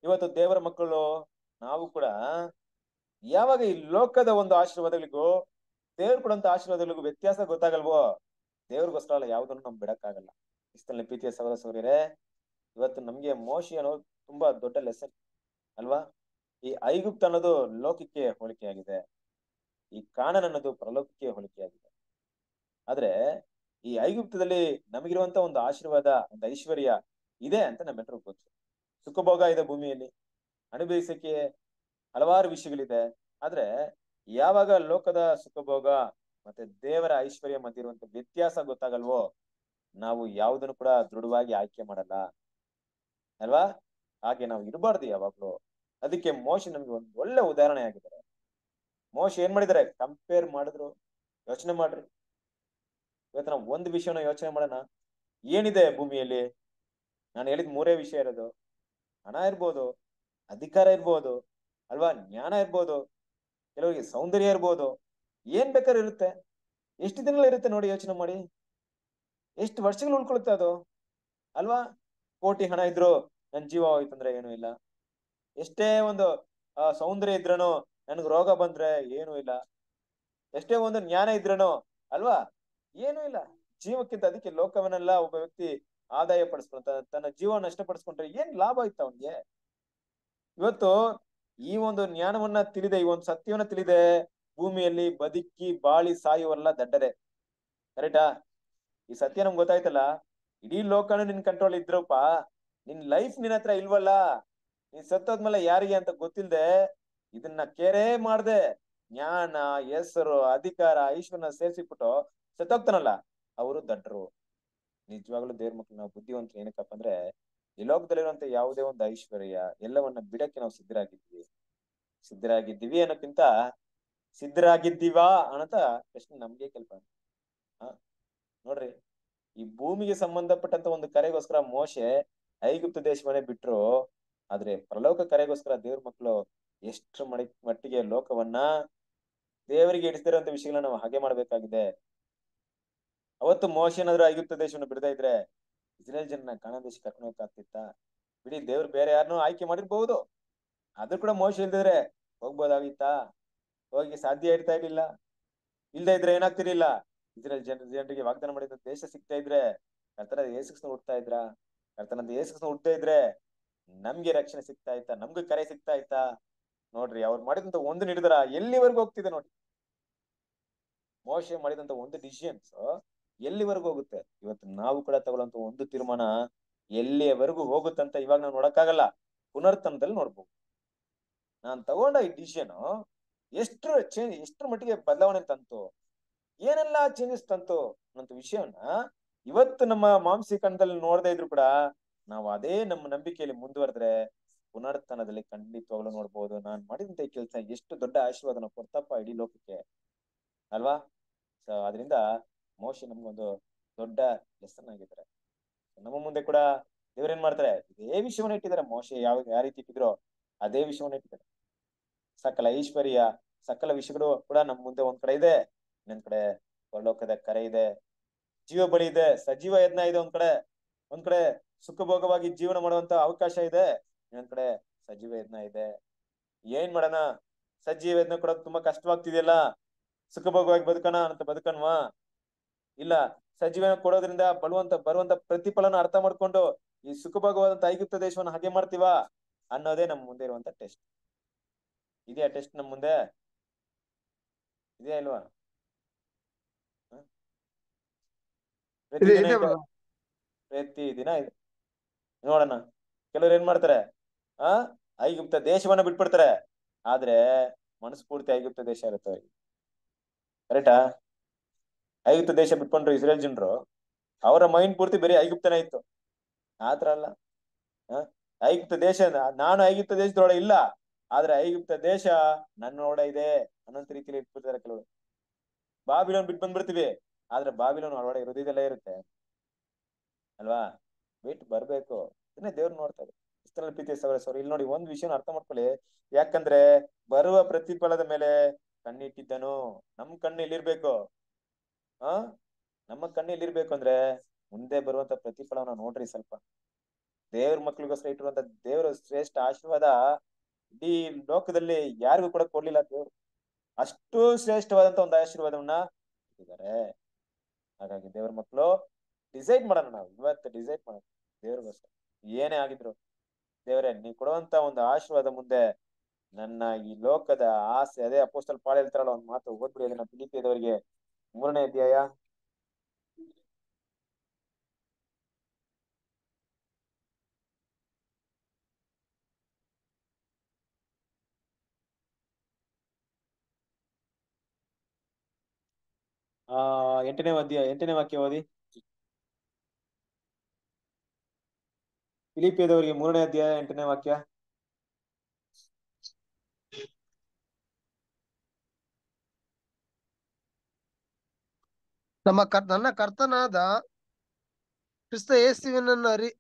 ಇವತ್ತು ದೇವರ ಮಕ್ಕಳು ನಾವು ಕೂಡ ಯಾವಾಗ ಈ ಲೋಕದ ಒಂದು ಆಶೀರ್ವಾದಗಳಿಗೂ ದೇವ್ರು ಕೊಡುವಂತ ಆಶೀರ್ವಾದಗಳಿಗೂ ವ್ಯತ್ಯಾಸ ಗೊತ್ತಾಗಲ್ವೋ ದೇವ್ರಿಗೋಸ್ಕರ ಅಲ್ಲ ಯಾವುದನ್ನು ನಮ್ಗೆ ಬಿಡಕ್ಕಾಗಲ್ಲ ಇಷ್ಟಲ್ಲಿ ಪ್ರೀತಿ ಸಹೋದರ ಸೌರ್ಯರೇ ಇವತ್ತು ನಮ್ಗೆ ಮೋಶಿ ಅನ್ನೋದು ತುಂಬಾ ದೊಡ್ಡ ಲೆಸನ್ ಅಲ್ವಾ ಈ ಐಗುಪ್ತ ಅನ್ನೋದು ಲೋಕಕ್ಕೆ ಹೋಲಿಕೆಯಾಗಿದೆ ಈ ಕಾಣನ್ ಅನ್ನೋದು ಪ್ರಲೋಕಕ್ಕೆ ಆಗಿದೆ ಆದ್ರೆ ಈ ಐಗುಪ್ತದಲ್ಲಿ ನಮಗಿರುವಂತ ಒಂದು ಆಶೀರ್ವಾದ ಒಂದು ಐಶ್ವರ್ಯ ಇದೆ ಅಂತ ನಮ್ಮೆಲ್ಲರೂ ಗೊತ್ತು ಸುಖಭೋಗ ಇದೆ ಭೂಮಿಯಲ್ಲಿ ಅನುಭವಿಸಕ್ಕೆ ಹಲವಾರು ವಿಷಯಗಳಿದೆ ಆದ್ರೆ ಯಾವಾಗ ಲೋಕದ ಸುಖಭೋಗ ಮತ್ತೆ ದೇವರ ಐಶ್ವರ್ಯ ಇರುವಂತ ವ್ಯತ್ಯಾಸ ಗೊತ್ತಾಗಲ್ವೋ ನಾವು ಯಾವುದನ್ನು ಕೂಡ ದೃಢವಾಗಿ ಆಯ್ಕೆ ಮಾಡಲ್ಲ ಅಲ್ವಾ ಹಾಗೆ ನಾವು ಇರಬಾರ್ದು ಯಾವಾಗ್ಲೂ ಅದಕ್ಕೆ ಮೋಶ ನಮ್ಗೆ ಒಂದು ಒಳ್ಳೆ ಉದಾಹರಣೆ ಆಗಿದ್ದಾರೆ ಮೋಶ ಏನ್ ಮಾಡಿದ್ದಾರೆ ಕಂಪೇರ್ ಮಾಡಿದ್ರು ಯೋಚನೆ ಮಾಡ್ರಿ ಇವತ್ತು ನಾವು ಒಂದು ವಿಷಯನ ಯೋಚನೆ ಮಾಡೋಣ ಏನಿದೆ ಭೂಮಿಯಲ್ಲಿ ನಾನು ಹೇಳಿದ ಮೂರೇ ವಿಷಯ ಇರೋದು ಹಣ ಇರ್ಬೋದು ಅಧಿಕಾರ ಇರ್ಬೋದು ಅಲ್ವಾ ಜ್ಞಾನ ಇರ್ಬೋದು ಕೆಲವರಿಗೆ ಸೌಂದರ್ಯ ಇರ್ಬೋದು ಏನ್ ಬೇಕಾದ್ರೂ ಇರುತ್ತೆ ಎಷ್ಟು ಇರುತ್ತೆ ನೋಡಿ ಯೋಚನೆ ಮಾಡಿ ಎಷ್ಟು ವರ್ಷಗಳು ಉಳ್ಕೊಳುತ್ತೆ ಅದು ಅಲ್ವಾ ಕೋಟಿ ಹಣ ಇದ್ರು ನನ್ನ ಜೀವ ಹೋಯ್ತು ಅಂದ್ರೆ ಏನು ಇಲ್ಲ ಎಷ್ಟೇ ಒಂದು ಸೌಂದರ್ಯ ಇದ್ರನು ನನ್ಗೆ ರೋಗ ಬಂದ್ರೆ ಏನು ಇಲ್ಲ ಎಷ್ಟೇ ಒಂದು ಜ್ಞಾನ ಇದ್ರನು ಅಲ್ವಾ ಏನು ಇಲ್ಲ ಜೀವಕ್ಕಿಂತ ಅದಕ್ಕೆ ಲೋಕವನ್ನೆಲ್ಲ ಒಬ್ಬ ವ್ಯಕ್ತಿ ಆದಾಯ ಪಡಿಸ್ಕೊಂತ ತನ್ನ ನಷ್ಟ ಪಡಿಸ್ಕೊಂಡ್ರೆ ಏನ್ ಲಾಭ ಆಯ್ತ ಅವನ್ಗೆ ಇವತ್ತು ಈ ಒಂದು ಜ್ಞಾನವನ್ನ ತಿಳಿದೆ ಈ ಒಂದು ಸತ್ಯವನ್ನ ತಿಳಿದೆ ಭೂಮಿಯಲ್ಲಿ ಬದುಕಿ ಬಾಳಿ ಸಾಯುವಲ್ಲ ದಡ್ಡರೆ ಕರೆಕ್ಟಾ ಈ ಸತ್ಯ ನಮ್ಗೆ ಗೊತ್ತಾಯ್ತಲ್ಲ ಇಡೀ ಲೋಕನು ನಿನ್ ಕಂಟ್ರೋಲ್ ಇದ್ರಪ್ಪ ನಿನ್ ಲೈಫ್ ನಿನ್ ಹತ್ರ ಇಲ್ವಲ್ಲ ನೀನ್ ಸತ್ತೋದ್ಮೇಲೆ ಯಾರಿಗೆ ಅಂತ ಗೊತ್ತಿಲ್ಲದೆ ಇದನ್ನ ಕೇರೆ ಮಾಡ್ದೆ ಜ್ಞಾನ ಹೆಸರು ಅಧಿಕಾರ ಈಶ್ವರನ ಸೇರಿಸಿಬಿಟ್ಟು ಸತ್ತೋಗ್ತಾನಲ್ಲ ಅವರು ದಡ್ಡರು ನಿಜವಾಗ್ಲೂ ದೇವ್ರ ಮಕ್ಳು ನಾವು ಬುದ್ಧಿವಂತ ಏನಕ್ಕಪ್ಪ ಅಂದ್ರೆ ಈ ಲೋಕದಲ್ಲಿರುವಂತ ಯಾವುದೇ ಒಂದು ಐಶ್ವರ್ಯ ಎಲ್ಲವನ್ನ ಬಿಡಕ್ಕೆ ನಾವು ಸಿದ್ಧರಾಗಿದ್ವಿ ಸಿದ್ಧರಾಗಿದ್ದೀವಿ ಅನ್ನೋಕ್ಕಿಂತ ಸಿದ್ಧರಾಗಿದ್ದೀವಾ ಅನ್ನೋಂತ ಪ್ರಶ್ನೆ ನಮ್ಗೆ ಹಾ ನೋಡ್ರಿ ಈ ಭೂಮಿಗೆ ಸಂಬಂಧಪಟ್ಟಂತ ಒಂದು ಕರೆಗೋಸ್ಕರ ಮೋಶೆ ಐಗುಪ್ತ ದೇಶವನ್ನೇ ಬಿಟ್ರು ಆದ್ರೆ ಪ್ರಲೋಕ ಕರೆಗೋಸ್ಕರ ದೇವ್ರ ಮಕ್ಕಳು ಎಷ್ಟು ಮಟ್ಟಿಗೆ ಲೋಕವನ್ನ ದೇವರಿಗೆ ಇಡಿಸ್ತಿರೋ ವಿಷಯಗಳನ್ನ ನಾವು ಹಾಗೆ ಮಾಡ್ಬೇಕಾಗಿದೆ ಅವತ್ತು ಮೋಶೆ ಏನಾದ್ರು ಐಗುಪ್ತ ದೇಶವನ್ನು ಬಿಡದೇ ಇದ್ರೆ ಇಸ್ರೇಲ್ ಜನ ಕಾಣ ದೇಶ ಕರ್ಕೊಂಡೋಗ್ಕಾಗ್ತಿತ್ತ ಬಿಡಿ ದೇವ್ರು ಬೇರೆ ಯಾರನ್ನೂ ಆಯ್ಕೆ ಮಾಡಿರ್ಬಹುದು ಆದ್ರೂ ಕೂಡ ಮೋಶ ಇಲ್ದಿದ್ರೆ ಹೋಗ್ಬೋದಾಗಿತ್ತಾ ಹೋಗಿ ಸಾಧ್ಯ ಇಡ್ತಾ ಇರ್ಲಿಲ್ಲ ಇಲ್ದೇ ಇದ್ರೆ ಏನಾಗ್ತಿರ್ಲಿಲ್ಲ ಇಸ್ರೇಲ್ ಜನ ಜನರಿಗೆ ವಾಗ್ದಾನ ಮಾಡಿದ ದೇಶ ಸಿಗ್ತಾ ಇದ್ರೆ ಕರ್ತನ ಯೇಸುಕ್ಸ್ನ ಹುಡ್ತಾ ಇದ್ರ ಕರ್ತನ ಯೇಸುಕ್ಸ್ನ ಹುಡ್ತಾ ಇದ್ರೆ ನಮ್ಗೆ ರಕ್ಷಣೆ ಸಿಗ್ತಾ ಇತ್ತಾ ನಮ್ಗೆ ಕರೆ ಸಿಗ್ತಾ ಇತ್ತಾ ನೋಡ್ರಿ ಅವ್ರು ಮಾಡಿದಂತ ಒಂದು ನಿರ್ಧಾರ ಎಲ್ಲಿವರೆಗೂ ಹೋಗ್ತಿದೆ ನೋಡಿ ಮೋಶ ಮಾಡಿದಂತ ಒಂದು ಡಿಸಿಷನ್ಸ್ ಎಲ್ಲಿವರೆಗೂ ಹೋಗುತ್ತೆ ಇವತ್ತು ನಾವು ಕೂಡ ತಗೊಳ್ಳುವಂತ ಒಂದು ತೀರ್ಮಾನ ಎಲ್ಲಿಯವರೆಗೂ ಅಂತ ಇವಾಗ ನಾವು ನೋಡಕ್ಕಾಗಲ್ಲ ಪುನರ್ತನದಲ್ಲಿ ನೋಡ್ಬೋದು ನಾನು ತಗೊಂಡ ಈ ಡಿಸಿಷನ್ ಎಷ್ಟು ಚೇಂಜ್ ಎಷ್ಟ್ರ ಮಟ್ಟಿಗೆ ಬದಲಾವಣೆ ತಂತು ಏನೆಲ್ಲ ಚೇಂಜಸ್ ತಂತು ಅನ್ನೋ ವಿಷಯವನ್ನ ಇವತ್ತು ನಮ್ಮ ಮಾನಸಿಕ ನೋಡದೆ ಇದ್ರು ಕೂಡ ನಾವು ಅದೇ ನಮ್ಮ ನಂಬಿಕೆಯಲ್ಲಿ ಮುಂದುವರೆದ್ರೆ ಪುನರ್ತನದಲ್ಲಿ ಖಂಡಿತವಾಗ್ಲೂ ನೋಡ್ಬೋದು ನಾನ್ ಮಾಡಿದಂತ ಈ ಕೆಲಸ ಎಷ್ಟು ದೊಡ್ಡ ಆಶೀರ್ವಾದನ ಕೊಡ್ತಪ್ಪ ಇಡೀ ಲೋಕಕ್ಕೆ ಅಲ್ವಾ ಸೊ ಅದರಿಂದ ಮೋಶೆ ನಮ್ಗೊಂದು ದೊಡ್ಡ ಲೆಸನ್ ಆಗಿದ್ದಾರೆ ನಮ್ಮ ಮುಂದೆ ಕೂಡ ಏನ್ ಮಾಡ್ತಾರೆ ಇದೇ ವಿಷಯವನ್ನು ಇಟ್ಟಿದ್ದಾರೆ ಮೋಶೆ ಯಾವ ಯಾವ ರೀತಿ ಇಟ್ಟಿದ್ರು ಅದೇ ವಿಷಯವನ್ನು ಇಟ್ಟಿದ್ದಾರೆ ಸಕಲ ಐಶ್ವರ್ಯ ಸಕಲ ವಿಷಯಗಳು ಕೂಡ ನಮ್ಮ ಮುಂದೆ ಒಂದ್ ಕಡೆ ಇದೆ ಇನ್ನೊಂದ್ ಕಡೆ ಪರಲೋಕದ ಕರೆ ಇದೆ ಜೀವ ಬಳಿ ಇದೆ ಸಜೀವ ಯಜ್ಞ ಇದೆ ಒಂದ್ ಕಡೆ ಒಂದ್ ಕಡೆ ಸುಖಭೋಗವಾಗಿ ಜೀವನ ಮಾಡುವಂತ ಅವಕಾಶ ಇದೆ ಇನ್ನೊಂದ್ ಕಡೆ ಸಜೀವ ಯಜ್ಞ ಇದೆ ಏನ್ ಮಾಡೋಣ ಸಜೀವ ಯಜ್ಞ ಕೂಡ ತುಂಬಾ ಕಷ್ಟವಾಗ್ತಿದೆಯಲ್ಲ ಸುಖಭೋಗವಾಗಿ ಬದುಕೋಣ ಅಂತ ಬದುಕಣ್ವಾ ಇಲ್ಲ ಸಜೀವನ ಕೊಡೋದ್ರಿಂದ ಬಲವಂತ ಬರುವಂತ ಪ್ರತಿಫಲನ ಅರ್ಥ ಮಾಡ್ಕೊಂಡು ಈ ಸುಖಭಾಗವಾದಂತ ಐಗುಪ್ತ ದೇಶವನ್ನು ಹಾಗೆ ಮಾಡ್ತೀವಾ ಅನ್ನೋದೇ ನಮ್ ಮುಂದೆ ಇರುವಂತ ಟೆಸ್ಟ್ ಇದೆಯಾ ಟೆಸ್ಟ್ ನಮ್ ಮುಂದೆ ಇದೆಯಾ ಇಲ್ವಾ ಪ್ರತಿ ದಿನ ಇದೆ ನೋಡೋಣ ಕೆಲವ್ರು ಏನ್ ಮಾಡ್ತಾರೆ ಆ ಐಗುಪ್ತ ದೇಶವನ್ನ ಬಿಟ್ಬಿಡ್ತಾರೆ ಆದ್ರೆ ಮನಸ್ಪೂರ್ತಿ ಐಗುಪ್ತ ದೇಶ ಇರುತ್ತೆ ಅವ್ರಿಗೆ ಕರೆಕ್ಟಾ ಐಗುಪ್ತ ದೇಶ ಬಿಟ್ಕೊಂಡ್ರು ಇಸ್ರೇಲ್ ಜನರು ಅವರ ಮೈಂಡ್ ಪೂರ್ತಿ ಬೇರೆ ಐಗುಪ್ತನ ಇತ್ತು ಆತರ ಅಲ್ಲ ಐಗುಪ್ತ ದೇಶ ನಾನು ಐಗುಪ್ತ ದೇಶದೊಳ ಇಲ್ಲ ಆದ್ರೆ ಐಗುಪ್ತ ದೇಶ ನನ್ನೊಳ ಇದೆ ಅನ್ನೋಂತ ರೀತಿಯಲ್ಲಿ ಇಟ್ಬಿಡ್ತಾರೆ ಕೆಲವರು ಬಾಬಿಲೋನ್ ಬಿಟ್ಟು ಬಂದ್ಬಿಡ್ತೀವಿ ಆದ್ರೆ ಬಾಬಿಲೋನ್ ಒಳಗಡೆ ಇರೋದಿದೆಲ್ಲ ಇರುತ್ತೆ ಅಲ್ವಾ ಬಿಟ್ ಬರ್ಬೇಕು ಇದನ್ನೇ ದೇವ್ರು ನೋಡ್ತಾರೆ ಇಷ್ಟರಲ್ಲಿ ಪ್ರೀತಿ ಸರ್ ಇಲ್ಲಿ ನೋಡಿ ಒಂದ್ ವಿಷಯನ ಅರ್ಥ ಮಾಡ್ಕೊಳ್ಳಿ ಯಾಕಂದ್ರೆ ಬರುವ ಪ್ರತಿಫಲದ ಮೇಲೆ ಕಣ್ಣಿಟ್ಟಿದ್ದನು ನಮ್ ಕಣ್ಣು ಇಲ್ಲಿರ್ಬೇಕು ಆ ನಮ್ಮ ಕಣ್ಣಲ್ಲಿ ಇರ್ಬೇಕು ಅಂದ್ರೆ ಮುಂದೆ ಬರುವಂತ ಪ್ರತಿಫಲವನ್ನ ನೋಡ್ರಿ ಸ್ವಲ್ಪ ದೇವ್ರ ಮಕ್ಳಿಗೋಸ್ಕರ ಇಟ್ಟಿರುವಂತ ದೇವ್ರ ಶ್ರೇಷ್ಠ ಆಶೀರ್ವಾದ ಇಡೀ ಲೋಕದಲ್ಲಿ ಯಾರಿಗೂ ಕೂಡ ಕೊಡ್ಲಿಲ್ಲ ದೇವ್ರು ಅಷ್ಟು ಶ್ರೇಷ್ಠವಾದಂತ ಒಂದು ಆಶೀರ್ವಾದವನ್ನ ಇಟ್ಟಿದ್ದಾರೆ ಹಾಗಾಗಿ ದೇವ್ರ ಮಕ್ಕಳು ಡಿಸೈಡ್ ಮಾಡೋಣ ನಾವು ಇವತ್ತು ಡಿಸೈಡ್ ಮಾಡೋಣ ದೇವ್ರಿಗೋಸ್ಕರ ಏನೇ ಆಗಿದ್ರು ದೇವರೇ ನೀ ಕೊಡುವಂತ ಒಂದು ಆಶೀರ್ವಾದ ಮುಂದೆ ನನ್ನ ಈ ಲೋಕದ ಆಸೆ ಅದೇ ಅಪೋಸ್ಟಲ್ ಪಾಳ ಹೇಳ್ತಾರಲ್ಲ ಒಂದು ಮಾತು ಓದ್ಬಿಡಿ ಅದನ್ನ ಫಿಲಿಪಿಯದವರಿಗೆ ಮೂರನೇ ಅಧ್ಯಾಯ ಆ ಎಂಟನೇ ಅಧ್ಯಾಯ ಎಂಟನೇ ವಾಕ್ಯ ಓದಿ ಫಿಲಿಪಿಯದವರಿಗೆ ಮೂರನೇ ಅಧ್ಯಾಯ ಎಂಟನೇ ವಾಕ್ಯ ನಮ್ಮ ಕರ್ ನನ್ನ ಕರ್ತನಾದ ಕ್ರಿಸ್ತ ಯೇಸುವಿನನ್ನು ಅರಿ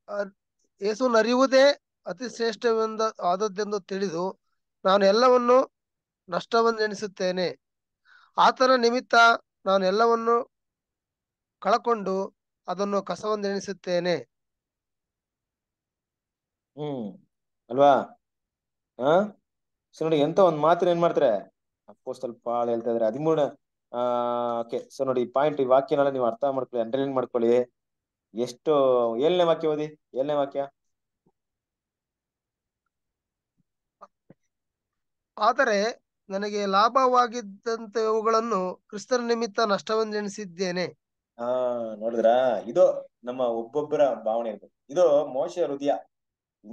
ಯೇಸುವನ್ನು ಅರಿಯುವುದೇ ಅತಿ ಶ್ರೇಷ್ಠವೆಂದ ಆದದ್ದೆಂದು ತಿಳಿದು ನಾನು ಎಲ್ಲವನ್ನು ಎಣಿಸುತ್ತೇನೆ ಆತನ ನಿಮಿತ್ತ ನಾನು ಎಲ್ಲವನ್ನು ಕಳಕೊಂಡು ಅದನ್ನು ಎಣಿಸುತ್ತೇನೆ ಹ್ಮ್ ಅಲ್ವಾ ಹಾ ನೋಡಿ ಎಂತ ಒಂದ್ ಮಾತಿನ ಏನ್ ಮಾಡ್ತಾರೆ ಅಪ್ಪೋಸ್ತಲ್ ಸ್ವಲ್ಪ ಹೇಳ್ತಾ ಇದ್ರೆ ಹದಿಮೂರನೇ ಓಕೆ ಸೊ ನೋಡಿ ಪಾಯಿಂಟ್ ಈ ವಾಕ್ಯನೆಲ್ಲ ನೀವು ಅರ್ಥ ಮಾಡ್ಕೊಳ್ಳಿ ಅಂಡರ್ಲೈನ್ ಮಾಡ್ಕೊಳ್ಳಿ ಎಷ್ಟು ಏಳನೇ ವಾಕ್ಯ ಓದಿ ಏಳನೇ ವಾಕ್ಯ ಆದರೆ ನನಗೆ ಲಾಭವಾಗಿದ್ದಂತವುಗಳನ್ನು ಕ್ರಿಸ್ತನ ನಿಮಿತ್ತ ನಷ್ಟವೆಂದೆಣಿಸಿದ್ದೇನೆ ಆ ನೋಡಿದ್ರಾ ಇದು ನಮ್ಮ ಒಬ್ಬೊಬ್ಬರ ಭಾವನೆ ಇರ್ಬೇಕು ಇದು ಮೋಶ ಹೃದಯ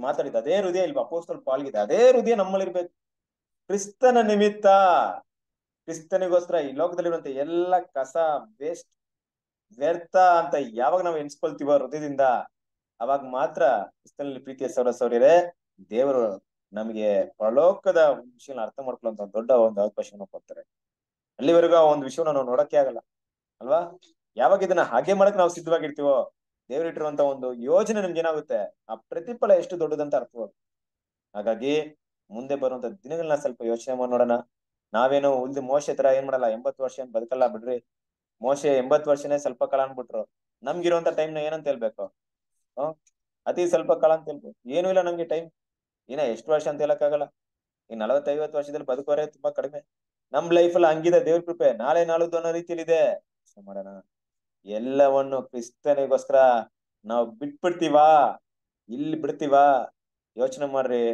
ಮಾತಾಡಿದ ಅದೇ ಹೃದಯ ಇಲ್ವಾ ಅಪೋಸ್ತಲ್ ಪಾಲ್ಗಿದೆ ಅದೇ ಹೃದಯ ನಮ್ಮಲ್ಲಿರ್ಬೇಕು ಕ್ರಿಸ್ತನ ನಿಮಿತ್ತ ಕ್ರಿಸ್ತನಿಗೋಸ್ಕರ ಈ ಲೋಕದಲ್ಲಿರುವಂತ ಎಲ್ಲ ಕಸ ವೇಸ್ಟ್ ವ್ಯರ್ಥ ಅಂತ ಯಾವಾಗ ನಾವು ಎನ್ಸ್ಕೊಳ್ತೀವೋ ಹೃದಯದಿಂದ ಅವಾಗ ಮಾತ್ರ ಕ್ರಿಸ್ತನಲ್ಲಿ ಪ್ರೀತಿಯ ಸೌರ ಸೌರ್ಯರೇ ದೇವರು ನಮಗೆ ಪರಲೋಕದ ವಿಷಯನ ಅರ್ಥ ಮಾಡ್ಕೊಳ್ಳುವಂತ ದೊಡ್ಡ ಒಂದು ಅವಕಾಶವನ್ನು ಕೊಡ್ತಾರೆ ಅಲ್ಲಿವರೆಗೂ ಆ ಒಂದು ವಿಷಯವನ್ನ ನಾವು ನೋಡಕ್ಕೆ ಆಗಲ್ಲ ಅಲ್ವಾ ಯಾವಾಗ ಇದನ್ನ ಹಾಗೆ ಮಾಡಕ್ ನಾವು ಸಿದ್ಧವಾಗಿರ್ತೀವೋ ದೇವರಿಟ್ಟಿರುವಂತ ಒಂದು ಯೋಜನೆ ನಮ್ಗೆ ಏನಾಗುತ್ತೆ ಆ ಪ್ರತಿಫಲ ಎಷ್ಟು ದೊಡ್ಡದಂತ ಅರ್ಥವಾಗುತ್ತೆ ಹಾಗಾಗಿ ಮುಂದೆ ಬರುವಂತ ದಿನಗಳನ್ನ ಸ್ವಲ್ಪ ಯೋಚನೆ ಮಾಡಿ ನೋಡೋಣ ನಾವೇನು ಉಳಿದು ಮೋಶೆ ತರ ಏನ್ ಮಾಡಲ್ಲ ಎಂಬತ್ ವರ್ಷ ಏನ್ ಬದುಕಲ್ಲ ಬಿಡ್ರಿ ಮೋಶೆ ಎಂಬತ್ ವರ್ಷನೇ ಸ್ವಲ್ಪ ಕಾಲ ಅನ್ಬಿಟ್ರು ನಮ್ಗಿರುವಂತ ಟೈಮ್ನ ಏನಂತ ಹೇಳ್ಬೇಕು ಹ್ಮ್ ಅತಿ ಸ್ವಲ್ಪ ಕಾಲ ಅಂತ ಹೇಳ್ಬೇಕು ಏನು ಇಲ್ಲ ನಮ್ಗೆ ಟೈಮ್ ಇನ್ನ ಎಷ್ಟು ವರ್ಷ ಅಂತ ಹೇಳಕ್ಕಾಗಲ್ಲ ಈ ನಲವತ್ತೈವತ್ ವರ್ಷದಲ್ಲಿ ಬದುಕೋರೆ ತುಂಬಾ ಕಡಿಮೆ ನಮ್ ಲೈಫ್ ಅಲ್ಲಿ ಹಂಗಿದೆ ದೇವ್ರ ಕೃಪೆ ನಾಳೆ ನಾಳದ್ದು ಅನ್ನೋ ರೀತಿಯಲ್ಲಿ ಇದೆ ಮಾಡೋಣ ಎಲ್ಲವನ್ನು ಕ್ರಿಸ್ತನಿಗೋಸ್ಕರ ನಾವು ಬಿಟ್ಬಿಡ್ತೀವಾ ಇಲ್ಲಿ ಬಿಡ್ತೀವಾ ಯೋಚನೆ ಮಾಡ್ರಿ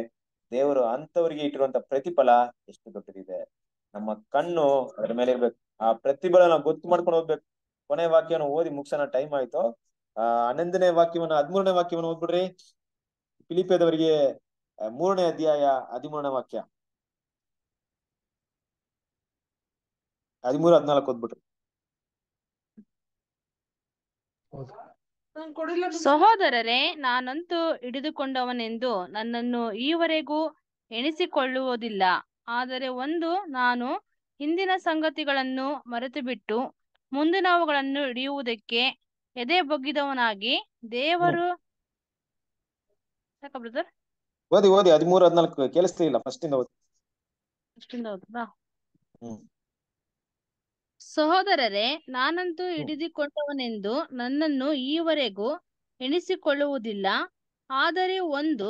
ದೇವರು ಅಂತವ್ರಿಗೆ ಇಟ್ಟಿರುವಂತ ಪ್ರತಿಫಲ ಎಷ್ಟು ದೊಡ್ಡದಿದೆ ನಮ್ಮ ಕಣ್ಣು ಅದ್ರ ಮೇಲೆ ಇರ್ಬೇಕು ಆ ಪ್ರತಿಫಲ ಗೊತ್ತು ಮಾಡ್ಕೊಂಡು ಹೋಗ್ಬೇಕು ಕೊನೆ ವಾಕ್ಯವನ್ನು ಓದಿ ಮುಗಿಸೋಣ ಟೈಮ್ ಆಯ್ತು ಆ ಹನ್ನೊಂದನೇ ವಾಕ್ಯವನ್ನ ಹದಿಮೂರನೇ ವಾಕ್ಯವನ್ನ ಓದ್ಬಿಡ್ರಿ ಫಿಲಿಪಿಯದವರಿಗೆ ಮೂರನೇ ಅಧ್ಯಾಯ ಹದಿಮೂರನೇ ವಾಕ್ಯ ಹದಿಮೂರು ಹದಿನಾಲ್ಕು ಓದ್ಬಿಟ್ರಿ ಸಹೋದರರೇ ನಾನಂತೂ ಹಿಡಿದುಕೊಂಡವನೆಂದು ನನ್ನನ್ನು ಈವರೆಗೂ ಎಣಿಸಿಕೊಳ್ಳುವುದಿಲ್ಲ ಆದರೆ ಒಂದು ನಾನು ಹಿಂದಿನ ಸಂಗತಿಗಳನ್ನು ಮರೆತುಬಿಟ್ಟು ಮುಂದಿನವುಗಳನ್ನು ಹಿಡಿಯುವುದಕ್ಕೆ ಎದೆ ಬಗ್ಗಿದವನಾಗಿ ದೇವರು ಓದಿ ಓದಿ ಹದಿನಾಲ್ಕು ಕೇಳಿಸ್ತಿಲ್ಲ ಫಸ್ಟ್ ಇಂದ ಸಹೋದರರೇ ನಾನಂತೂ ಹಿಡಿದುಕೊಂಡವನೆಂದು ನನ್ನನ್ನು ಈವರೆಗೂ ಎಣಿಸಿಕೊಳ್ಳುವುದಿಲ್ಲ ಆದರೆ ಒಂದು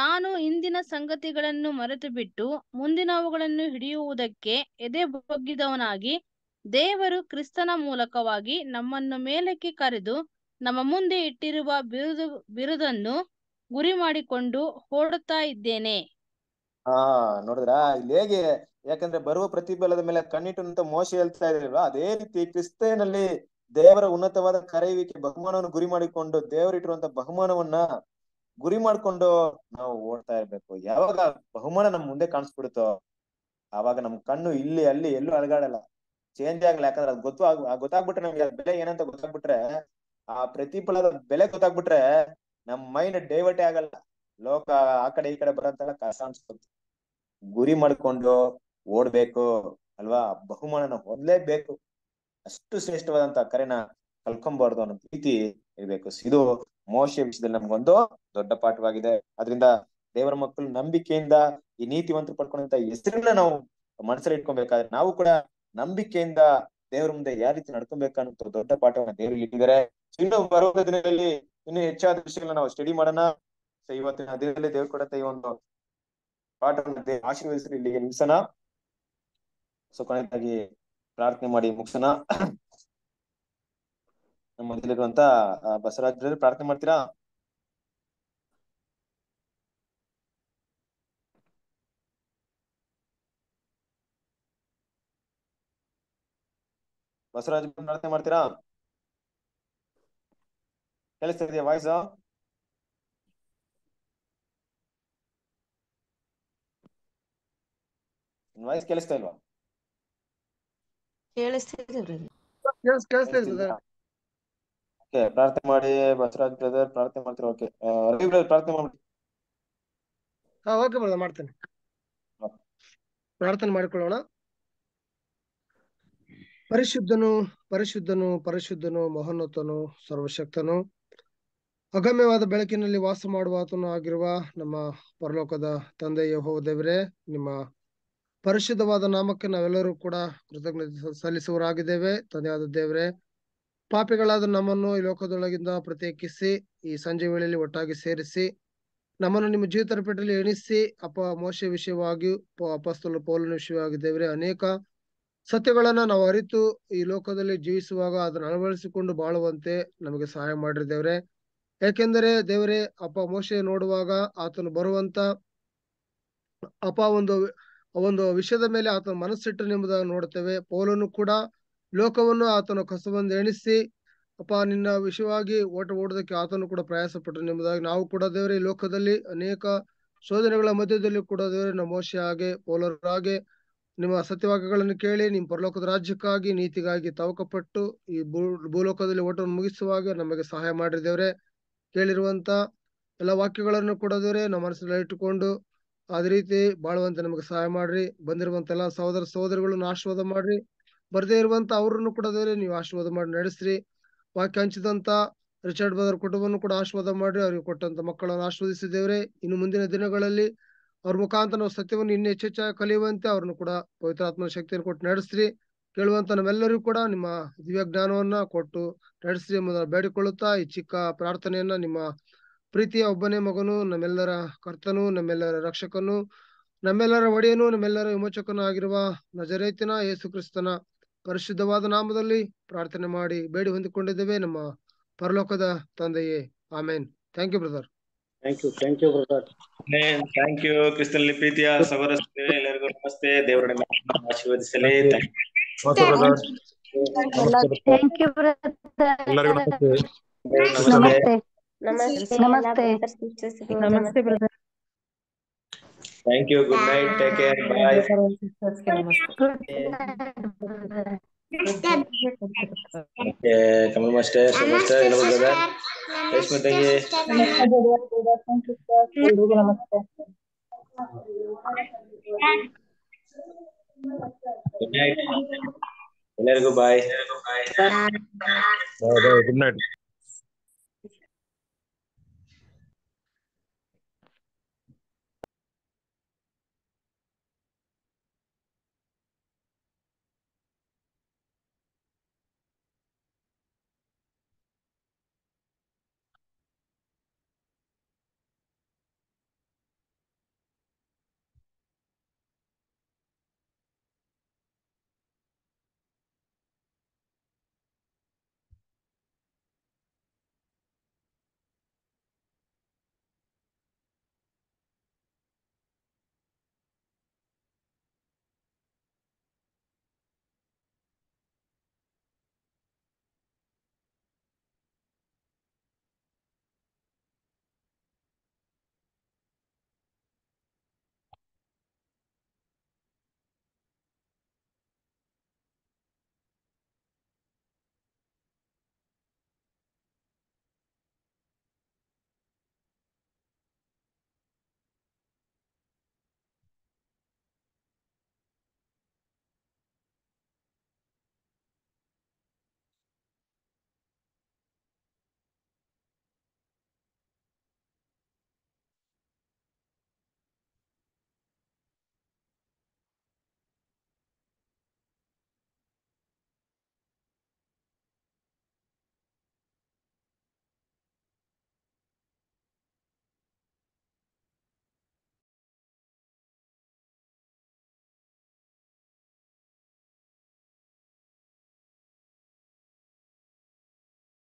ನಾನು ಇಂದಿನ ಸಂಗತಿಗಳನ್ನು ಮರೆತುಬಿಟ್ಟು ಮುಂದಿನವುಗಳನ್ನು ಹಿಡಿಯುವುದಕ್ಕೆ ಎದೆ ಬಗ್ಗಿದವನಾಗಿ ದೇವರು ಕ್ರಿಸ್ತನ ಮೂಲಕವಾಗಿ ನಮ್ಮನ್ನು ಮೇಲಕ್ಕೆ ಕರೆದು ನಮ್ಮ ಮುಂದೆ ಇಟ್ಟಿರುವ ಬಿರುದು ಬಿರುದನ್ನು ಗುರಿ ಮಾಡಿಕೊಂಡು ಹೋಡುತ್ತಾ ಇದ್ದೇನೆ ಹಾ ನೋಡಿದ್ರ ಇಲ್ಲಿ ಹೇಗೆ ಯಾಕಂದ್ರೆ ಬರುವ ಪ್ರತಿಫಲದ ಮೇಲೆ ಕಣ್ಣಿಟ್ಟು ಮೋಸ ಹೇಳ್ತಾ ಇದ್ರಲ್ವಾ ಅದೇ ರೀತಿ ಕ್ರಿಸ್ತನಲ್ಲಿ ದೇವರ ಉನ್ನತವಾದ ಕರೆಯುವಿಕೆ ಬಹುಮಾನವನ್ನು ಗುರಿ ಮಾಡಿಕೊಂಡು ದೇವರಿಟ್ಟಿರುವಂತ ಬಹುಮಾನವನ್ನ ಗುರಿ ಮಾಡ್ಕೊಂಡು ನಾವು ಓಡ್ತಾ ಇರ್ಬೇಕು ಯಾವಾಗ ಬಹುಮಾನ ನಮ್ ಮುಂದೆ ಕಾಣಿಸ್ಬಿಡುತ್ತೋ ಆವಾಗ ನಮ್ ಕಣ್ಣು ಇಲ್ಲಿ ಅಲ್ಲಿ ಎಲ್ಲೂ ಅಲಗಾಡಲ್ಲ ಚೇಂಜ್ ಆಗಲ್ಲ ಯಾಕಂದ್ರೆ ಅದು ಗೊತ್ತು ಗೊತ್ತಾಗ್ಬಿಟ್ರೆ ನಮ್ಗೆ ಬೆಲೆ ಏನಂತ ಗೊತ್ತಾಗ್ಬಿಟ್ರೆ ಆ ಪ್ರತಿಫಲದ ಬೆಲೆ ಗೊತ್ತಾಗ್ಬಿಟ್ರೆ ನಮ್ ಮೈಂಡ್ ಡೈವರ್ಟೇ ಆಗಲ್ಲ ಲೋಕ ಆ ಕಡೆ ಈ ಕಡೆ ಬರಂತೆಲ್ಲ ಕಸ ಗುರಿ ಮಾಡ್ಕೊಂಡು ಓಡ್ಬೇಕು ಅಲ್ವಾ ಬಹುಮಾನನ ಹೊಂದ್ಲೇಬೇಕು ಅಷ್ಟು ಶ್ರೇಷ್ಠವಾದಂತ ಕರೆನ ಕಲ್ಕೊಂಬಾರ್ದು ಅನ್ನೋ ಪ್ರೀತಿ ಇರ್ಬೇಕು ಇದು ಮೋಶ ವಿಷಯದಲ್ಲಿ ನಮ್ಗೊಂದು ದೊಡ್ಡ ಪಾಠವಾಗಿದೆ ಅದರಿಂದ ದೇವರ ಮಕ್ಕಳು ನಂಬಿಕೆಯಿಂದ ಈ ನೀತಿವಂತ ಪಡ್ಕೊಂಡಂತ ಹೆಸರಿನ ನಾವು ಮನಸ್ಸಲ್ಲಿ ಇಟ್ಕೊಬೇಕಾದ್ರೆ ನಾವು ಕೂಡ ನಂಬಿಕೆಯಿಂದ ದೇವರ ಮುಂದೆ ಯಾವ ರೀತಿ ನಡ್ಕೊಬೇಕಂತ ದೊಡ್ಡ ಪಾಠವನ್ನ ದೇವರು ಇಟ್ಟಿದ್ದಾರೆ ಇನ್ನು ಬರುವ ದಿನದಲ್ಲಿ ಇನ್ನು ಹೆಚ್ಚಾದ ವಿಷಯಗಳನ್ನ ನಾವು ಸ್ಟಡಿ ಮಾಡೋಣ ಸೊ ಇವತ್ತಿನ ದಿನದಲ್ಲಿ ದೇವ್ರು ಕೊಡಂತ ಈ ಒಂದು ಪಾಠವನ್ನು ಆಶೀರ್ವದಿಸಿ ಇಲ್ಲಿಗೆ ನಿಲ್ಸನ ಸೊ ಕೊನೆಯಾಗಿ ಪ್ರಾರ್ಥನೆ ಮಾಡಿ ಮುಗಿಸೋಣ ನಮ್ಮ ಮೊದಲಿರುವಂತ ಬಸವರಾಜ್ ಪ್ರಾರ್ಥನೆ ಮಾಡ್ತೀರಾ ಬಸವರಾಜ್ ಪ್ರಾರ್ಥನೆ ಮಾಡ್ತೀರಾ ಕೇಳಿಸ್ತಾ ಇದೆಯಾ ವಾಯ್ಸ್ ವಾಯ್ಸ್ ಕೇಳಿಸ್ತಾ ಇಲ್ವಾ ಪ್ರಾರ್ಥನೆ ಮಾಡಿ ಬಸವರಾಜ್ ಬ್ರದರ್ ಪ್ರಾರ್ಥನೆ ಮಾಡ್ತೀರಾ ಓಕೆ ರವಿ ಬ್ರದರ್ ಪ್ರಾರ್ಥನೆ ಮಾಡಿ ಹಾ ಓಕೆ ಬ್ರದರ್ ಮಾಡ್ತೇನೆ ಪ್ರಾರ್ಥನೆ ಮಾಡಿಕೊಳ್ಳೋಣ ಪರಿಶುದ್ಧನು ಪರಿಶುದ್ಧನು ಪರಿಶುದ್ಧನು ಮಹೋನ್ನತನು ಸರ್ವಶಕ್ತನು ಅಗಮ್ಯವಾದ ಬೆಳಕಿನಲ್ಲಿ ವಾಸ ಮಾಡುವ ಆಗಿರುವ ನಮ್ಮ ಪರಲೋಕದ ತಂದೆಯ ದೇವರೇ ನಿಮ್ಮ ಪರಿಶುದ್ಧವಾದ ನಾಮಕ್ಕೆ ನಾವೆಲ್ಲರೂ ಕೂಡ ಕೃತಜ್ಞತೆ ಸಲ್ಲಿಸುವರಾಗಿದ್ದೇವೆ ತಂದೆಯಾದ ದೇವರೇ ಪಾಪಿಗಳಾದ ನಮ್ಮನ್ನು ಈ ಲೋಕದೊಳಗಿಂದ ಪ್ರತ್ಯೇಕಿಸಿ ಈ ಸಂಜೆ ವೇಳೆಯಲ್ಲಿ ಒಟ್ಟಾಗಿ ಸೇರಿಸಿ ನಮ್ಮನ್ನು ನಿಮ್ಮ ಜೀವಿತರ ಪೇಟೆಯಲ್ಲಿ ಎಣಿಸಿ ಅಪ ಮೋಶ ವಿಷಯವಾಗಿ ಅಪಸ್ತಲು ವಿಷಯವಾಗಿ ವಿಷಯವಾಗಿದ್ದೇವ್ರೆ ಅನೇಕ ಸತ್ಯಗಳನ್ನ ನಾವು ಅರಿತು ಈ ಲೋಕದಲ್ಲಿ ಜೀವಿಸುವಾಗ ಅದನ್ನು ಅಳವಡಿಸಿಕೊಂಡು ಬಾಳುವಂತೆ ನಮಗೆ ಸಹಾಯ ಮಾಡ್ರಿ ದೇವ್ರೆ ಯಾಕೆಂದರೆ ದೇವರೇ ಅಪ್ಪ ಮೋಶೆ ನೋಡುವಾಗ ಆತನು ಬರುವಂತ ಅಪ್ಪ ಒಂದು ಒಂದು ವಿಷಯದ ಮೇಲೆ ಆತನ ನಿಮ್ಮದಾಗ ನೋಡ್ತೇವೆ ಪೌಲನು ಕೂಡ ಲೋಕವನ್ನು ಆತನು ಕಸಬಂದು ಎಣಿಸಿ ಅಪ್ಪ ನಿನ್ನ ವಿಷಯವಾಗಿ ಓಟ ಓಡೋದಕ್ಕೆ ಆತನು ಕೂಡ ಪ್ರಯಾಸ ನಿಮ್ಮದಾಗಿ ನಾವು ಕೂಡ ದೇವರೇ ಲೋಕದಲ್ಲಿ ಅನೇಕ ಶೋಧನೆಗಳ ಮಧ್ಯದಲ್ಲಿ ಕೂಡ ದೇವರೇ ನಮ್ಮ ಮೋಶೆ ಹಾಗೆ ಹಾಗೆ ನಿಮ್ಮ ಸತ್ಯವಾಕ್ಯಗಳನ್ನು ಕೇಳಿ ನಿಮ್ಮ ಪರಲೋಕದ ರಾಜ್ಯಕ್ಕಾಗಿ ನೀತಿಗಾಗಿ ತವಕಪಟ್ಟು ಈ ಭೂ ಭೂಲೋಕದಲ್ಲಿ ಓಟವನ್ನು ಮುಗಿಸುವಾಗ ನಮಗೆ ಸಹಾಯ ಮಾಡಿದೇವ್ರೆ ಕೇಳಿರುವಂತ ಎಲ್ಲ ವಾಕ್ಯಗಳನ್ನು ಕೂಡ ದೇವ್ರೆ ನಮ್ಮ ಮನಸ್ಸಲ್ಲಿ ಇಟ್ಟುಕೊಂಡು ಅದೇ ರೀತಿ ಬಾಳುವಂತೆ ನಮಗೆ ಸಹಾಯ ಮಾಡ್ರಿ ಬಂದಿರುವಂತ ಎಲ್ಲ ಸಹೋದರ ಸಹೋದರಿಗಳನ್ನು ಆಶೀರ್ವಾದ ಮಾಡ್ರಿ ಬರ್ದೇ ಇರುವಂತ ಅವ್ರನ್ನು ದೇವ್ರೆ ನೀವು ಆಶೀರ್ವಾದ ಮಾಡಿ ನಡೆಸ್ರಿ ವಾಕ್ಯ ಹಂಚಿದಂತ ರಿಚರ್ಡ್ ಬದರ್ ಕುಟುಂಬವನ್ನು ಕೂಡ ಆಶೀರ್ವಾದ ಮಾಡ್ರಿ ಅವ್ರಿಗೆ ಕೊಟ್ಟಂತ ಮಕ್ಕಳನ್ನು ಆಶೀರ್ವದಿಸಿದೇವ್ರೆ ಇನ್ನು ಮುಂದಿನ ದಿನಗಳಲ್ಲಿ ಅವ್ರ ಮುಖಾಂತರ ನಾವು ಸತ್ಯವನ್ನು ಇನ್ನು ಹೆಚ್ಚೆಚ್ಚಾಗಿ ಕಲಿಯುವಂತೆ ಅವ್ರನ್ನು ಕೂಡ ಪವಿತ್ರಾತ್ಮನ ಶಕ್ತಿಯನ್ನು ಕೊಟ್ಟು ನಡೆಸ್ರಿ ಕೇಳುವಂತ ನಮ್ಮೆಲ್ಲರಿಗೂ ಕೂಡ ನಿಮ್ಮ ದಿವ್ಯ ಜ್ಞಾನವನ್ನ ಕೊಟ್ಟು ನಡೆಸ್ರಿ ಎಂಬುದನ್ನು ಬೇಡಿಕೊಳ್ಳುತ್ತಾ ಈ ಚಿಕ್ಕ ಪ್ರಾರ್ಥನೆಯನ್ನ ನಿಮ್ಮ ಪ್ರೀತಿಯ ಒಬ್ಬನೇ ಮಗನು ನಮ್ಮೆಲ್ಲರ ಕರ್ತನು ನಮ್ಮೆಲ್ಲರ ರಕ್ಷಕನು ನಮ್ಮೆಲ್ಲರ ಒಡೆಯನು ನಮ್ಮೆಲ್ಲರ ವಿಮೋಚಕನೂ ಆಗಿರುವ ನಜರೇತಿನ ಯೇಸು ಕ್ರಿಸ್ತನ ಪರಿಶುದ್ಧವಾದ ನಾಮದಲ್ಲಿ ಪ್ರಾರ್ಥನೆ ಮಾಡಿ ಬೇಡಿ ಹೊಂದಿಕೊಂಡಿದ್ದೇವೆ ನಮ್ಮ ಪರಲೋಕದ ತಂದೆಯೇ amen thank you brother thank you thank you brother thank you ಕ್ರಿಸ್ತನ್ ಲಿಪಿತಿಯ ಸಹೋದರಸ್ಥೆ ಎಲ್ಲರಿಗೂ ನಮಸ್ತೆ ದೇವರ ಆಶೀರ್ವದಿಸಲಿ ಥ್ಯಾಂಕ್ ಯು ಎಲ್ಲರಿಗೂ ನಮಸ್ತೆ ನಮಸ್ತೆ ನಮಸ್ತೆ brother thank you good night take care bye good night okay Kamal master so master என்ன பண்றீங்க பேச மாட்டீங்க எல்லோருக்கும் நமஸ்காரம் குட் நைட் எல்லாருக்கும் பாய் குட் நைட்